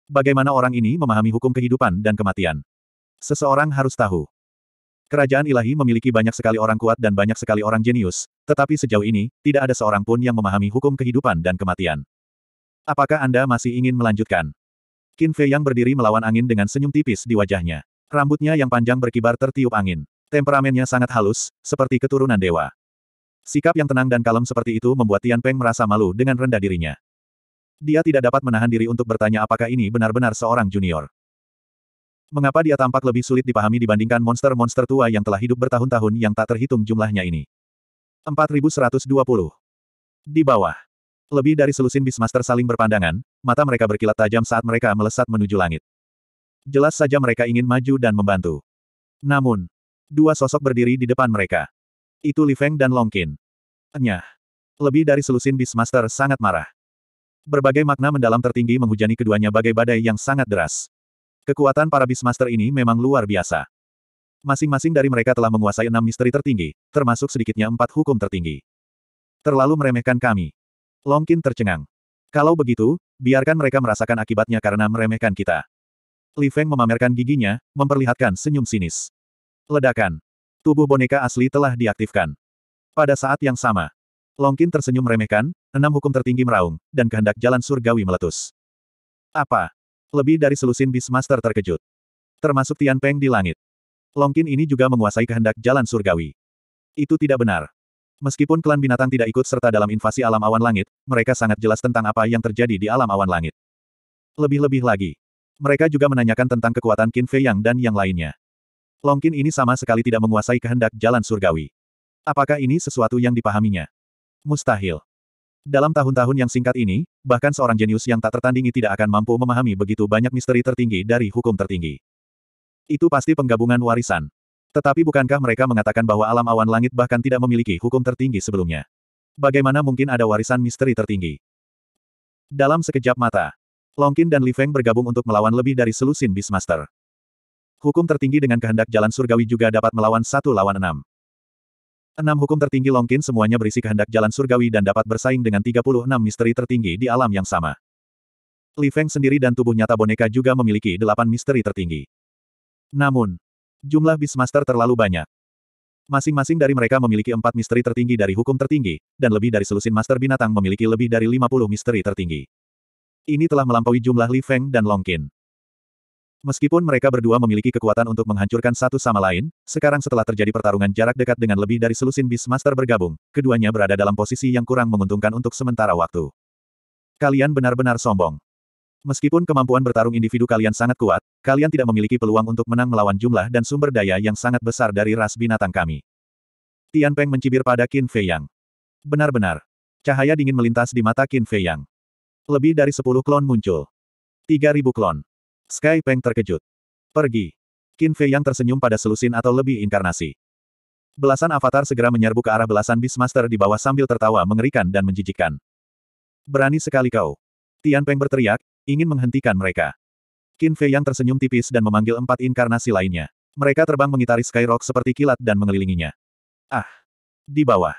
Bagaimana orang ini memahami hukum kehidupan dan kematian? Seseorang harus tahu. Kerajaan ilahi memiliki banyak sekali orang kuat dan banyak sekali orang jenius, tetapi sejauh ini, tidak ada seorang pun yang memahami hukum kehidupan dan kematian. Apakah Anda masih ingin melanjutkan? Qin Fei yang berdiri melawan angin dengan senyum tipis di wajahnya. Rambutnya yang panjang berkibar tertiup angin. Temperamennya sangat halus, seperti keturunan dewa. Sikap yang tenang dan kalem seperti itu membuat Tian Peng merasa malu dengan rendah dirinya. Dia tidak dapat menahan diri untuk bertanya apakah ini benar-benar seorang junior. Mengapa dia tampak lebih sulit dipahami dibandingkan monster-monster tua yang telah hidup bertahun-tahun yang tak terhitung jumlahnya ini? 4120. Di bawah. Lebih dari selusin Bismaster saling berpandangan, mata mereka berkilat tajam saat mereka melesat menuju langit. Jelas saja mereka ingin maju dan membantu. Namun, dua sosok berdiri di depan mereka. Itu Li Feng dan Long Qin. Nyah. Lebih dari selusin Bismaster sangat marah. Berbagai makna mendalam tertinggi menghujani keduanya bagai badai yang sangat deras. Kekuatan para Bismaster ini memang luar biasa. Masing-masing dari mereka telah menguasai enam misteri tertinggi, termasuk sedikitnya empat hukum tertinggi. Terlalu meremehkan kami. Longkin tercengang. Kalau begitu, biarkan mereka merasakan akibatnya karena meremehkan kita. Li Feng memamerkan giginya, memperlihatkan senyum sinis. Ledakan. Tubuh boneka asli telah diaktifkan. Pada saat yang sama, Longkin tersenyum meremehkan, enam hukum tertinggi meraung, dan kehendak jalan surgawi meletus. Apa? Lebih dari selusin Beastmaster terkejut. Termasuk Tian Peng di langit. Longkin ini juga menguasai kehendak jalan surgawi. Itu tidak benar. Meskipun klan binatang tidak ikut serta dalam invasi alam awan langit, mereka sangat jelas tentang apa yang terjadi di alam awan langit. Lebih-lebih lagi, mereka juga menanyakan tentang kekuatan Qin Fei Yang dan yang lainnya. Longkin ini sama sekali tidak menguasai kehendak jalan surgawi. Apakah ini sesuatu yang dipahaminya? Mustahil. Dalam tahun-tahun yang singkat ini, bahkan seorang jenius yang tak tertandingi tidak akan mampu memahami begitu banyak misteri tertinggi dari hukum tertinggi. Itu pasti penggabungan warisan. Tetapi bukankah mereka mengatakan bahwa alam awan langit bahkan tidak memiliki hukum tertinggi sebelumnya? Bagaimana mungkin ada warisan misteri tertinggi? Dalam sekejap mata, Longkin dan Li Feng bergabung untuk melawan lebih dari selusin Beastmaster. Hukum tertinggi dengan kehendak jalan surgawi juga dapat melawan satu lawan enam. Enam hukum tertinggi Longkin semuanya berisi kehendak jalan surgawi dan dapat bersaing dengan 36 misteri tertinggi di alam yang sama. Li Feng sendiri dan tubuh nyata boneka juga memiliki delapan misteri tertinggi. Namun, jumlah Beastmaster terlalu banyak. Masing-masing dari mereka memiliki empat misteri tertinggi dari hukum tertinggi, dan lebih dari selusin master binatang memiliki lebih dari 50 misteri tertinggi. Ini telah melampaui jumlah Li Feng dan Long Qin. Meskipun mereka berdua memiliki kekuatan untuk menghancurkan satu sama lain, sekarang setelah terjadi pertarungan jarak dekat dengan lebih dari selusin bis master bergabung, keduanya berada dalam posisi yang kurang menguntungkan untuk sementara waktu. Kalian benar-benar sombong. Meskipun kemampuan bertarung individu kalian sangat kuat, kalian tidak memiliki peluang untuk menang melawan jumlah dan sumber daya yang sangat besar dari ras binatang kami. Tian Peng mencibir pada Qin Fei Yang. Benar-benar. Cahaya dingin melintas di mata Qin Fei Yang. Lebih dari sepuluh klon muncul. Tiga ribu klon. Sky Peng terkejut. Pergi. Qin Fei Yang tersenyum pada selusin atau lebih inkarnasi. Belasan avatar segera menyerbu ke arah belasan Beastmaster di bawah sambil tertawa mengerikan dan menjijikkan. Berani sekali kau. Tian Peng berteriak, ingin menghentikan mereka. Qin Fei yang tersenyum tipis dan memanggil empat inkarnasi lainnya. Mereka terbang mengitari Skyrock seperti kilat dan mengelilinginya. Ah! Di bawah.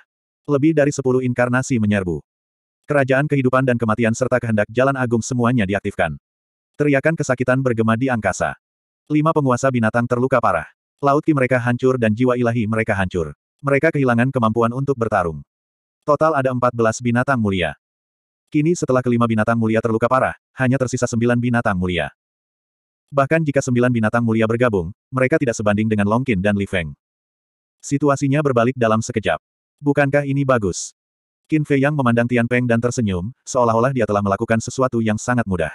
Lebih dari sepuluh inkarnasi menyerbu. Kerajaan kehidupan dan kematian serta kehendak jalan agung semuanya diaktifkan. Teriakan kesakitan bergema di angkasa. Lima penguasa binatang terluka parah. Laut ki mereka hancur dan jiwa ilahi mereka hancur. Mereka kehilangan kemampuan untuk bertarung. Total ada empat belas binatang mulia. Kini setelah kelima binatang mulia terluka parah, hanya tersisa sembilan binatang mulia. Bahkan jika sembilan binatang mulia bergabung, mereka tidak sebanding dengan Longkin dan Li Feng. Situasinya berbalik dalam sekejap. Bukankah ini bagus? Qin Fei yang memandang Tian Peng dan tersenyum, seolah-olah dia telah melakukan sesuatu yang sangat mudah.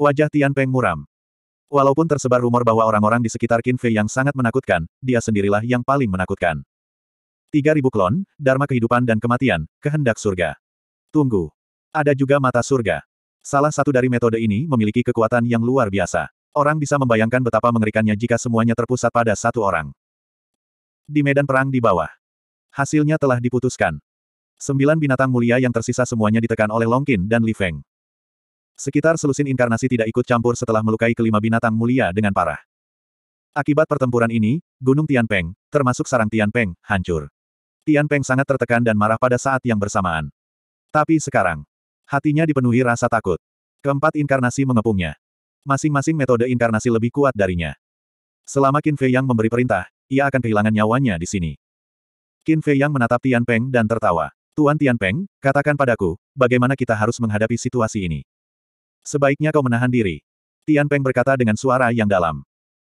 Wajah Tian Peng muram. Walaupun tersebar rumor bahwa orang-orang di sekitar Qin Fei yang sangat menakutkan, dia sendirilah yang paling menakutkan. 3000 klon, dharma kehidupan dan kematian, kehendak surga. Tunggu. Ada juga mata surga. Salah satu dari metode ini memiliki kekuatan yang luar biasa. Orang bisa membayangkan betapa mengerikannya jika semuanya terpusat pada satu orang. Di medan perang di bawah. Hasilnya telah diputuskan. Sembilan binatang mulia yang tersisa semuanya ditekan oleh Longkin dan Li Feng. Sekitar selusin inkarnasi tidak ikut campur setelah melukai kelima binatang mulia dengan parah. Akibat pertempuran ini, Gunung Tianpeng, termasuk sarang Tianpeng, hancur. Tianpeng sangat tertekan dan marah pada saat yang bersamaan. Tapi sekarang, Hatinya dipenuhi rasa takut. Keempat inkarnasi mengepungnya. Masing-masing metode inkarnasi lebih kuat darinya. Selama Qin Fei Yang memberi perintah, ia akan kehilangan nyawanya di sini. Qin Fei Yang menatap Tian Peng dan tertawa. Tuan Tian Peng, katakan padaku, bagaimana kita harus menghadapi situasi ini? Sebaiknya kau menahan diri. Tian Peng berkata dengan suara yang dalam.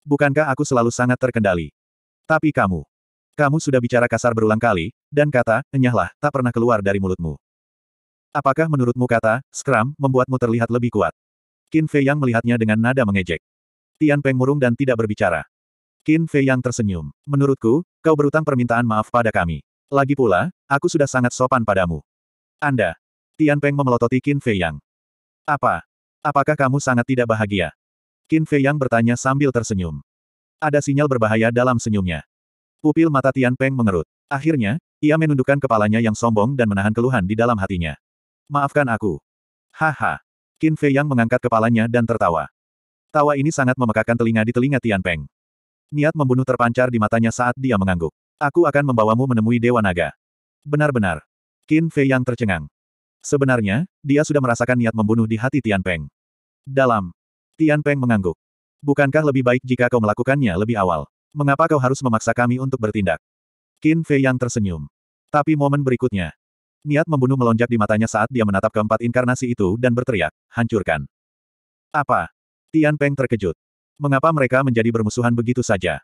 Bukankah aku selalu sangat terkendali? Tapi kamu. Kamu sudah bicara kasar berulang kali, dan kata, enyahlah, tak pernah keluar dari mulutmu. Apakah menurutmu kata, Scrum, membuatmu terlihat lebih kuat? Qin Fei Yang melihatnya dengan nada mengejek. Tian Peng murung dan tidak berbicara. Qin Fei Yang tersenyum. Menurutku, kau berutang permintaan maaf pada kami. Lagi pula, aku sudah sangat sopan padamu. Anda. Tian Peng memelototi Qin Fei Yang. Apa? Apakah kamu sangat tidak bahagia? Qin Fei Yang bertanya sambil tersenyum. Ada sinyal berbahaya dalam senyumnya. Pupil mata Tian Peng mengerut. Akhirnya, ia menundukkan kepalanya yang sombong dan menahan keluhan di dalam hatinya. Maafkan aku. Haha. Qin Fei Yang mengangkat kepalanya dan tertawa. Tawa ini sangat memekakan telinga di telinga Tian Peng. Niat membunuh terpancar di matanya saat dia mengangguk. Aku akan membawamu menemui Dewa Naga. Benar-benar. Qin Fei Yang tercengang. Sebenarnya, dia sudah merasakan niat membunuh di hati Tian Peng. Dalam. Tian Peng mengangguk. Bukankah lebih baik jika kau melakukannya lebih awal? Mengapa kau harus memaksa kami untuk bertindak? Qin Fei Yang tersenyum. Tapi momen berikutnya, Niat membunuh melonjak di matanya saat dia menatap keempat inkarnasi itu dan berteriak, hancurkan. Apa? Tian Peng terkejut. Mengapa mereka menjadi bermusuhan begitu saja?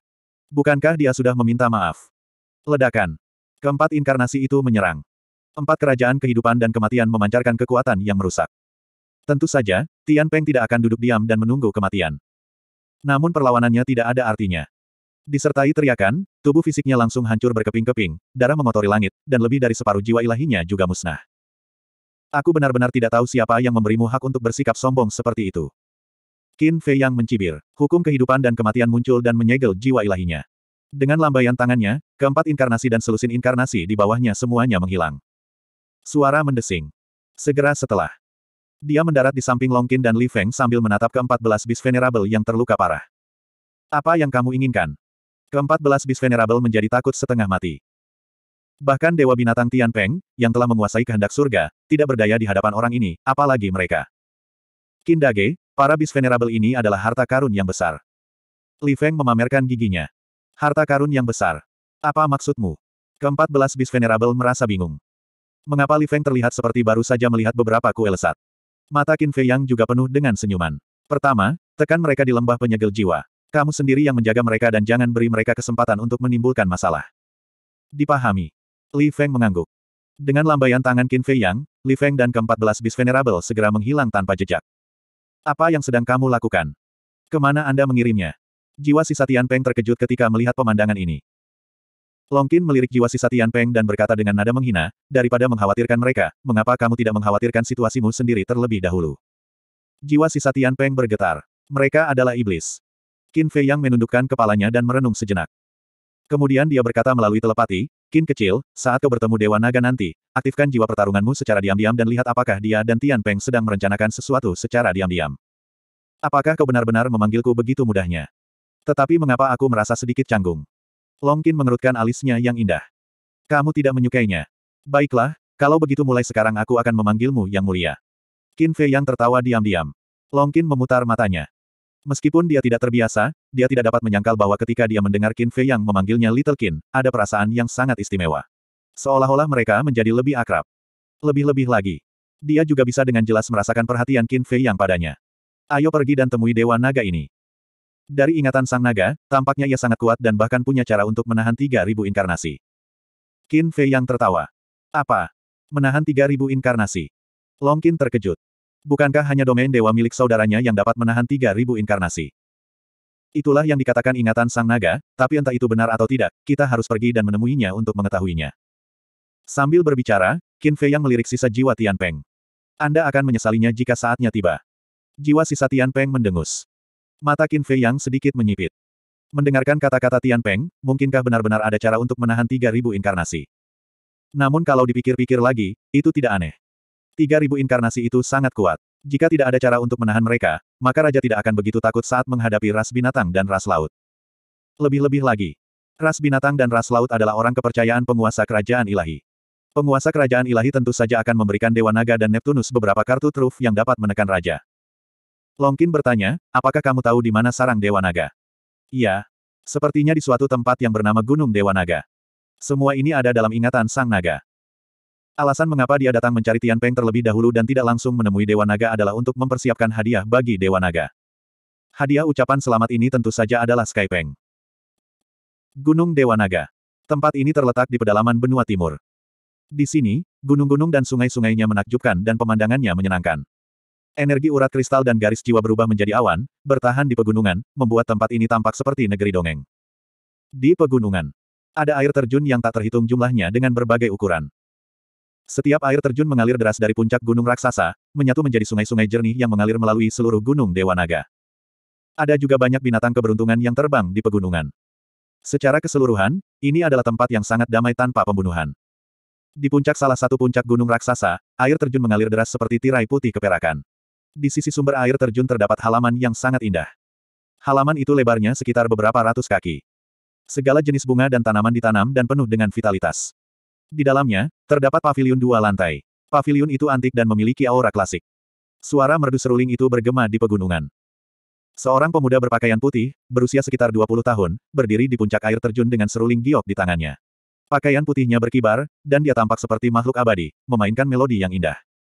Bukankah dia sudah meminta maaf? Ledakan. Keempat inkarnasi itu menyerang. Empat kerajaan kehidupan dan kematian memancarkan kekuatan yang merusak. Tentu saja, Tian Peng tidak akan duduk diam dan menunggu kematian. Namun perlawanannya tidak ada artinya. Disertai teriakan, tubuh fisiknya langsung hancur berkeping-keping, darah mengotori langit, dan lebih dari separuh jiwa ilahinya juga musnah. Aku benar-benar tidak tahu siapa yang memberimu hak untuk bersikap sombong seperti itu. Qin Fei yang mencibir, hukum kehidupan dan kematian muncul dan menyegel jiwa ilahinya. Dengan lambaian tangannya, keempat inkarnasi dan selusin inkarnasi di bawahnya semuanya menghilang. Suara mendesing. Segera setelah. Dia mendarat di samping Long Longkin dan Li Feng sambil menatap keempat belas bis venerable yang terluka parah. Apa yang kamu inginkan? Keempat belas bis venerable menjadi takut setengah mati. Bahkan Dewa Binatang Tian Peng, yang telah menguasai kehendak surga, tidak berdaya di hadapan orang ini, apalagi mereka. Kindage, para bis venerable ini adalah harta karun yang besar. Li Feng memamerkan giginya. Harta karun yang besar. Apa maksudmu? Keempat belas bis venerable merasa bingung. Mengapa Li Feng terlihat seperti baru saja melihat beberapa kue lesat? Mata Qin Fei Yang juga penuh dengan senyuman. Pertama, tekan mereka di lembah penyegel jiwa. Kamu sendiri yang menjaga mereka dan jangan beri mereka kesempatan untuk menimbulkan masalah. Dipahami. Li Feng mengangguk. Dengan lambaian tangan Qin Fei Yang, Li Feng dan keempat belas bis venerable segera menghilang tanpa jejak. Apa yang sedang kamu lakukan? Kemana Anda mengirimnya? Jiwa Sisatian Peng terkejut ketika melihat pemandangan ini. Long Qin melirik jiwa Sisatian Peng dan berkata dengan nada menghina, daripada mengkhawatirkan mereka, mengapa kamu tidak mengkhawatirkan situasimu sendiri terlebih dahulu? Jiwa Sisatian Peng bergetar. Mereka adalah iblis. Qin Fei Yang menundukkan kepalanya dan merenung sejenak. Kemudian dia berkata melalui telepati, Qin kecil, saat kau bertemu Dewa Naga nanti, aktifkan jiwa pertarunganmu secara diam-diam dan lihat apakah dia dan Tian Peng sedang merencanakan sesuatu secara diam-diam. Apakah kau benar-benar memanggilku begitu mudahnya? Tetapi mengapa aku merasa sedikit canggung? Long Qin mengerutkan alisnya yang indah. Kamu tidak menyukainya. Baiklah, kalau begitu mulai sekarang aku akan memanggilmu yang mulia. Qin Fei yang tertawa diam-diam. Long Qin memutar matanya. Meskipun dia tidak terbiasa, dia tidak dapat menyangkal bahwa ketika dia mendengar Qin Fei yang memanggilnya Little Qin, ada perasaan yang sangat istimewa. Seolah-olah mereka menjadi lebih akrab. Lebih-lebih lagi. Dia juga bisa dengan jelas merasakan perhatian Qin Fei yang padanya. Ayo pergi dan temui Dewa Naga ini. Dari ingatan sang naga, tampaknya ia sangat kuat dan bahkan punya cara untuk menahan 3.000 inkarnasi. Qin Fei yang tertawa. Apa? Menahan 3.000 inkarnasi? Long Qin terkejut. Bukankah hanya domain dewa milik saudaranya yang dapat menahan 3.000 inkarnasi? Itulah yang dikatakan ingatan sang naga, tapi entah itu benar atau tidak, kita harus pergi dan menemuinya untuk mengetahuinya. Sambil berbicara, Qin Fei yang melirik sisa jiwa Tian Peng. Anda akan menyesalinya jika saatnya tiba. Jiwa sisa Tian Peng mendengus. Mata Qin Fei yang sedikit menyipit. Mendengarkan kata-kata Tian Peng, mungkinkah benar-benar ada cara untuk menahan 3.000 inkarnasi? Namun kalau dipikir-pikir lagi, itu tidak aneh. Tiga ribu inkarnasi itu sangat kuat. Jika tidak ada cara untuk menahan mereka, maka raja tidak akan begitu takut saat menghadapi ras binatang dan ras laut. Lebih-lebih lagi, ras binatang dan ras laut adalah orang kepercayaan penguasa kerajaan ilahi. Penguasa kerajaan ilahi tentu saja akan memberikan Dewa Naga dan Neptunus beberapa kartu truf yang dapat menekan raja. Longkin bertanya, apakah kamu tahu di mana sarang Dewa Naga? Iya. Sepertinya di suatu tempat yang bernama Gunung Dewa Naga. Semua ini ada dalam ingatan Sang Naga. Alasan mengapa dia datang mencari Tian Peng terlebih dahulu dan tidak langsung menemui Dewa Naga adalah untuk mempersiapkan hadiah bagi Dewa Naga. Hadiah ucapan selamat ini tentu saja adalah Sky Peng. Gunung Dewa Naga. Tempat ini terletak di pedalaman benua timur. Di sini, gunung-gunung dan sungai-sungainya menakjubkan dan pemandangannya menyenangkan. Energi urat kristal dan garis jiwa berubah menjadi awan, bertahan di pegunungan, membuat tempat ini tampak seperti negeri dongeng. Di pegunungan, ada air terjun yang tak terhitung jumlahnya dengan berbagai ukuran. Setiap air terjun mengalir deras dari puncak gunung raksasa, menyatu menjadi sungai-sungai jernih yang mengalir melalui seluruh gunung Dewa Naga. Ada juga banyak binatang keberuntungan yang terbang di pegunungan. Secara keseluruhan, ini adalah tempat yang sangat damai tanpa pembunuhan. Di puncak salah satu puncak gunung raksasa, air terjun mengalir deras seperti tirai putih keperakan. Di sisi sumber air terjun terdapat halaman yang sangat indah. Halaman itu lebarnya sekitar beberapa ratus kaki. Segala jenis bunga dan tanaman ditanam dan penuh dengan vitalitas. Di dalamnya, terdapat pavilion dua lantai. Pavilion itu antik dan memiliki aura klasik. Suara merdu seruling itu bergema di pegunungan. Seorang pemuda berpakaian putih, berusia sekitar 20 tahun, berdiri di puncak air terjun dengan seruling giok di tangannya. Pakaian putihnya berkibar, dan dia tampak seperti makhluk abadi, memainkan melodi yang indah.